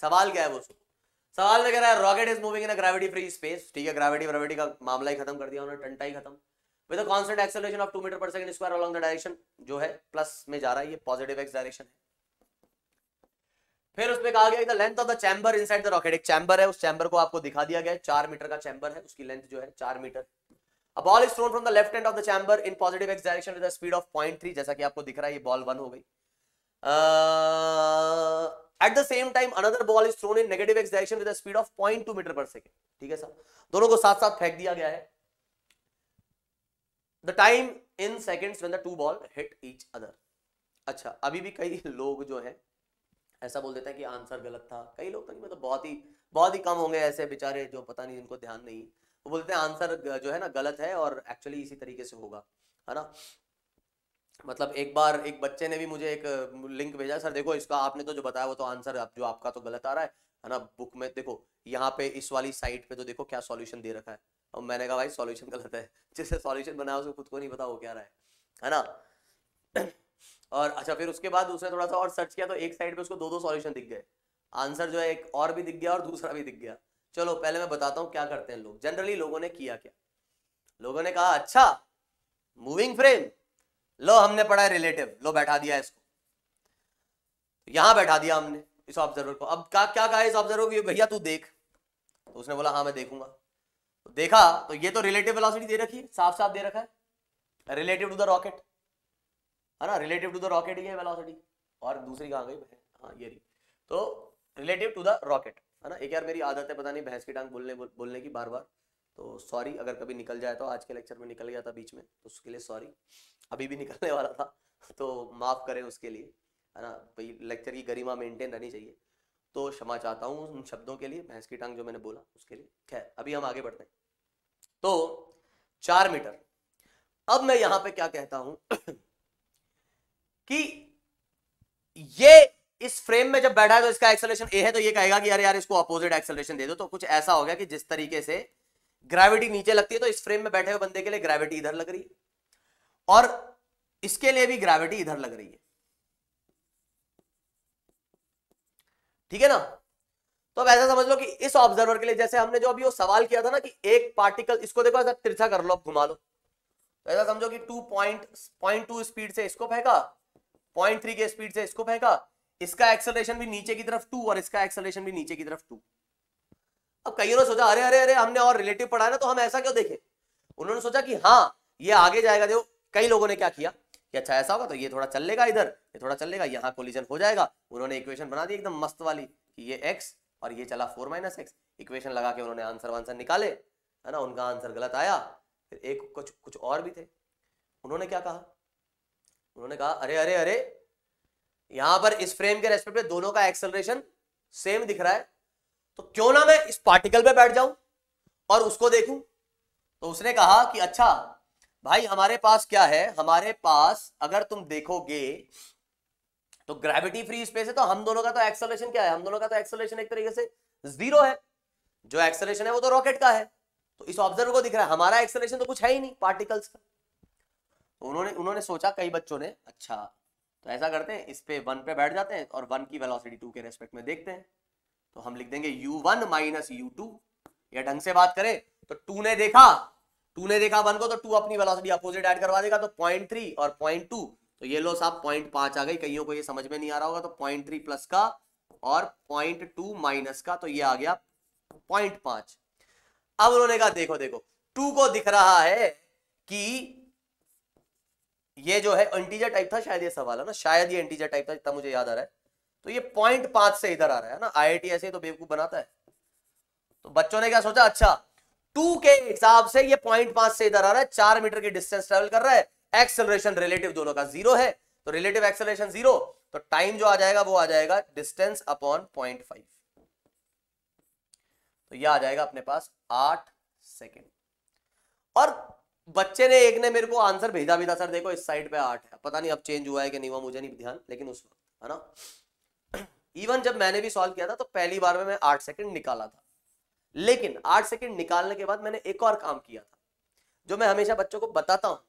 S1: सवाल क्या है वो सवाल में कह रहा है rocket is moving in gravity free space ठीक है ग्रेविटी ग्रेविटी का मामला ही खत्म कर दिया उन्होंने टंटा ही खत्म with a constant acceleration of two metre per second square along the direction जो है प्लस में जा रहा है ये पॉजिटिव एक्स डायरेक्शन है फिर उसमें कहा गया कि length of the chamber inside the rocket एक चैम्बर है उस चैम्बर को आपको दिखा दिया गया चार मीटर का चैम्बर है उसकी लेंथ जो है चार metre ball is thrown from the left end of the chamber in positive x direction with speed of point three जैसा कि आपको दिख रहा है ये बॉल वन हो गई at the same time another ball is thrown in negative x direction with speed of point two metre per second ठीक है सर दोनों को साथ साथ फेंक दिया गया है the time in seconds when the two ball hit each other अच्छा अभी भी कई लोग जो है ऐसा बोल देता है कि आंसर गलत था कई लोग तो नहीं मतलब बहुत ही बहुत ही कम होंगे ऐसे बेचारे जो पता नहीं जिनको ध्यान नहीं वो बोलते हैं आंसर जो है ना गलत है और एक्चुअली इसी तरीके से होगा है ना मतलब एक बार एक बच्चे ने भी मुझे एक लिंक भेजा सर देखो इसका आपने तो जो बताया वो तो आंसर जो आपका तो गलत आ रहा है है ना बुक में देखो यहाँ पे इस वाली साइट पे तो देखो क्या सॉल्यूशन दे रखा है और मैंने कहा भाई सॉल्यूशन गलत है जिससे सॉल्यूशन बनाया उसको खुद को नहीं पता वो क्या रहा है है ना और अच्छा फिर उसके बाद उसने थोड़ा सा और सर्च किया तो एक साइड पे उसको दो दो सॉल्यूशन दिख गए आंसर जो है एक और भी दिख गया और दूसरा भी दिख गया चलो पहले मैं बताता हूँ क्या करते हैं लोग जनरली लोगों ने किया क्या लोगों ने कहा अच्छा मूविंग फ्रेम लो हमने पढ़ा है रिलेटिव लो बैठा दिया इसको यहां बैठा दिया हमने इस ऑब्जर्वर को अब क्या क्या कहा इस ऑब्जर्वर को भैया तू देख तो उसने बोला हाँ मैं देखूंगा तो देखा तो ये तो रिलेटिव वेलोसिटी दे रखी है साफ साफ दे रखा है रिलेटिव टू द रॉकेट है ना रिलेटिव टू द रॉकेट ये वेलोसिटी और दूसरी कहाँ गई हाँ ये रही तो रिलेटिव टू द रॉकेट है ना एक यार मेरी आदत है पता नहीं भैंस की टांग बोलने बोलने की बार बार तो सॉरी अगर कभी निकल जाए तो आज के लेक्चर में निकल गया था बीच में तो उसके लिए सॉरी अभी भी निकलने वाला था तो माफ़ करें उसके लिए है ना भाई लेक्चर की गरिमा मेंटेन रहनी चाहिए तो क्षमा चाहता हूँ उन शब्दों के लिए भैंस की टांग जो मैंने बोला उसके लिए खैर अभी हम आगे बढ़ते हैं तो चार मीटर अब मैं यहाँ पे क्या कहता हूँ कि ये इस फ्रेम में जब बैठा है तो इसका एक्सेलेशन ए है तो ये कहेगा कि यार यार इसको अपोजिट एक्सेलेशन दे दो तो कुछ ऐसा हो गया कि जिस तरीके से ग्रेविटी नीचे लगती है तो इस फ्रेम में बैठे हुए बंदे के लिए ग्रेविटी इधर लग रही है और इसके लिए भी ग्रेविटी इधर लग रही है ठीक है ना तो अब ऐसा समझ लो कि इस ऑब्जर्वर के लिए जैसे हमने जो अभी वो सवाल किया था ना कि एक पार्टिकल इसको देखो ऐसा तिरछा कर लो घुमा लो तो ऐसा समझो कि two point point two speed से इसको फेंका पॉइंट थ्री के स्पीड से इसको फेंका इसका एक्सलेशन भी नीचे की तरफ टू और इसका एक्सलेशन भी नीचे की तरफ टू अब कईयों ने सोचा अरे अरे अरे हमने और रिलेटिव पढ़ा ना तो हम ऐसा क्यों देखे उन्होंने सोचा कि हाँ ये आगे जाएगा देखो कई लोगों ने क्या किया कि अच्छा ऐसा होगा तो ये थोड़ा चल लेगा इधर ये थोड़ा चल लेगा यहाँ कोलिजन हो जाएगा उन्होंने इक्वेशन बना दी एकदम मस्त वाली कि ये एक्स और ये चला फोर माइनस एक्स इक्वेशन लगा के उन्होंने आंसर वांसर निकाले है ना उनका आंसर गलत आया फिर एक कुछ कुछ और भी थे उन्होंने क्या कहा उन्होंने कहा अरे अरे अरे यहां पर इस फ्रेम के रेस्पेक्ट में दोनों का एक्सेलरेशन सेम दिख रहा है तो क्यों ना मैं इस पार्टिकल पे बैठ जाऊं और उसको देखूं तो उसने कहा कि अच्छा भाई हमारे पास क्या है हमारे पास अगर तुम देखोगे तो ग्रेविटी फ्री स्पेस है तो हम दोनों का तो एक्सलेशन क्या है हम दोनों का तो एक्सलेशन एक तरीके से जीरो है जो एक्सलेशन है वो तो रॉकेट का है तो इस ऑब्जर्व को दिख रहा है हमारा एक्सलेशन तो कुछ है ही नहीं पार्टिकल्स का तो उन्होंने उन्होंने सोचा कई बच्चों ने अच्छा तो ऐसा करते हैं इस पे वन पे बैठ जाते हैं और वन की वेलोसिटी टू के रेस्पेक्ट में देखते हैं तो हम लिख देंगे u one minus u two या ढंग से बात करें तो टू ने देखा टू ने देखा वन को तो टू अपनी वेलोसिटी अपोजिट ऐड करवा देगा तो पॉइंट थ्री और पॉइंट टू तो ये लो साहब पॉइंट पांच आ गई कईयों को ये समझ में नहीं आ रहा होगा तो पॉइंट थ्री प्लस का और पॉइंट टू माइनस का तो ये आ गया पॉइंट पांच अब उन्होंने कहा देखो देखो टू को दिख रहा है कि ये जो है इंटीजर टाइप था शायद ये सवाल है ना शायद ये इंटीजर टाइप था जितना मुझे याद आ रहा है तो ये पॉइंट पांच से इधर आ रहा है ना आई ऐसे तो बेवकूफ बनाता है तो बच्चों ने क्या सोचा अच्छा टू के हिसाब से ये पॉइंट पांच से इधर आ रहा है चार मीटर की डिस्टेंस ट्रेवल कर रहा है एक्सेलरेशन रिलेटिव दोनों का जीरो है तो रिलेटिव एक्सेलरेशन जीरो तो टाइम जो आ जाएगा वो आ जाएगा डिस्टेंस अपॉन पॉइंट फाइव तो यह आ जाएगा अपने पास आठ सेकेंड और बच्चे ने एक ने मेरे को आंसर भेजा भी था सर देखो इस साइड पे आठ है पता नहीं अब चेंज हुआ है कि नहीं हुआ मुझे नहीं ध्यान लेकिन उस वक्त है ना इवन जब मैंने भी सॉल्व किया था तो पहली बार में मैं आठ सेकंड निकाला था लेकिन आठ सेकंड निकालने के बाद मैंने एक और काम किया था जो मैं हमेशा बच्चों को बताता हूँ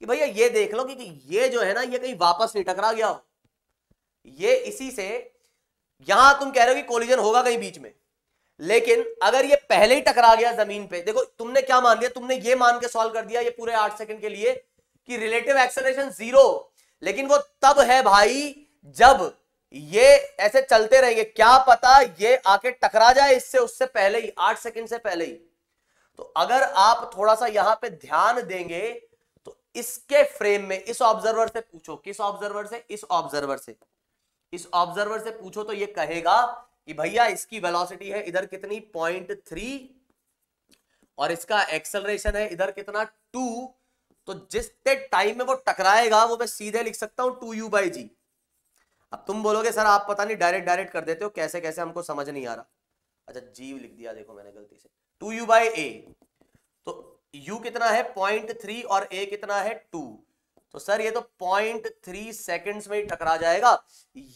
S1: कि भैया ये देख लो कि, ये जो है ना ये कहीं वापस नहीं टकरा गया हो ये इसी से यहां तुम कह रहे हो कि कोलिजन होगा कहीं बीच में लेकिन अगर ये पहले ही टकरा गया जमीन पे देखो तुमने क्या मान लिया तुमने ये मान के सॉल्व कर दिया ये पूरे आठ सेकंड के लिए कि रिलेटिव एक्सेलरेशन जीरो लेकिन वो तब है भाई जब ये ऐसे चलते रहेंगे क्या पता ये आके टकरा जाए इससे उससे पहले ही आठ सेकंड से पहले ही तो अगर आप थोड़ा सा यहां पर ध्यान देंगे तो इसके फ्रेम में इस ऑब्जर्वर से पूछो किस ऑब्जर्वर से इस ऑब्जर्वर से इस ऑब्जर्वर से पूछो तो ये कहेगा कि भैया इसकी वेलोसिटी है इधर कितनी पॉइंट थ्री और इसका एक्सलरेशन है इधर कितना टू तो जिस टाइम में वो टकराएगा वो मैं सीधे लिख सकता हूं टू यू बाई जी अब तुम बोलोगे सर आप पता नहीं डायरेक्ट डायरेक्ट कर देते हो कैसे कैसे हमको समझ नहीं आ रहा अच्छा जी लिख दिया देखो मैंने गलती से टू यू बाई ए तो यू कितना है पॉइंट थ्री और ए कितना है टू तो सर ये तो पॉइंट थ्री सेकेंड्स में ही टकरा जाएगा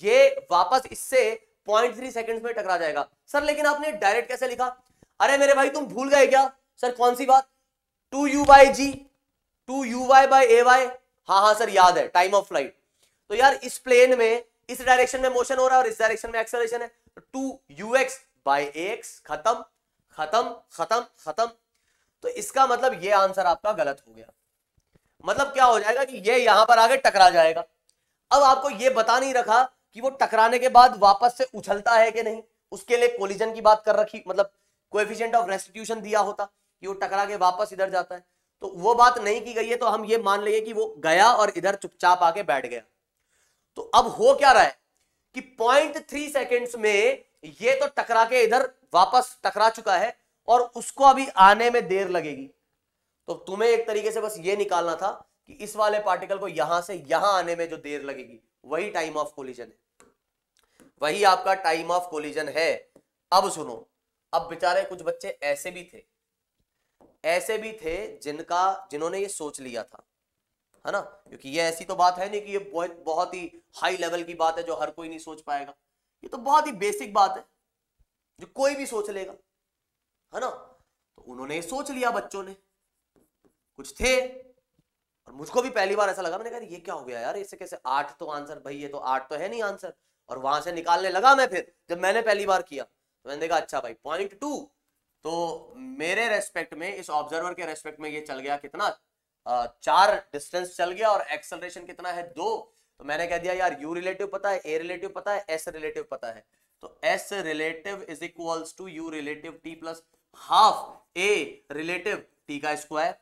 S1: ये वापस इससे पॉइंट थ्री सेकेंड में टकरा जाएगा सर लेकिन आपने डायरेक्ट कैसे लिखा अरे मेरे भाई तुम भूल गए क्या सर कौन सी बात two u by g two u y by a y हाँ हाँ सर याद है टाइम ऑफ फ्लाइट तो यार इस प्लेन में इस डायरेक्शन में मोशन हो रहा है और इस डायरेक्शन में एक्सेलरेशन है तो two u x by x खत्म खत्म खत्म खत्म तो इसका मतलब ये आंसर आपका गलत हो गया मतलब क्या हो जाएगा कि ये यहां पर आगे टकरा जाएगा अब आपको ये बता नहीं रखा कि वो टकराने के बाद वापस से उछलता है कि नहीं उसके लिए कोलिजन की बात कर रखी मतलब कोएफिशिएंट ऑफ रेस्टिट्यूशन दिया होता कि वो टकरा के वापस इधर जाता है तो वो बात नहीं की गई है तो हम ये मान लेंगे कि वो गया और इधर चुपचाप आके बैठ गया तो अब हो क्या रहा है कि पॉइंट थ्री सेकेंड्स में ये तो टकरा के इधर वापस टकरा चुका है और उसको अभी आने में देर लगेगी तो तुम्हें एक तरीके से बस ये निकालना था कि इस वाले पार्टिकल को यहां से यहां आने में जो देर लगेगी वही टाइम ऑफ कोलिजन है वही आपका टाइम ऑफ कोलिजन है अब सुनो अब बेचारे कुछ बच्चे ऐसे भी थे ऐसे भी थे जिनका जिन्होंने ये सोच लिया था है ना क्योंकि ये ऐसी तो बात है नहीं कि ये बहुत बहुत ही हाई लेवल की बात है जो हर कोई नहीं सोच पाएगा ये तो बहुत ही बेसिक बात है जो कोई भी सोच लेगा है ना तो उन्होंने ये सोच लिया बच्चों ने कुछ थे और मुझको भी पहली बार ऐसा लगा मैंने कहा ये क्या हो गया यार इससे कैसे आठ तो आंसर भाई ये तो आठ तो है नहीं आंसर और वहां से निकालने लगा मैं फिर जब मैंने पहली बार किया तो मैंने देखा अच्छा भाई पॉइंट टू तो मेरे रेस्पेक्ट में इस ऑब्जर्वर के रेस्पेक्ट में ये चल गया कितना चार डिस्टेंस चल गया और एक्सलरेशन कितना है दो तो मैंने कह दिया यार यू रिलेटिव पता है ए रिलेटिव पता है एस रिलेटिव पता है तो s relative is equals to u relative t plus half a relative t का स्क्वायर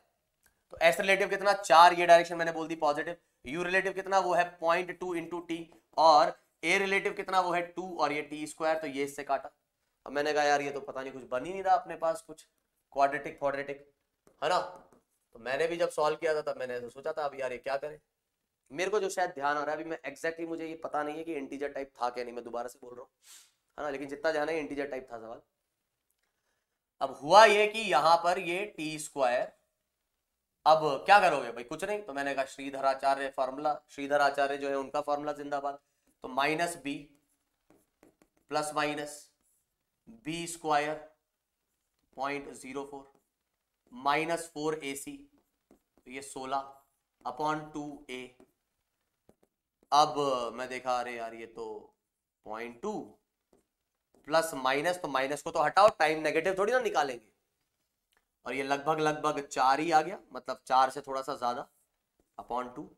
S1: तो एस रिलेटिव कितना चार ये डायरेक्शन मैंने बोल दी पॉजिटिव यू रिलेटिव कितना वो है पॉइंट टू इंटू टी और ए रिलेटिव कितना वो है टू और ये टी स्क्वायर तो ये इससे काटा अब मैंने कहा यार ये तो पता नहीं कुछ बन ही नहीं रहा अपने पास कुछ क्वाड्रेटिक क्वाड्रेटिक है ना तो मैंने भी जब सॉल्व किया था तब मैंने तो सोचा था अब यार ये क्या करें मेरे को जो शायद ध्यान आ रहा है अभी मैं एग्जैक्टली मुझे ये पता नहीं है कि इंटीजर टाइप था क्या नहीं मैं दोबारा से बोल रहा हूँ है ना लेकिन जितना ध्यान है इंटीजर टाइप था सवाल अब हुआ ये कि यहाँ पर ये टी स्क्वायर अब क्या करोगे भाई कुछ नहीं तो मैंने कहा श्रीधराचार्य फॉर्मूला श्रीधराचार्य जो है उनका फॉर्मूला जिंदाबाद तो minus b plus minus b square point zero four minus four a c तो ये सोलह अपॉन टू ए अब मैं देखा अरे यार ये तो पॉइंट टू प्लस माइनस तो माइनस को तो हटाओ टाइम नेगेटिव थोड़ी ना निकालेंगे और ये लगभग लगभग चार ही आ गया मतलब चार से थोड़ा सा ज़्यादा अपॉन टू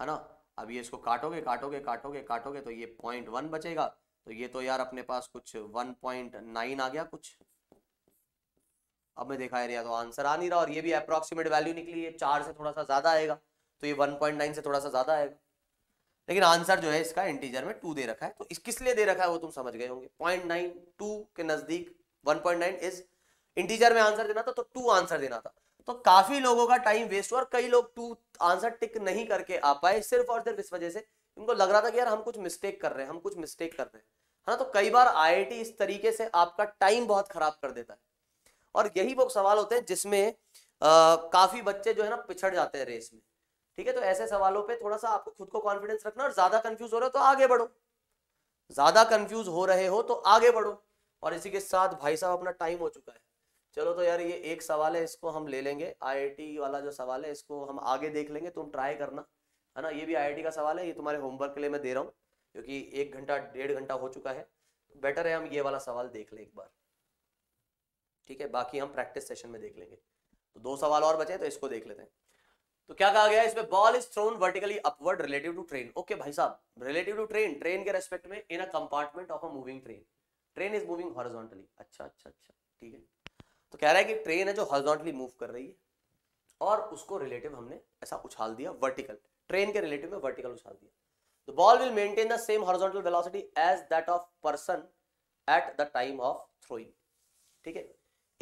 S1: है ना अब ये इसको काटोगे काटोगे काटोगे काटोगे तो ये पॉइंट वन बचेगा तो ये तो यार अपने पास कुछ वन पॉइंट नाइन आ गया कुछ अब मैं देखा तो आंसर आ नहीं रहा और ये भी अप्रोक्सीमेट वैल्यू निकली है चार से थोड़ा सा ज़्यादा आएगा तो ये वन पॉइंट नाइन से थोड़ा सा ज़्यादा आएगा लेकिन आंसर जो है इसका इंटीजर में टू दे रखा है तो इस किस लिए दे रखा है वो तुम समझ गए होंगे पॉइंट नाइन टू के नज़दीक one point nine is integer में आंसर देना था तो टू आंसर देना था तो काफी लोगों का टाइम वेस्ट हुआ और कई लोग टू आंसर टिक नहीं करके आ पाए सिर्फ और सिर्फ इस वजह से उनको लग रहा था कि यार हम कुछ मिस्टेक कर रहे हैं हम कुछ मिस्टेक कर रहे हैं है ना तो कई बार आई इस तरीके से आपका टाइम बहुत खराब कर देता है और यही वो सवाल होते हैं जिसमें काफी बच्चे जो है ना पिछड़ जाते हैं रेस में ठीक है तो ऐसे सवालों पे थोड़ा सा आपको खुद को कॉन्फिडेंस रखना और ज्यादा कंफ्यूज हो रहे हो तो आगे बढ़ो ज्यादा कंफ्यूज हो रहे हो तो आगे बढ़ो और इसी के साथ भाई साहब अपना टाइम हो चुका है चलो तो यार ये एक सवाल है इसको हम ले लेंगे आईआईटी वाला जो सवाल है इसको हम आगे देख लेंगे तुम ट्राई करना है ना ये भी आईआईटी का सवाल है ये तुम्हारे होमवर्क के लिए मैं दे रहा हूँ क्योंकि एक घंटा डेढ़ घंटा हो चुका है तो बेटर है हम ये वाला सवाल देख लें एक बार ठीक है बाकी हम प्रैक्टिस सेशन में देख लेंगे तो दो सवाल और बचे तो इसको देख लेते हैं तो क्या कहा गया है इसमें ball is thrown vertically upward relative to train okay भाई साहब रिलेटिव टू ट्रेन ट्रेन के रेस्पेक्ट में in a compartment of a moving train train is moving horizontally अच्छा अच्छा अच्छा ठीक है तो कह रहा है कि ट्रेन है जो हॉर्जोंटली मूव कर रही है और उसको रिलेटिव हमने ऐसा उछाल दिया वर्टिकल ट्रेन के रिलेटिव में वर्टिकल उछाल दिया the ball will maintain the same horizontal velocity as that of person at the time of throwing ठीक है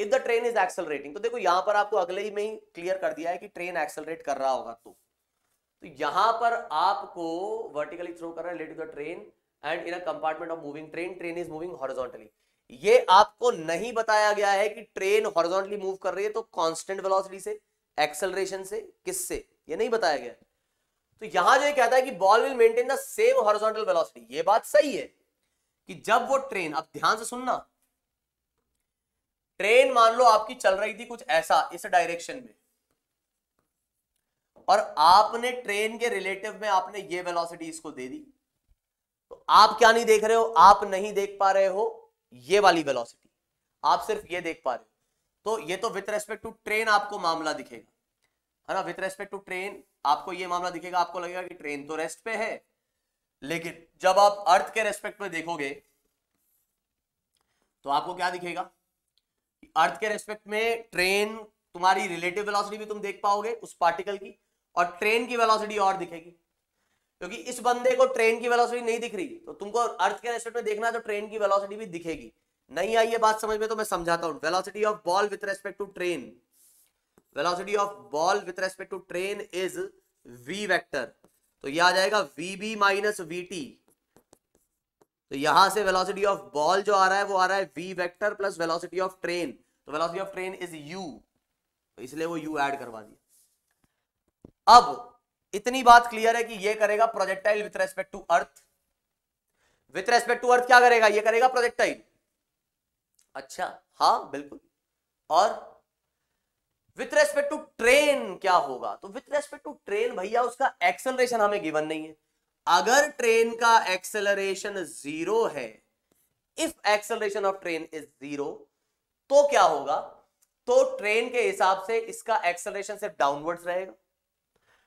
S1: if the train is accelerating तो देखो यहां पर आपको अगले ही में ही क्लियर कर दिया है कि ट्रेन एक्सेलरेट कर रहा होगा तो तो यहां पर आपको वर्टिकली थ्रो कर रहा है relative the train and in a compartment of moving train train is moving horizontally ये आपको नहीं बताया गया है कि ट्रेन हॉरिजॉन्टली मूव कर रही है तो कांस्टेंट वेलोसिटी से एक्सेलरेशन से किससे ये नहीं बताया गया तो यहां जो ये कहता है कि ball will maintain the same horizontal velocity ये बात सही है कि जब वो ट्रेन अब ध्यान से सुनना ट्रेन मान लो आपकी चल रही थी कुछ ऐसा इस डायरेक्शन में और आपने ट्रेन के रिलेटिव में आपने ये वेलोसिटी इसको दे दी तो आप क्या नहीं देख रहे हो आप नहीं देख पा रहे हो ये वाली वेलोसिटी आप सिर्फ ये देख पा रहे हो तो ये तो विथ रेस्पेक्ट टू ट्रेन आपको मामला दिखेगा है ना विथ रेस्पेक्ट टू ट्रेन आपको ये मामला दिखेगा आपको लगेगा कि ट्रेन तो रेस्ट पे है लेकिन जब आप अर्थ के रेस्पेक्ट में देखोगे तो आपको क्या दिखेगा अर्थ के रेस्पेक्ट में ट्रेन तुम्हारी रिलेटिव वेलोसिटी भी तुम देख पाओगे उस पार्टिकल की और ट्रेन की वेलोसिटी और दिखेगी क्योंकि इस बंदे को ट्रेन की वेलोसिटी नहीं दिख रही तो तुमको अर्थ के रेस्पेक्ट में देखना है तो ट्रेन की वेलोसिटी भी दिखेगी नहीं आई ये बात समझ में तो मैं समझाता हूँ velocity of ball with respect to train velocity of ball with respect to train is v vector तो ये आ जाएगा v b minus v t तो यहां से वेलोसिटी ऑफ बॉल जो आ रहा है वो आ रहा है v vector plus velocity of train तो velocity of train is u इसलिए वो यू ऐड करवा दिया अब इतनी बात क्लियर है कि ये करेगा projectile with respect to earth with respect to earth क्या करेगा ये करेगा प्रोजेक्टाइल अच्छा हाँ बिल्कुल और विथ रेस्पेक्ट टू ट्रेन क्या होगा तो विथ रेस्पेक्ट टू ट्रेन भैया उसका एक्सेलरेशन हमें गिवन नहीं है अगर ट्रेन का एक्सेलरेशन जीरो है if acceleration of train is zero तो क्या होगा तो ट्रेन के हिसाब से इसका एक्सेलरेशन सिर्फ डाउनवर्ड्स रहेगा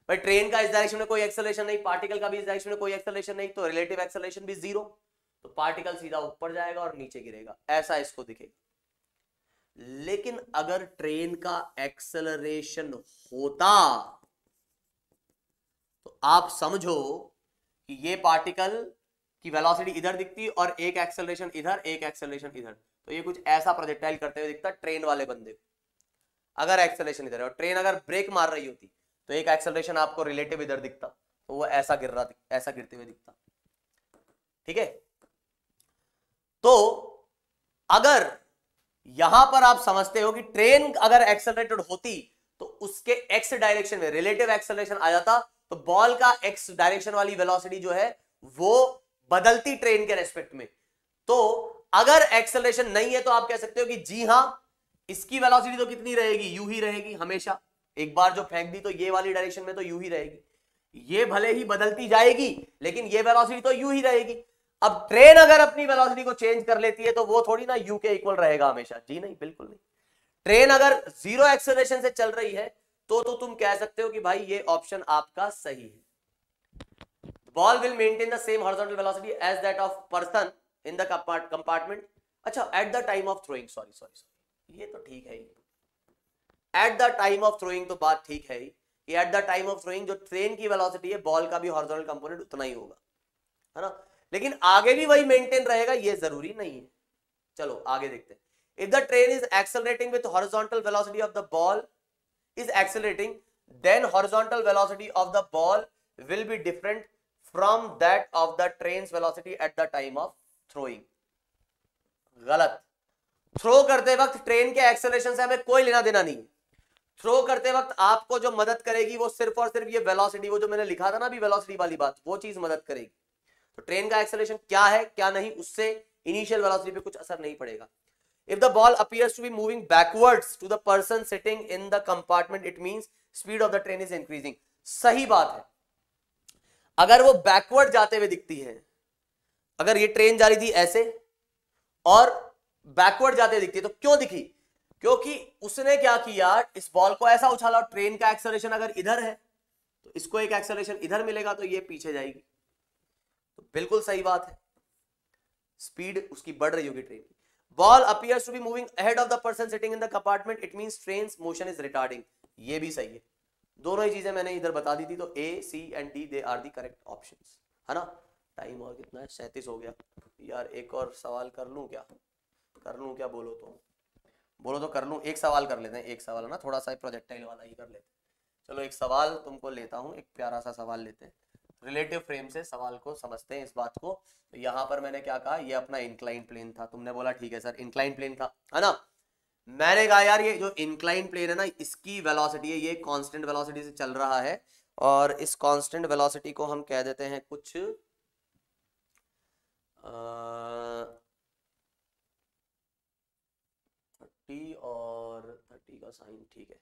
S1: भाई ट्रेन का इस डायरेक्शन में कोई एक्सलेशन नहीं पार्टिकल का भी इस डायरेक्शन में कोई एक्सलेशन नहीं तो रिलेटिव एक्सलेशन भी जीरो तो पार्टिकल सीधा ऊपर जाएगा और नीचे गिरेगा ऐसा इसको दिखेगा लेकिन अगर ट्रेन का एक्सेलरेशन होता तो आप समझो कि ये पार्टिकल की वेलोसिटी इधर दिखती और एक एक्सेलरेशन इधर एक एक्सेलरेशन इधर तो ये कुछ ऐसा प्रोजेक्टाइल करते हुए दिखता ट्रेन वाले बंदे अगर एक्सेलेशन इधर है और ट्रेन अगर ब्रेक मार रही होती तो एक एक्सेलरेशन आपको रिलेटिव इधर दिखता तो वो ऐसा गिर रहा ऐसा गिरते हुए दिखता ठीक है तो अगर यहां पर आप समझते हो कि ट्रेन अगर एक्सेलरेटेड होती तो उसके एक्स डायरेक्शन में रिलेटिव एक्सेलरेशन आ जाता तो बॉल का एक्स डायरेक्शन वाली वेलोसिटी जो है वो बदलती ट्रेन के रेस्पेक्ट में तो अगर एक्सेलरेशन नहीं है तो आप कह सकते हो कि जी हां इसकी वेलोसिटी तो कितनी रहेगी यू ही रहेगी हमेशा एक बार जो फेंक दी तो ये वाली डायरेक्शन में तो यू ही रहेगी ये भले ही बदलती जाएगी लेकिन ये वेलोसिटी तो यू ही रहेगी अब ट्रेन अगर अपनी वेलोसिटी को चेंज कर लेती है तो वो थोड़ी ना यू के इक्वल रहेगा हमेशा जी नहीं बिल्कुल नहीं ट्रेन अगर जीरो एक्सेलरेशन से चल रही है तो तो तुम कह सकते हो कि भाई ये ऑप्शन आपका सही है ball will maintain the same horizontal velocity as that of person in the compartment अच्छा at the time of throwing sorry sorry sorry ये तो ठीक है ही at the time of throwing तो बात ठीक है ही कि at the time of throwing जो ट्रेन की वेलोसिटी है बॉल का भी हॉर्जोनल कंपोनेंट उतना ही होगा है ना लेकिन आगे भी वही मेंटेन रहेगा ये जरूरी नहीं है चलो आगे देखते if the train is accelerating with horizontal velocity of the ball is accelerating then horizontal velocity of the ball will be different from that of the train velocity at the time of throwing गलत थ्रो करते वक्त ट्रेन के एक्सेलरेशन से हमें कोई लेना देना नहीं है थ्रो करते वक्त आपको जो मदद करेगी वो सिर्फ और सिर्फ ये वेलोसिटी वो जो मैंने लिखा था ना अभी वेलोसिटी वाली बात वो चीज मदद करेगी तो ट्रेन का एक्सेलेशन क्या है क्या नहीं उससे इनिशियल वेलोसिटी पे कुछ असर नहीं पड़ेगा if the ball appears to be moving backwards to the person sitting in the compartment it means speed of the train is increasing सही बात है अगर वो बैकवर्ड जाते हुए दिखती है अगर ये ट्रेन जा रही थी ऐसे और बैकवर्ड जाते दिखती है तो क्यों दिखी क्योंकि उसने क्या किया इस बॉल को ऐसा उछाला ट्रेन का एक्सलेशन अगर इधर है तो इसको एक एक्सलेशन इधर मिलेगा तो ये पीछे जाएगी तो बिल्कुल सही बात है स्पीड उसकी बढ़ रही होगी ट्रेन की ball appears to be moving ahead of the person sitting in the compartment it mean train motion is retarding ये भी सही है दोनों ही चीजें मैंने इधर बता दी थी तो A C and D they are the correct option है ना टाइम और कितना है सैंतीस हो गया यार एक और सवाल कर लू क्या कर लू क्या बोलो तो बोलो तो कर लूँ एक सवाल कर लेते हैं एक सवाल ना थोड़ा सा प्रोजेक्टाइल वाला ही कर लेते हैं चलो एक सवाल तुमको लेता हूँ एक प्यारा सा सवाल लेते हैं रिलेटिव फ्रेम से सवाल को समझते हैं इस बात को तो यहाँ पर मैंने क्या कहा ये अपना इंक्लाइन प्लेन था तुमने बोला ठीक है सर इंक्लाइन प्लेन था है ना मैंने कहा यार ये जो इंक्लाइन प्लेन है ना इसकी वेलोसिटी है ये कांस्टेंट वेलोसिटी से चल रहा है और इस कांस्टेंट वेलोसिटी को हम कह देते हैं कुछ थर्टी और थर्टी का साइन ठीक है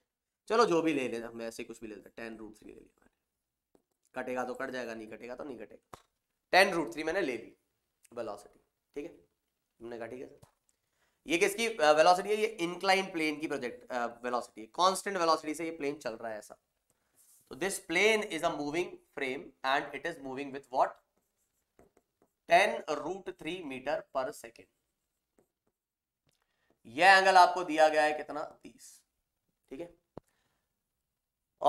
S1: चलो जो भी ले लेना हम ऐसे कुछ भी ले लेते हैं टेन रूट थ्री ले लिया कटेगा तो कट जाएगा नहीं कटेगा तो नहीं कटेगा टेन रूट थ्री मैंने ले ली वेलोसिटी ठीक है हमने कहा ठीक है सर ये किसकी वेलोसिटी है ये इंक्लाइन प्लेन की प्रोजेक्ट वेलोसिटी है कांस्टेंट वेलोसिटी से ये प्लेन चल रहा है ऐसा तो this plane is a moving frame and it is moving with what ten root three metre per second यह एंगल आपको दिया गया है कितना तीस ठीक है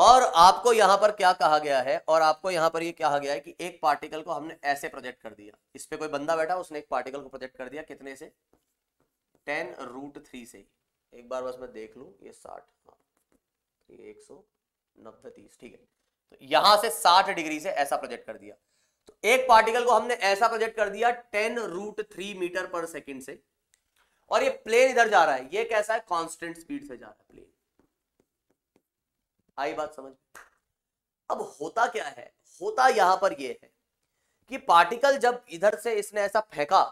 S1: और आपको यहां पर क्या कहा गया है और आपको यहां पर ये यह कहा गया है कि एक पार्टिकल को हमने ऐसे प्रोजेक्ट कर दिया इस पर कोई बंदा बैठा उसने एक पार्टिकल को प्रोजेक्ट कर दिया कितने से टेन रूट थ्री से एक बार बस मैं देख लू ये साठ हाँ। एक सौ नब्बे तीस ठीक है तो यहां से साठ डिग्री से ऐसा प्रोजेक्ट कर दिया तो एक पार्टिकल को हमने ऐसा प्रोजेक्ट कर दिया ten root three metre per second से और ये प्लेन इधर जा रहा है ये कैसा है कांस्टेंट स्पीड से जा रहा है प्लेन आई बात समझ अब होता क्या है होता यहां पर ये है कि पार्टिकल जब इधर से इसने ऐसा फेंका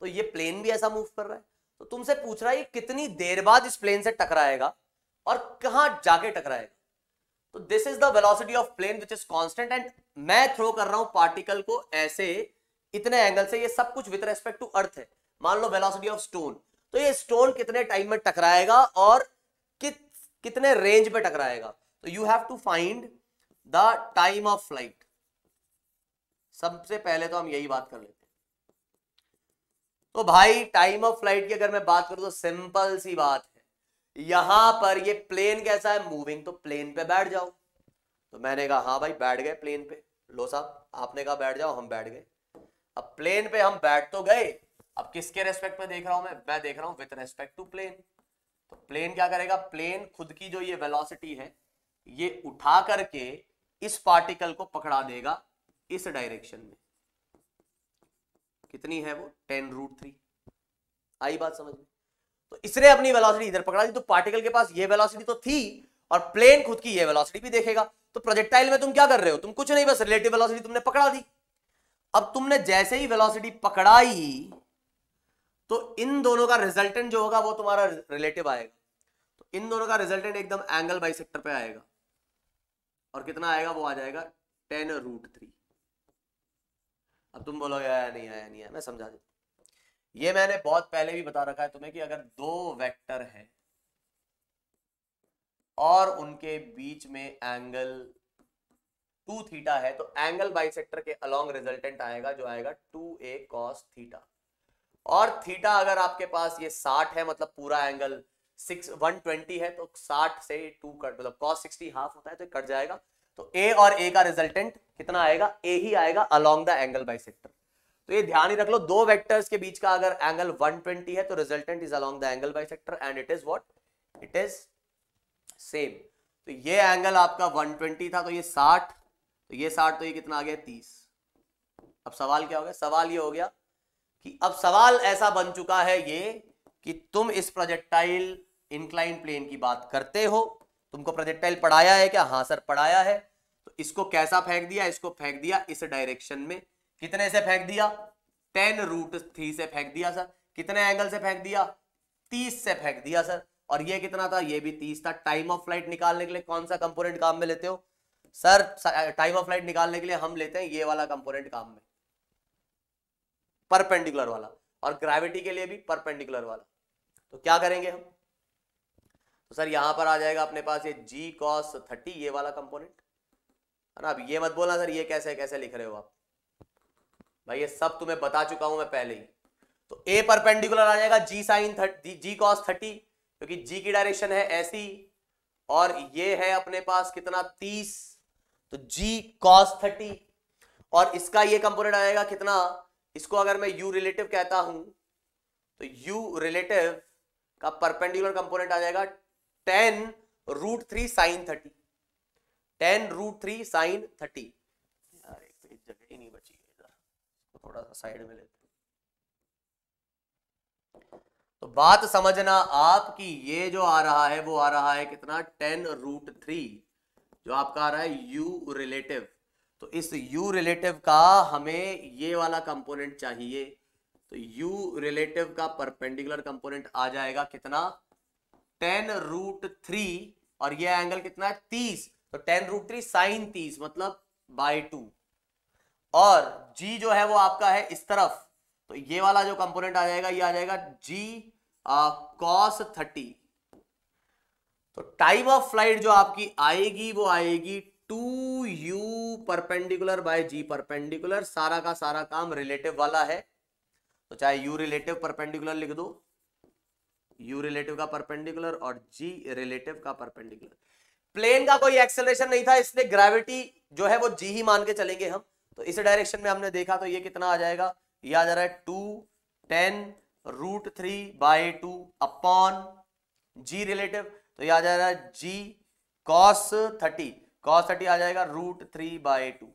S1: तो ये प्लेन भी ऐसा मूव कर रहा है तो तुमसे पूछ रहा है कितनी देर बाद इस प्लेन से टकराएगा और कहां जाके टकराएगा तो this is the velocity of plane which is constant and मैं थ्रो कर रहा हूं पार्टिकल को ऐसे इतने एंगल से ये सब कुछ विद रेस्पेक्ट टू अर्थ है मान लो वेलोसिटी ऑफ स्टोन तो ये स्टोन कितने टाइम में टकराएगा और कित कितने रेंज में टकराएगा तो you have to find the time of flight सबसे पहले तो हम यही बात कर लेते तो भाई टाइम ऑफ फ्लाइट की अगर मैं बात करूं तो सिंपल सी बात है यहां पर ये प्लेन कैसा है मूविंग तो प्लेन पे बैठ जाओ तो मैंने कहा हाँ भाई बैठ गए प्लेन पे लो साहब आपने कहा बैठ जाओ हम बैठ गए अब प्लेन पे हम बैठ तो गए अब किसके रेस्पेक्ट में देख रहा हूं मैं मैं देख रहा हूं विथ रेस्पेक्ट टू प्लेन तो प्लेन क्या करेगा प्लेन खुद की जो ये वेलोसिटी है ये उठा करके इस पार्टिकल को पकड़ा देगा इस डायरेक्शन में कितनी है वो टेन रूट थ्री आई बात समझ में तो इसने अपनी वेलोसिटी इधर पकड़ा दी तो पार्टिकल के पास ये वेलोसिटी तो थी और प्लेन खुद की ये वेलोसिटी भी देखेगा तो प्रोजेक्टाइल में तुम क्या कर रहे हो तुम कुछ नहीं बस रिलेटिव वेलोसिटी तुमने पकड़ा दी अब तुमने जैसे ही वेलोसिटी पकड़ाई तो इन दोनों का रिजल्टेंट जो होगा वो तुम्हारा रिलेटिव आएगा तो इन दोनों का रिजल्टेंट एकदम एंगल बाई सेक्टर पे आएगा और कितना आएगा वो आ जाएगा टेन रूट थ्री अब तुम बोलोगे आया नहीं आया नहीं आया मैं समझा देता ये मैंने बहुत पहले भी बता रखा है तुम्हें कि अगर दो वेक्टर हैं और उनके बीच में एंगल टू थीटा है तो एंगल बाई के अलोंग रिजल्टेंट आएगा जो आएगा टू ए कॉस थीटा और थीटा अगर आपके पास ये 60 है मतलब पूरा एंगल सिक्स वन ट्वेंटी है तो 60 से टू कट मतलब कॉस 60 हाफ होता है तो कट जाएगा तो ए और ए का रिजल्टेंट कितना आएगा ए ही आएगा अलोंग द एंगल बाई तो ये ध्यान ही रख लो दो वेक्टर्स के बीच का अगर एंगल 120 है तो resultant is along the angle by and it is what it is same तो ये एंगल आपका वन था तो ये साठ तो ये साठ तो ये कितना आ गया तीस अब सवाल क्या हो गया सवाल ये हो गया कि अब सवाल ऐसा बन चुका है ये कि तुम इस प्रोजेक्टाइल इंक्लाइन प्लेन की बात करते हो तुमको प्रोजेक्टाइल पढ़ाया है क्या हाँ सर पढ़ाया है तो इसको कैसा फेंक दिया इसको फेंक दिया इस डायरेक्शन में कितने से फेंक दिया टेन रूट थ्री से फेंक दिया सर कितने एंगल से फेंक दिया तीस से फेंक दिया सर और ये कितना था ये भी तीस था टाइम ऑफ फ्लाइट निकालने के लिए कौन सा कंपोनेंट काम में लेते हो सर टाइम ऑफ फ्लाइट निकालने के लिए हम लेते हैं ये वाला कंपोनेंट काम में परपेंडिकुलर वाला और ग्रेविटी के लिए भी परपेंडिकुलर वाला तो क्या करेंगे हम तो सर यहां पर आ जाएगा अपने पास ये जी कॉस थर्टी ये वाला कंपोनेंट है ना अब ये मत बोलना सर ये कैसे कैसे लिख रहे हो आप भाई ये सब तुम्हें बता चुका हूं मैं पहले ही तो ए परपेंडिकुलर आ जाएगा जी साइन थर्टी जी कॉस थर्टी क्योंकि जी की डायरेक्शन है ऐसी और ये है अपने पास कितना तीस तो जी कॉस थर्टी और इसका ये कंपोनेंट आएगा कितना इसको अगर मैं यू रिलेटिव कहता हूं तो यू रिलेटिव का परपेंडिकुलर कंपोनेंट आ जाएगा ten root three sine thirty ten root three sine thirty यार एक जगह ही नहीं बची इधर तो थोड़ा सा साइड में लेते तो बात समझना आपकी ये जो आ रहा है वो आ रहा है कितना टेन रूट थ्री जो आपका आ रहा है यू रिलेटिव तो इस u रिलेटिव का हमें ये वाला कंपोनेंट चाहिए तो u रिलेटिव का परपेंडिकुलर कंपोनेंट आ जाएगा कितना टेन रूट थ्री और ये एंगल कितना है तीस तो टेन रूट थ्री साइन तीस मतलब बाय टू और g जो है वो आपका है इस तरफ तो ये वाला जो कंपोनेंट आ जाएगा ये आ जाएगा g कॉस थर्टी तो टाइम ऑफ फ्लाइट जो आपकी आएगी वो आएगी two u perpendicular by g perpendicular सारा का सारा काम रिलेटिव वाला है तो चाहे यू रिलेटिव परपेंडिकुलर लिख दो यू रिलेटिव का परपेंडिकुलर और जी रिलेटिव का परपेंडिकुलर प्लेन का कोई एक्सेलरेशन नहीं था इसलिए ग्रेविटी जो है वो जी ही मान के चलेंगे हम तो इस डायरेक्शन में हमने देखा तो ये कितना आ जाएगा ये आ जा रहा है two ten root three by two upon g relative तो ये आ जा रहा है g cos thirty cos thirty आ जाएगा रूट थ्री बाय टू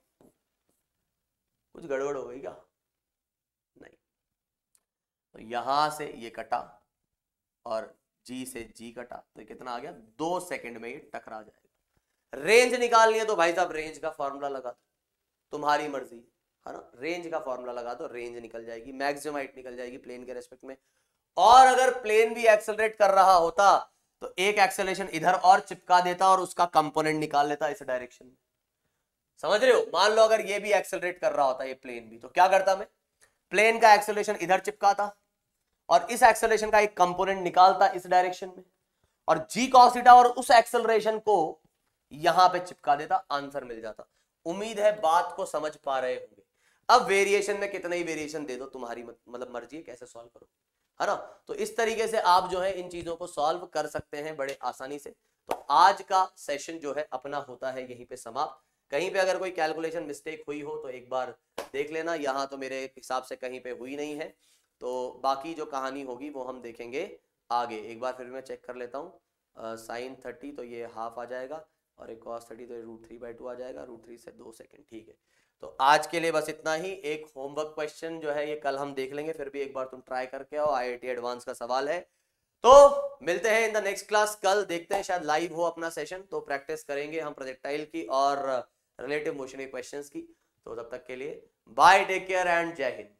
S1: कुछ गड़बड़ हो गई क्या नहीं तो यहां से ये कटा और जी से जी कटा तो कितना आ गया दो सेकंड में ये टकरा जाएगा रेंज निकालनी है तो भाई साहब रेंज का फॉर्मूला लगा तुम्हारी मर्जी है ना रेंज का फॉर्मूला लगा दो रेंज निकल जाएगी मैक्सिमम हाइट निकल जाएगी प्लेन के रेस्पेक्ट में और अगर प्लेन भी एक्सलरेट कर रहा होता तो एक एक्सेलेशन इधर और चिपका देता और उसका कंपोनेंट निकाल लेता इस डायरेक्शन में समझ रहे हो मान लो अगर ये भी एक्सेलरेट कर रहा होता ये प्लेन भी तो क्या करता मैं प्लेन का एक्सेलेशन इधर चिपकाता और इस एक्सेलेशन का एक कंपोनेंट निकालता इस डायरेक्शन में और जी कॉसिटा और उस एक्सेलरेशन को यहां पे चिपका देता आंसर मिल जाता उम्मीद है बात को समझ पा रहे होंगे अब वेरिएशन में कितना ही वेरिएशन दे दो तुम्हारी मतलब मर्जी है कैसे सॉल्व करो है ना तो इस तरीके से आप जो है इन चीज़ों को सॉल्व कर सकते हैं बड़े आसानी से तो आज का सेशन जो है अपना होता है यहीं पे समाप्त कहीं पे अगर कोई कैलकुलेशन मिस्टेक हुई हो तो एक बार देख लेना यहाँ तो मेरे हिसाब से कहीं पे हुई नहीं है तो बाकी जो कहानी होगी वो हम देखेंगे आगे एक बार फिर मैं चेक कर लेता हूँ साइन थर्टी तो ये हाफ आ जाएगा और एक कॉस थर्टी तो रूट थ्री बाई टू आ जाएगा रूट थ्री से दो सेकेंड ठीक है तो आज के लिए बस इतना ही एक होमवर्क क्वेश्चन जो है ये कल हम देख लेंगे फिर भी एक बार तुम ट्राई करके आओ आईआईटी एडवांस का सवाल है तो मिलते हैं इन द नेक्स्ट क्लास कल देखते हैं शायद लाइव हो अपना सेशन तो प्रैक्टिस करेंगे हम प्रोजेक्टाइल की और रिलेटिव मोशन के क्वेश्चन की तो तब तक के लिए बाय टेक केयर एंड जय हिंद